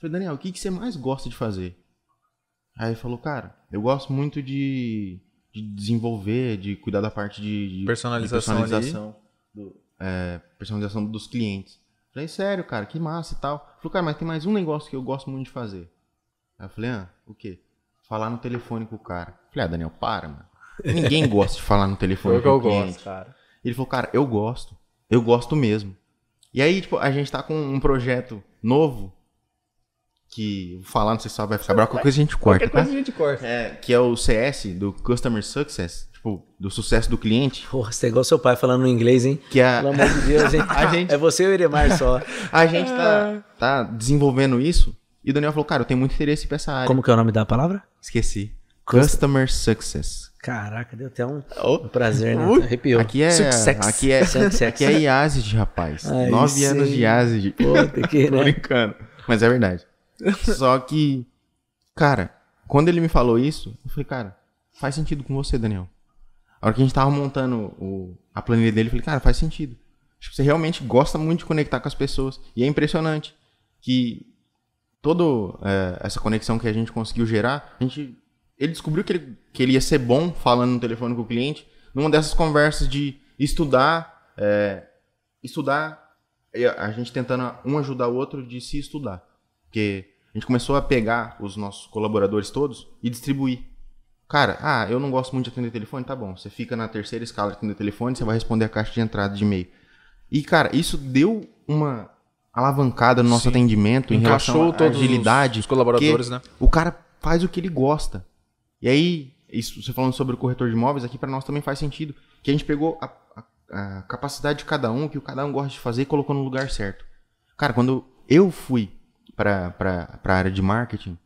Falei, Daniel, o que, que você mais gosta de fazer? Aí ele falou, cara, eu gosto muito de de desenvolver, de cuidar da parte de, de personalização, de personalização, do, é, personalização dos clientes. falei, sério, cara, que massa e tal. Eu falei, cara, mas tem mais um negócio que eu gosto muito de fazer. Aí eu falei, ah, o quê? Falar no telefone com o cara. falei, ah, Daniel, para, mano. Ninguém gosta de falar no telefone com o cliente. Eu gosto, cara. Ele falou, cara, eu gosto. Eu gosto mesmo. E aí, tipo, a gente tá com um projeto novo que vou falar, não sei se só vai ficar bravo, qualquer coisa a gente corta. Qualquer tá? coisa a gente corta. É, que é o CS, do Customer Success, tipo, do sucesso do cliente. Porra, você é igual seu pai falando em inglês, hein? Que a... Pelo amor de Deus, hein? a gente... É você e o Iremar só. a gente tá, tá desenvolvendo isso e o Daniel falou, cara, eu tenho muito interesse pra essa área. Como que é o nome da palavra? Esqueci. Customer Success. Caraca, deu até um, oh. um prazer, né? Uh. Arrepiou. Aqui é, Success. Aqui é, aqui é IASID, rapaz. Ai, Nove sim. anos de Iazid. Pô, tem que, né? Tô brincando. Mas é verdade. Só que, cara, quando ele me falou isso, eu falei, cara, faz sentido com você, Daniel. A hora que a gente tava montando o, a planilha dele, eu falei, cara, faz sentido. Acho que você realmente gosta muito de conectar com as pessoas. E é impressionante que toda é, essa conexão que a gente conseguiu gerar, a gente, ele descobriu que ele, que ele ia ser bom falando no telefone com o cliente numa dessas conversas de estudar, é, estudar, a gente tentando um ajudar o outro de se estudar. Porque a gente começou a pegar os nossos colaboradores todos e distribuir. Cara, ah, eu não gosto muito de atender telefone, tá bom. Você fica na terceira escala de atender telefone, você vai responder a caixa de entrada de e-mail. E, cara, isso deu uma alavancada no nosso Sim. atendimento Encaixou em relação à agilidade. Os, colaboradores, né? O cara faz o que ele gosta. E aí, isso, você falando sobre o corretor de imóveis, aqui para nós também faz sentido. Que a gente pegou a, a, a capacidade de cada um, o que o cada um gosta de fazer e colocou no lugar certo. Cara, quando eu fui para a área de marketing,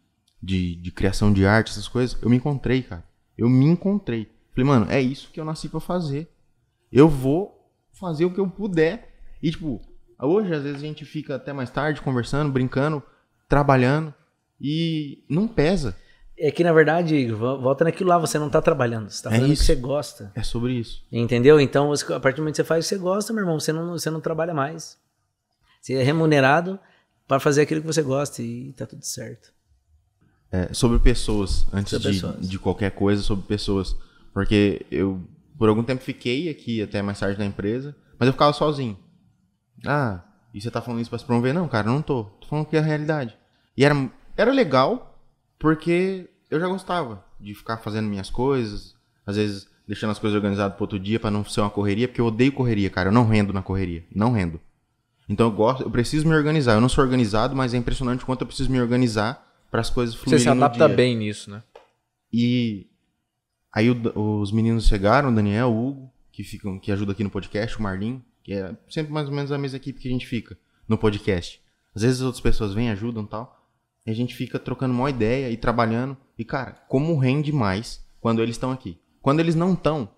de, de criação de arte, essas coisas, eu me encontrei, cara. Eu me encontrei. Falei, mano, é isso que eu nasci para fazer. Eu vou fazer o que eu puder. E, tipo, hoje às vezes a gente fica até mais tarde conversando, brincando, trabalhando e não pesa. É que, na verdade, volta naquilo lá, você não tá trabalhando, você tá é fazendo é o que você gosta. É sobre isso. Entendeu? Então, a partir do momento que você faz o que você gosta, meu irmão, você não, você não trabalha mais. Você é remunerado para fazer aquilo que você gosta e tá tudo certo. É, sobre pessoas, antes sobre de, pessoas. de qualquer coisa, sobre pessoas. Porque eu, por algum tempo, fiquei aqui até mais tarde na empresa, mas eu ficava sozinho. Ah, e você tá falando isso pra se promover? Não, cara, não tô. Tô falando que é a realidade. E era, era legal, porque eu já gostava de ficar fazendo minhas coisas, às vezes deixando as coisas organizadas pro outro dia para não ser uma correria, porque eu odeio correria, cara. Eu não rendo na correria. Não rendo. Então eu gosto, eu preciso me organizar. Eu não sou organizado, mas é impressionante o quanto eu preciso me organizar para as coisas fluírem. Você se adapta bem nisso, né? E aí o, os meninos chegaram, o Daniel, o Hugo, que ficam, que ajuda aqui no podcast, o Marlin, que é sempre mais ou menos a mesma equipe que a gente fica no podcast. Às vezes as outras pessoas vêm, ajudam, tal. E a gente fica trocando uma ideia e trabalhando. E cara, como rende mais quando eles estão aqui? Quando eles não estão,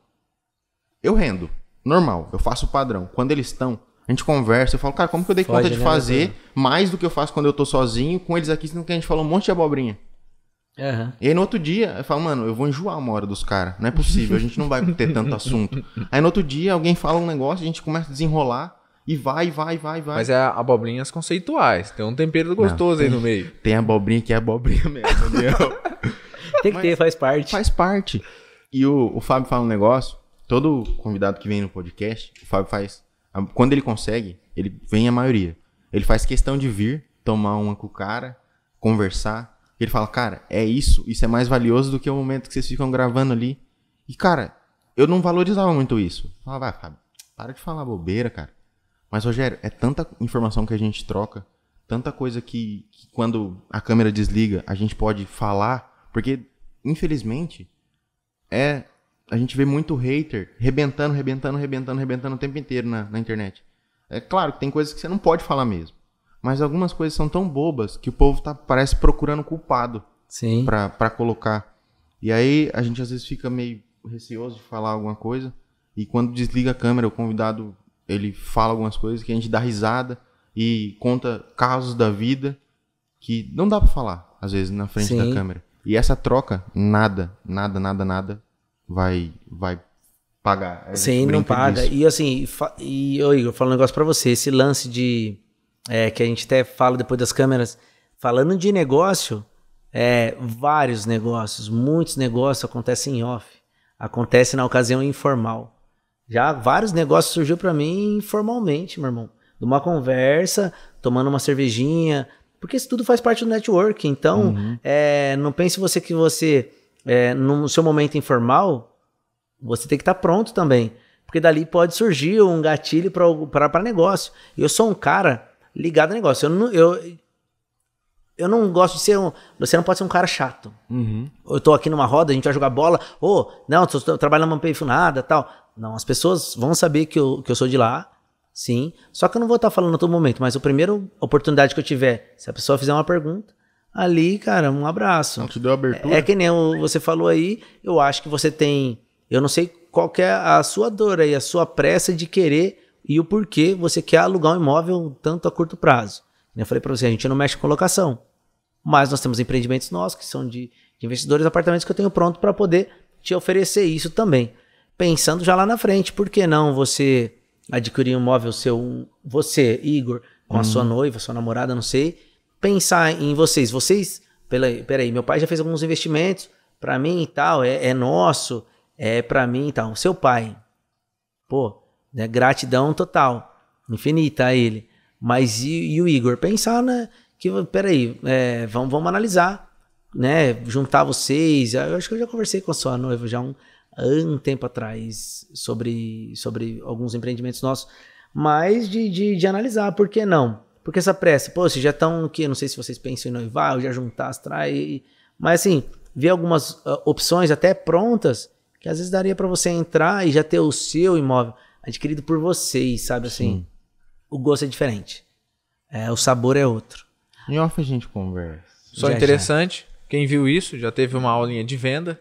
eu rendo. Normal, eu faço o padrão. Quando eles estão, a gente conversa, eu falo, cara, como que eu dei Foge, conta de né, fazer né? mais do que eu faço quando eu tô sozinho com eles aqui, sendo que a gente falou um monte de abobrinha. Uhum. E aí no outro dia, eu falo, mano, eu vou enjoar uma hora dos caras. Não é possível, a gente não vai ter tanto assunto. Aí no outro dia, alguém fala um negócio, a gente começa a desenrolar. E vai, vai, vai, vai. Mas é abobrinhas conceituais. Tem um tempero gostoso não, tem, aí no meio. Tem abobrinha que é abobrinha mesmo, tem que Mas ter, faz parte. Faz parte. E o, o Fábio fala um negócio. Todo convidado que vem no podcast, o Fábio faz quando ele consegue, ele vem a maioria. Ele faz questão de vir, tomar uma com o cara, conversar. Ele fala, cara, é isso, isso é mais valioso do que o momento que vocês ficam gravando ali. E, cara, eu não valorizava muito isso. Eu falava, vai, ah, Fábio, para de falar bobeira, cara. Mas, Rogério, é tanta informação que a gente troca, tanta coisa que, que quando a câmera desliga, a gente pode falar, porque, infelizmente, é a gente vê muito hater rebentando, rebentando, rebentando, rebentando o tempo inteiro na, na internet. É claro que tem coisas que você não pode falar mesmo. Mas algumas coisas são tão bobas que o povo tá, parece procurando culpado para Pra, colocar. E aí a gente às vezes fica meio receoso de falar alguma coisa. E quando desliga a câmera, o convidado ele fala algumas coisas que a gente dá risada e conta casos da vida que não dá para falar, às vezes, na frente Sim. da câmera. E essa troca, nada, nada, nada, nada vai vai pagar. Sim, não paga. Disso. E assim, e eu, Igor, falo um negócio para você, esse lance de é, que a gente até fala depois das câmeras, falando de negócio, é, vários negócios, muitos negócios acontecem em off, acontece na ocasião informal. Já vários negócios surgiu para mim informalmente, meu irmão. De uma conversa, tomando uma cervejinha, porque isso tudo faz parte do network. Então, uhum. é, não pense você que você é, no seu momento informal, você tem que estar tá pronto também. Porque dali pode surgir um gatilho para negócio. Eu sou um cara ligado a negócio. Eu não, eu, eu não gosto de ser um. Você não pode ser um cara chato. Uhum. Eu tô aqui numa roda, a gente vai jogar bola. Ô, oh, não, tô, tô trabalhando uma nada tal. Não, as pessoas vão saber que eu, que eu sou de lá. Sim. Só que eu não vou estar tá falando a todo momento, mas a primeira oportunidade que eu tiver, se a pessoa fizer uma pergunta, ali, cara, um abraço. Não te deu abertura. É, é que nem você falou aí, eu acho que você tem. Eu não sei qual é a sua dor aí, a sua pressa de querer e o porquê você quer alugar um imóvel tanto a curto prazo. Eu falei para você, a gente não mexe com locação. Mas nós temos empreendimentos nossos, que são de, de investidores, apartamentos que eu tenho pronto para poder te oferecer isso também. Pensando já lá na frente, por que não você adquirir um imóvel seu, você, Igor, com hum. a sua noiva, sua namorada, não sei, pensar em vocês. Vocês, peraí, peraí meu pai já fez alguns investimentos para mim e tal, é, é nosso, é para mim e tal. Seu pai, pô, né, gratidão total, infinita a ele. Mas e, e o Igor? Pensar, né? Que, peraí, é, vamos, vamos analisar, né? Juntar vocês. Eu acho que eu já conversei com a sua noiva já um, um tempo atrás sobre, sobre alguns empreendimentos nossos, mas de, de, de analisar, por que não? Porque essa pressa, pô, vocês já estão aqui, que? Não sei se vocês pensam em noivar ou já juntar as trai. Mas assim, ver algumas uh, opções até prontas que às vezes daria para você entrar e já ter o seu imóvel adquirido por vocês, sabe assim? Sim. O gosto é diferente. É, o sabor é outro. Em off a gente conversa. Só já, interessante, já. quem viu isso já teve uma aulinha de venda.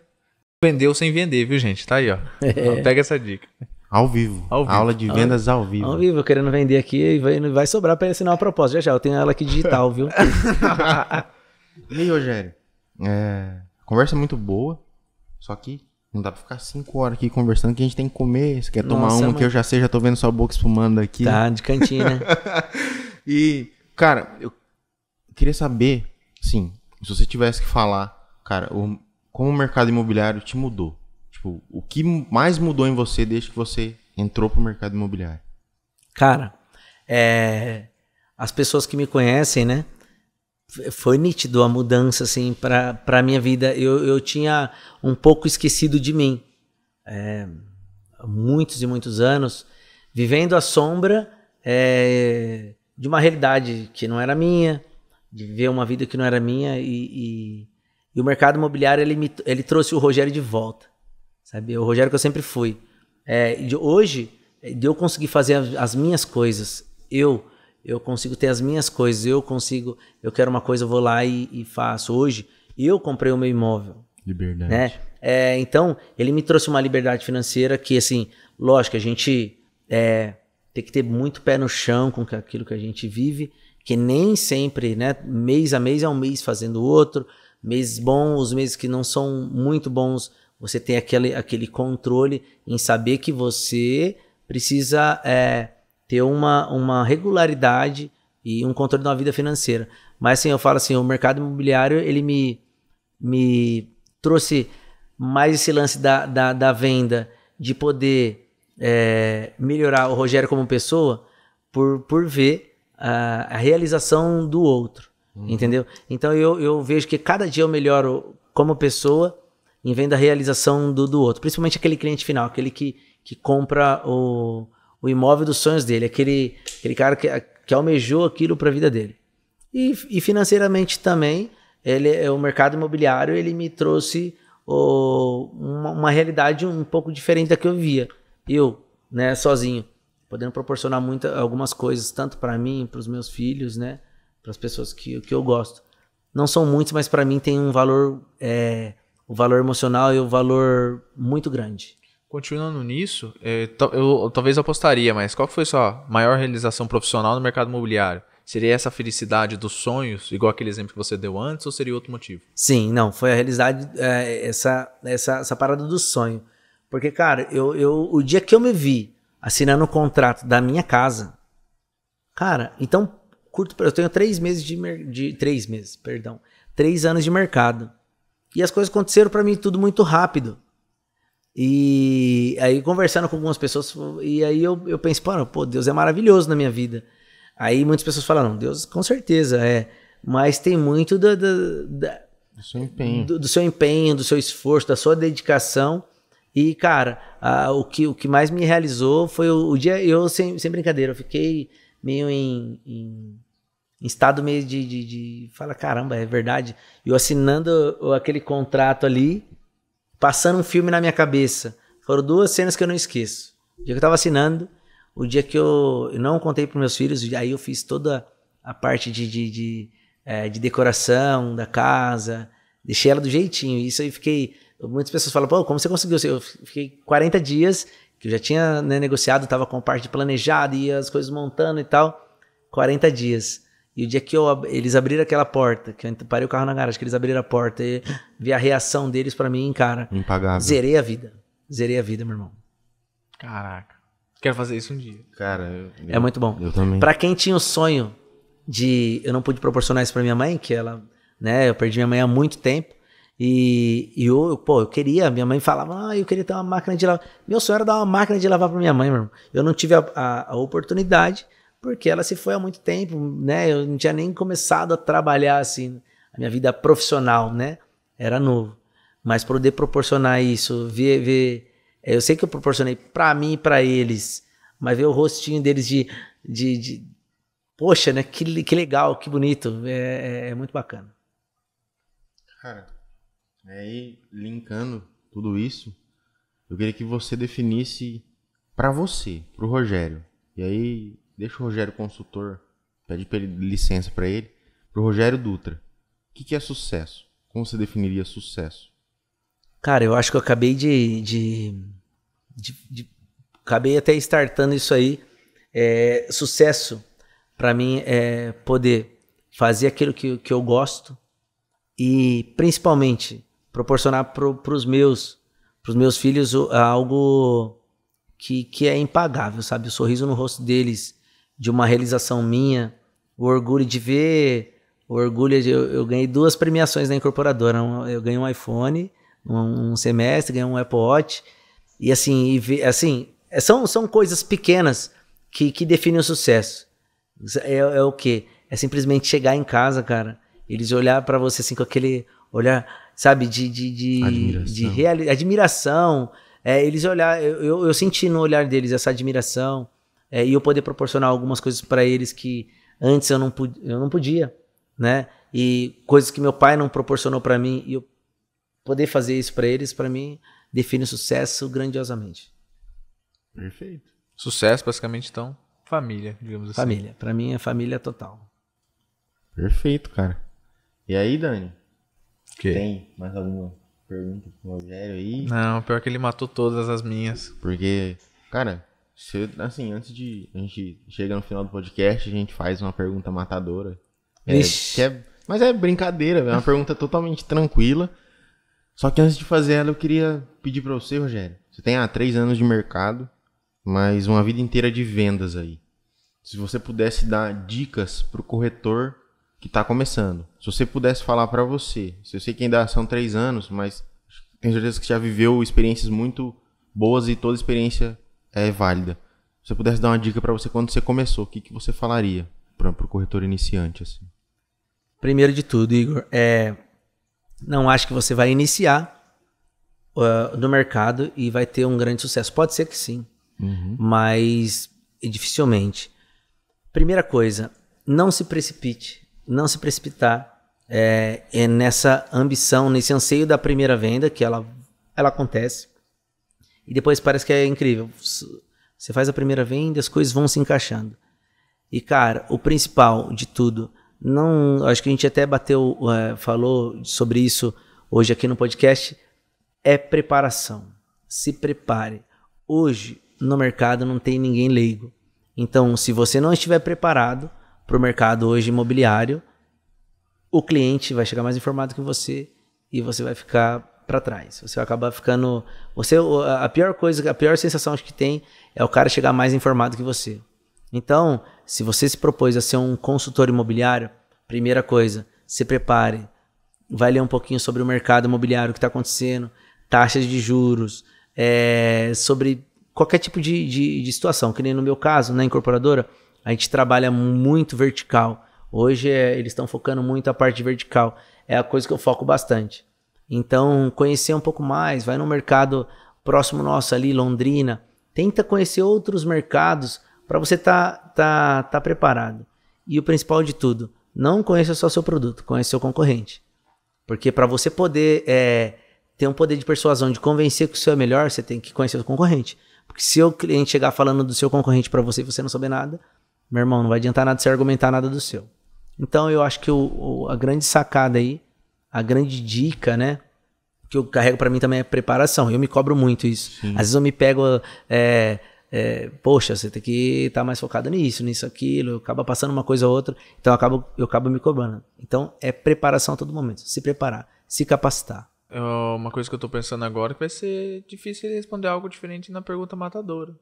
Vendeu sem vender, viu, gente? Tá aí, ó. É. pega essa dica. Ao vivo. Ao vivo. Aula de vendas ao, ao, vivo. Ao vivo, querendo vender aqui e vai, vai sobrar para ensinar uma proposta. Já já, eu tenho ela aqui digital, viu? e aí, Rogério? É, conversa muito boa, só que não dá pra ficar cinco horas aqui conversando que a gente tem que comer. Você quer tomar Nossa, uma mãe. que eu já sei, já tô vendo sua boca espumando aqui. Tá, de cantina. Né? e, cara, eu queria saber, sim, se você tivesse que falar, cara, o, como o mercado imobiliário te mudou. Tipo, o que mais mudou em você desde que você entrou pro mercado imobiliário? Cara, é, as pessoas que me conhecem, né? Foi nítido a mudança, assim, pra, pra minha vida. Eu, eu tinha um pouco esquecido de mim. É, muitos e muitos anos, vivendo a sombra é, de uma realidade que não era minha, de viver uma vida que não era minha e, e, e o mercado imobiliário ele, me, ele trouxe o Rogério de volta. Sabe? O Rogério que eu sempre fui. É, de hoje, é, de eu conseguir fazer as minhas coisas, eu eu consigo ter as minhas coisas, eu consigo, eu quero uma coisa, eu vou lá e, e faço. Hoje, eu comprei o meu imóvel. Liberdade. Né? É, então, ele me trouxe uma liberdade financeira que, assim, lógico, a gente é, tem que ter muito pé no chão com aquilo que a gente vive, que nem sempre, né? Mês a mês é um mês fazendo outro, meses bons, meses que não são muito bons você tem aquele, aquele controle em saber que você precisa é, ter uma, uma regularidade e um controle da vida financeira. Mas assim, eu falo assim, o mercado imobiliário, ele me, me trouxe mais esse lance da, da, da venda, de poder é, melhorar o Rogério como pessoa, por, por ver a, a realização do outro, uhum. entendeu? Então eu, eu vejo que cada dia eu melhoro como pessoa em vendo a realização do, do outro. Principalmente aquele cliente final, aquele que, que compra o, o imóvel dos sonhos dele, aquele, aquele cara que, que almejou aquilo para a vida dele. E, e, financeiramente também, ele, é, o mercado imobiliário ele me trouxe o, uma, uma, realidade um pouco diferente da que eu via. Eu, né, sozinho, podendo proporcionar muita, algumas coisas, tanto para mim, para os meus filhos, né, para as pessoas que, que eu gosto. Não são muitos, mas para mim tem um valor é, o valor emocional e o valor muito grande. Continuando nisso, eu, é, eu, eu, talvez apostaria, mas qual foi sua maior realização profissional no mercado imobiliário? Seria essa felicidade dos sonhos, igual aquele exemplo que você deu antes, ou seria outro motivo? Sim, não, foi a realidade, é, essa, essa, essa parada do sonho. Porque, cara, eu, eu, o dia que eu me vi assinando o um contrato da minha casa, cara, então, curto, eu tenho três meses de, de. Três meses, perdão. Três anos de mercado. E as coisas aconteceram para mim tudo muito rápido. E aí, conversando com algumas pessoas, e aí eu, eu penso, pô, Deus é maravilhoso na minha vida. Aí muitas pessoas falam, Deus com certeza é, mas tem muito do do, seu empenho. Do, do, seu empenho, do seu esforço, da sua dedicação. E, cara, a, o, que, o que mais me realizou foi o, o dia, eu, sem, sem brincadeira, eu fiquei meio em, em em estado meio de, de, de, Fala, caramba, é verdade. Eu assinando aquele contrato ali, passando um filme na minha cabeça. Foram duas cenas que eu não esqueço. O dia que eu tava assinando, o dia que eu, eu não contei para meus filhos, aí eu fiz toda a parte de, de, de, é, de decoração da casa, deixei ela do jeitinho. Isso aí fiquei. Muitas pessoas falam, pô, como você conseguiu? Eu fiquei 40 dias, que eu já tinha né, negociado, tava com parte planejada, e as coisas montando e tal. 40 dias. E o dia que eu, eles abriram aquela porta, que eu parei o carro na garagem, que eles abriram a porta e vi a reação deles para mim, cara. Impagável. Zerei a vida. Zerei a vida, meu irmão. Caraca. Quero fazer isso um dia. Cara, é eu, é muito bom. Eu também. Pra quem tinha o sonho de. Eu não pude proporcionar isso pra minha mãe, que ela. Né, eu perdi minha mãe há muito tempo. E, e eu, pô, eu queria, minha mãe falava, ah, eu queria ter uma máquina de lavar. Meu sonho era dar uma máquina de lavar pra minha mãe, meu irmão. Eu não tive a, a, a oportunidade, porque ela se foi há muito tempo, né? Eu não tinha nem começado a trabalhar assim, a minha vida profissional, né? Era novo. Mas poder proporcionar isso, ver, ver é, eu sei que eu proporcionei para mim e para eles, mas ver o rostinho deles de, de, de poxa, né? Que, que legal, que bonito, é, é, é muito bacana. Cara, é aí linkando tudo isso, eu queria que você definisse para você, pro Rogério. E aí Deixa o Rogério Consultor, pede licença para ele, pro Rogério Dutra. O que, que é sucesso? Como você definiria sucesso? Cara, eu acho que eu acabei de. de, de, de acabei até startando isso aí. É, sucesso, para mim, é poder fazer aquilo que, que eu gosto e, principalmente, proporcionar para os meus, meus filhos algo que, que é impagável, sabe? O sorriso no rosto deles, de uma realização minha, o orgulho de ver, o orgulho de, eu, eu ganhei duas premiações na incorporadora, eu ganhei um iPhone, um, semestre, ganhei um Apple Watch e assim, e, assim é, são, são coisas pequenas que, que definem o sucesso. É, é o que? É simplesmente chegar em casa, cara, eles olhar para você assim com aquele olhar, sabe, de, de, de admiração. De real, admiração é, eles olhar, eu, eu, eu senti no olhar deles essa admiração, é, e eu poder proporcionar algumas coisas para eles que antes eu não, eu não podia, né? E coisas que meu pai não proporcionou para mim e eu poder fazer isso para eles, para mim, define sucesso grandiosamente. Perfeito. Sucesso, basicamente, então, família, digamos assim. Família. Para mim, é família total. Perfeito, cara. E aí, Dani? Que? Tem mais alguma pergunta pro Rogério aí? Não, pior que ele matou todas as minhas. Porque, cara, se, assim, antes de a gente chegar no final do podcast, a gente faz uma pergunta matadora. É, é, mas é brincadeira, é uma pergunta totalmente tranquila. Só que antes de fazer ela, eu queria pedir para você, Rogério. Você tem há ah, três anos de mercado, mas uma vida inteira de vendas aí. Se você pudesse dar dicas pro corretor que está começando. Se você pudesse falar para você. Se eu sei que ainda são três anos, mas tenho certeza que já viveu experiências muito boas e toda experiência é válida. Se eu pudesse dar uma dica para você quando você começou, o que, que você falaria para o corretor iniciante? Assim? Primeiro de tudo, Igor, é, não acho que você vai iniciar uh, no mercado e vai ter um grande sucesso. Pode ser que sim, uhum. mas dificilmente. Primeira coisa, não se precipite, não se precipitar é, é nessa ambição, nesse anseio da primeira venda que ela, ela acontece. E depois parece que é incrível. Você faz a primeira venda, as coisas vão se encaixando. E cara, o principal de tudo, não, acho que a gente até bateu, é, falou sobre isso hoje aqui no podcast, é preparação. Se prepare. Hoje no mercado não tem ninguém leigo. Então, se você não estiver preparado para o mercado hoje imobiliário, o cliente vai chegar mais informado que você e você vai ficar para trás. Você vai acabar ficando. Você, a pior coisa, a pior sensação que tem é o cara chegar mais informado que você. Então, se você se propôs a ser um consultor imobiliário, primeira coisa, se prepare. Vai ler um pouquinho sobre o mercado imobiliário, o que está acontecendo, taxas de juros, é, sobre qualquer tipo de, de, de, situação. Que nem no meu caso, na incorporadora, a gente trabalha muito vertical. Hoje é, eles estão focando muito a parte vertical. É a coisa que eu foco bastante. Então, conhecer um pouco mais, vai no mercado próximo nosso ali, Londrina. Tenta conhecer outros mercados para você tá, tá, tá preparado. E o principal de tudo, não conheça só seu produto, conheça seu concorrente. Porque para você poder é, ter um poder de persuasão, de convencer que o seu é melhor, você tem que conhecer o concorrente. Porque se o cliente chegar falando do seu concorrente para você e você não saber nada, meu irmão, não vai adiantar nada você argumentar nada do seu. Então eu acho que o, o, a grande sacada aí a grande dica, né? Que eu carrego para mim também é preparação. Eu me cobro muito isso. Sim. Às vezes eu me pego. É, é, poxa, você tem que estar tá mais focado nisso, nisso, aquilo, acaba passando uma coisa ou outra, então eu acabo, eu acabo me cobrando. Então é preparação a todo momento, se preparar, se capacitar. É, uma coisa que eu estou pensando agora que vai ser difícil responder algo diferente na pergunta matadora.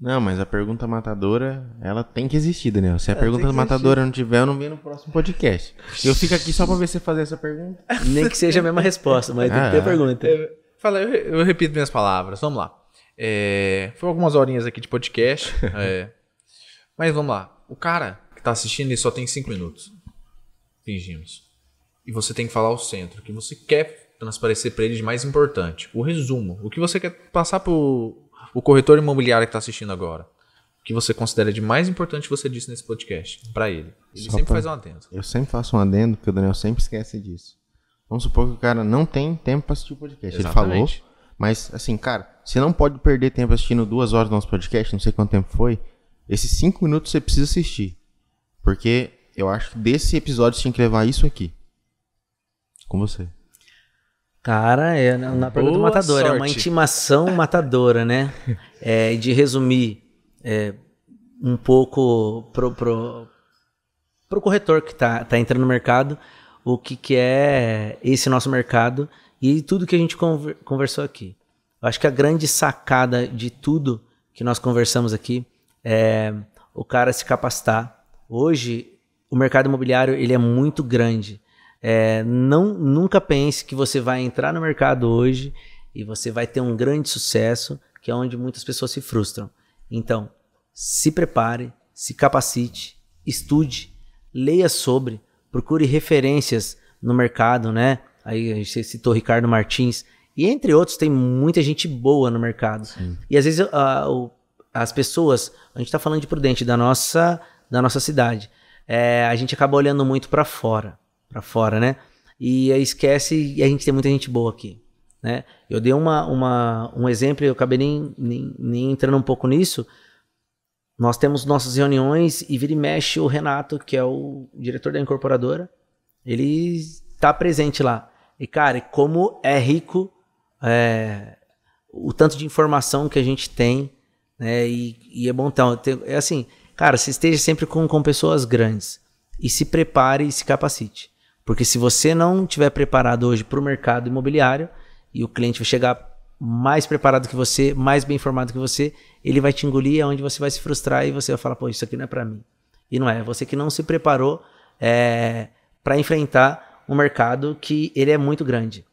Não, mas a pergunta matadora, ela tem que existir, Daniel. Se a é, ela pergunta matadora não tiver, eu não venho no próximo podcast. Eu fico aqui só pra ver você fazer essa pergunta. Nem que seja a mesma resposta, mas ah, tem que ter ah. pergunta. É, fala, eu, eu, repito minhas palavras, vamos lá. É, foi algumas horinhas aqui de podcast, é, mas vamos lá. O cara que tá assistindo, ele só tem cinco minutos. Fingimos. E você tem que falar o centro, que você quer transparecer para ele de mais importante. O resumo, o que você quer passar pro o corretor imobiliário que está assistindo agora, o que você considera de mais importante você disse nesse podcast para ele? Ele Só sempre pra... faz um adendo. Eu sempre faço um adendo, porque o Daniel sempre esquece disso. Vamos supor que o cara não tem tempo para assistir o podcast. Exatamente. Ele falou, mas assim, cara, você não pode perder tempo assistindo duas horas do nosso podcast, não sei quanto tempo foi. Esses cinco minutos você precisa assistir. Porque eu acho que desse episódio você tinha que levar isso aqui. Com você. Cara, é na pergunta Boa matadora. Sorte. É uma intimação matadora, né? É, de resumir é, um pouco pro, pro, pro corretor que tá, tá entrando no mercado, o que, que é esse nosso mercado e tudo que a gente conver, conversou aqui. Eu acho que a grande sacada de tudo que nós conversamos aqui é o cara se capacitar. Hoje, o mercado imobiliário ele é muito grande. É, não, nunca pense que você vai entrar no mercado hoje e você vai ter um grande sucesso, que é onde muitas pessoas se frustram. Então, se prepare, se capacite, estude, leia sobre, procure referências no mercado, né? Aí gente citou Ricardo Martins, e entre outros, tem muita gente boa no mercado. Sim. E às vezes a, ah, o, as pessoas, a gente está falando de Prudente, da nossa, da nossa cidade, é, a gente acaba olhando muito para fora para fora, né? E aí esquece, e a gente tem muita gente boa aqui, né? Eu dei uma, uma, um exemplo, eu acabei nem, nem, nem entrando um pouco nisso. Nós temos nossas reuniões e vira e mexe o Renato, que é o diretor da incorporadora, ele está presente lá. E, cara, como é rico é, o tanto de informação que a gente tem, né? E, e é bom, então, é assim, cara, se esteja sempre com, com pessoas grandes e se prepare e se capacite. Porque se você não tiver preparado hoje para o mercado imobiliário e o cliente vai chegar mais preparado que você, mais bem informado que você, ele vai te engolir, é onde você vai se frustrar e você vai falar, pô, isso aqui não é para mim. E não é, é, você que não se preparou é, para enfrentar um mercado que ele é muito grande.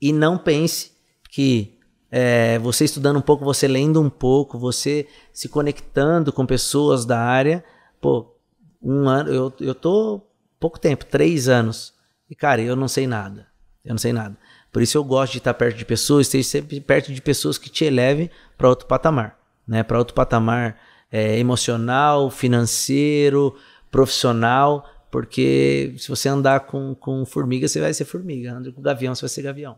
E não pense que é, você estudando um pouco, você lendo um pouco, você se conectando com pessoas da área, pô, um ano, eu, eu tô pouco tempo, três anos. E, cara, eu não sei nada. Eu não sei nada. Por isso eu gosto de estar perto de pessoas, esteja sempre perto de pessoas que te elevem para outro patamar, né? Para outro patamar é, emocional, financeiro, profissional, porque se você andar com, com formiga, você vai ser formiga. Andar com gavião, você vai ser gavião.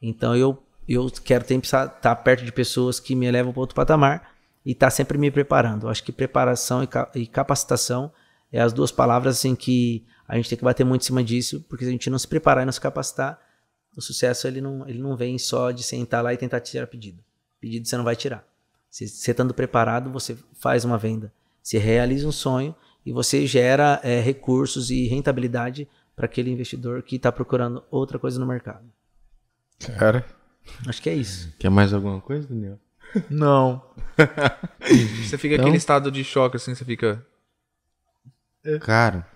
Então eu, eu quero sempre estar tá perto de pessoas que me elevam para outro patamar e estar tá sempre me preparando. Eu acho que preparação e, e capacitação é as duas palavras assim que a gente tem que bater muito em cima disso, porque se a gente não se preparar e não se capacitar, o sucesso ele não, ele não vem só de sentar lá e tentar tirar pedido. Pedido você não vai tirar. Você, você estando preparado, você faz uma venda. Você realiza um sonho e você gera é, recursos e rentabilidade para aquele investidor que está procurando outra coisa no mercado. Cara. Acho que é isso. Quer mais alguma coisa, Daniel? Não. você fica então... aquele estado de choque, assim, você fica. É. Cara,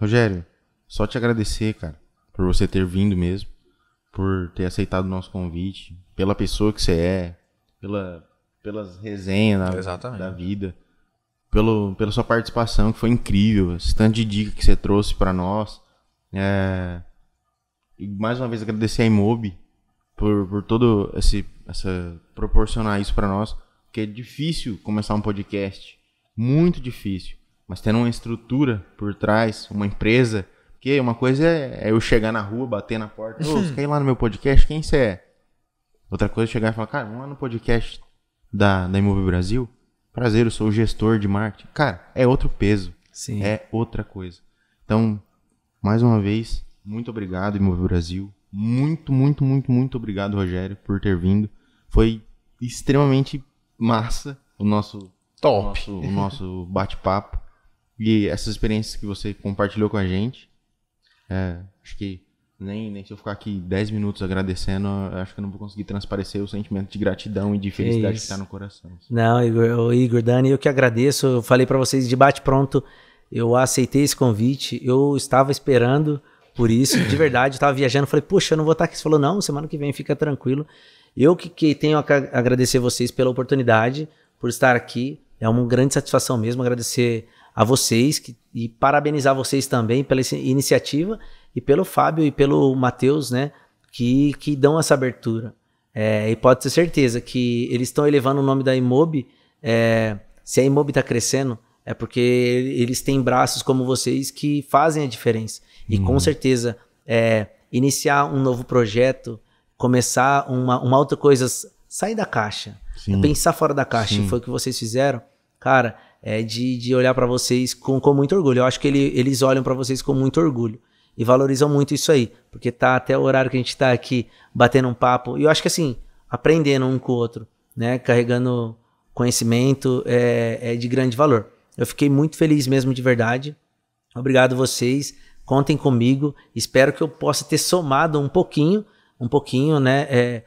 Rogério, só te agradecer, cara, por você ter vindo mesmo, por ter aceitado o nosso convite, pela pessoa que você é, pela, pelas resenhas da vida, pelo, pela sua participação, que foi incrível, esse tanto de dica que você trouxe para nós. É... E mais uma vez agradecer a Imob por, por todo esse essa proporcionar isso para nós, porque é difícil começar um podcast, muito difícil mas tendo uma estrutura por trás, uma empresa. Porque uma coisa é, é eu chegar na rua, bater na porta, ô, oh, você uhum. quer ir lá no meu podcast? Quem você é? Outra coisa é chegar e falar, cara, vamos lá no podcast da, da Imóvel Brasil. Prazer, eu sou o gestor de marketing. Cara, é outro peso. Sim. É outra coisa. Então, mais uma vez, muito obrigado, Imóvel Brasil. Muito, muito, muito, muito obrigado, Rogério, por ter vindo. Foi extremamente massa o nosso top, o nosso, o nosso bate-papo e essas experiências que você compartilhou com a gente. É, acho que nem, nem se eu ficar aqui 10 minutos agradecendo, acho que eu não vou conseguir transparecer o sentimento de gratidão e de é felicidade que está no coração. Não, Igor, Igor, Dani, eu que agradeço. Eu falei para vocês de bate-pronto, eu aceitei esse convite, eu estava esperando por isso, de verdade, eu estava viajando, falei, poxa, eu não vou estar tá aqui. Você falou, não, semana que vem fica tranquilo. Eu que, que tenho a agradecer vocês pela oportunidade, por estar aqui. É uma grande satisfação mesmo agradecer a vocês que, e parabenizar vocês também pela iniciativa e pelo Fábio e pelo Matheus, né? Que, que dão essa abertura. É, e pode ter certeza que eles estão elevando o nome da Imob. É, se a Imob está crescendo, é porque eles têm braços como vocês que fazem a diferença. E hum. com uhum. certeza, é, iniciar um novo projeto, começar uma, uma outra coisa, sair da caixa, é Sim. pensar fora da caixa, Sim. foi o que vocês fizeram. Cara, é, de, de olhar para vocês com, com muito orgulho. Eu acho que ele, eles olham para vocês com muito orgulho e valorizam muito isso aí, porque tá até o horário que a gente tá aqui batendo um papo. E eu acho que assim, aprendendo um com o outro, né? Carregando conhecimento é, é de grande valor. Eu fiquei muito feliz mesmo de verdade. Obrigado vocês. Contem comigo. Espero que eu possa ter somado um pouquinho, um pouquinho, né, é,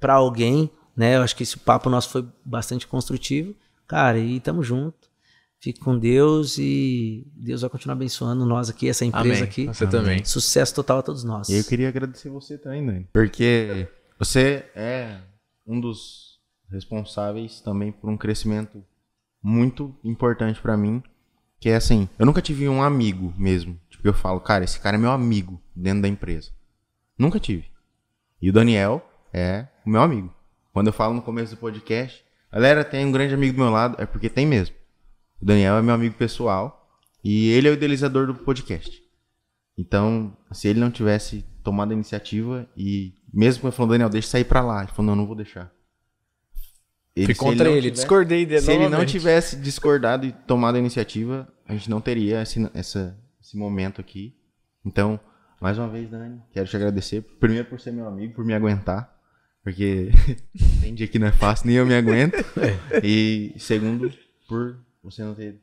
para alguém, né? Eu acho que esse papo nosso foi bastante construtivo. Cara, e tamo junto. Fique com Deus e Deus vai continuar abençoando nós aqui, essa empresa Amém. aqui. Você Amém. também. Sucesso total a todos nós. E eu queria agradecer você também, Dani, porque você é um dos responsáveis também por um crescimento muito importante para mim, que é assim, eu nunca tive um amigo mesmo, tipo eu falo, cara, esse cara é meu amigo dentro da empresa. Nunca tive. E o Daniel é o meu amigo. Quando eu falo no começo do podcast, galera, tem um grande amigo do meu lado, é porque tem mesmo. O Daniel é meu amigo pessoal e ele é o idealizador do podcast. Então, se ele não tivesse tomado a iniciativa e mesmo eu falando, Daniel, deixa sair para lá, ele falou, não, não vou deixar. Ele, Fui contra ele, ele tivesse, discordei dele. Se ele não tivesse discordado e tomado a iniciativa, a gente não teria esse, essa, esse momento aqui. Então, mais uma vez, Dani, quero te agradecer. Primeiro por ser meu amigo, por me aguentar. Porque tem dia que não é fácil, nem eu me aguento. É. E segundo, por você não ter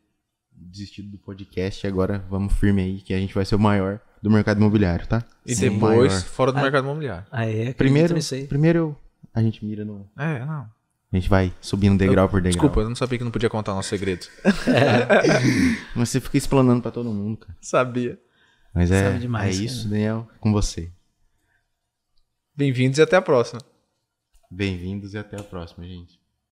desistido do podcast. Agora vamos firme aí que a gente vai ser o maior do mercado imobiliário, tá? E Sim, depois fora do ah, mercado imobiliário. Ah, é, primeiro, primeiro a gente mira no. É, não. A gente vai subindo degrau eu, por degrau. Desculpa, eu não sabia que não podia contar nosso segredo. É. Mas você fica explanando para todo mundo, cara. Sabia. Mas é, Sabe demais, é isso, Daniel, com você. Bem-vindos e até a próxima. Bem-vindos e até a próxima, gente.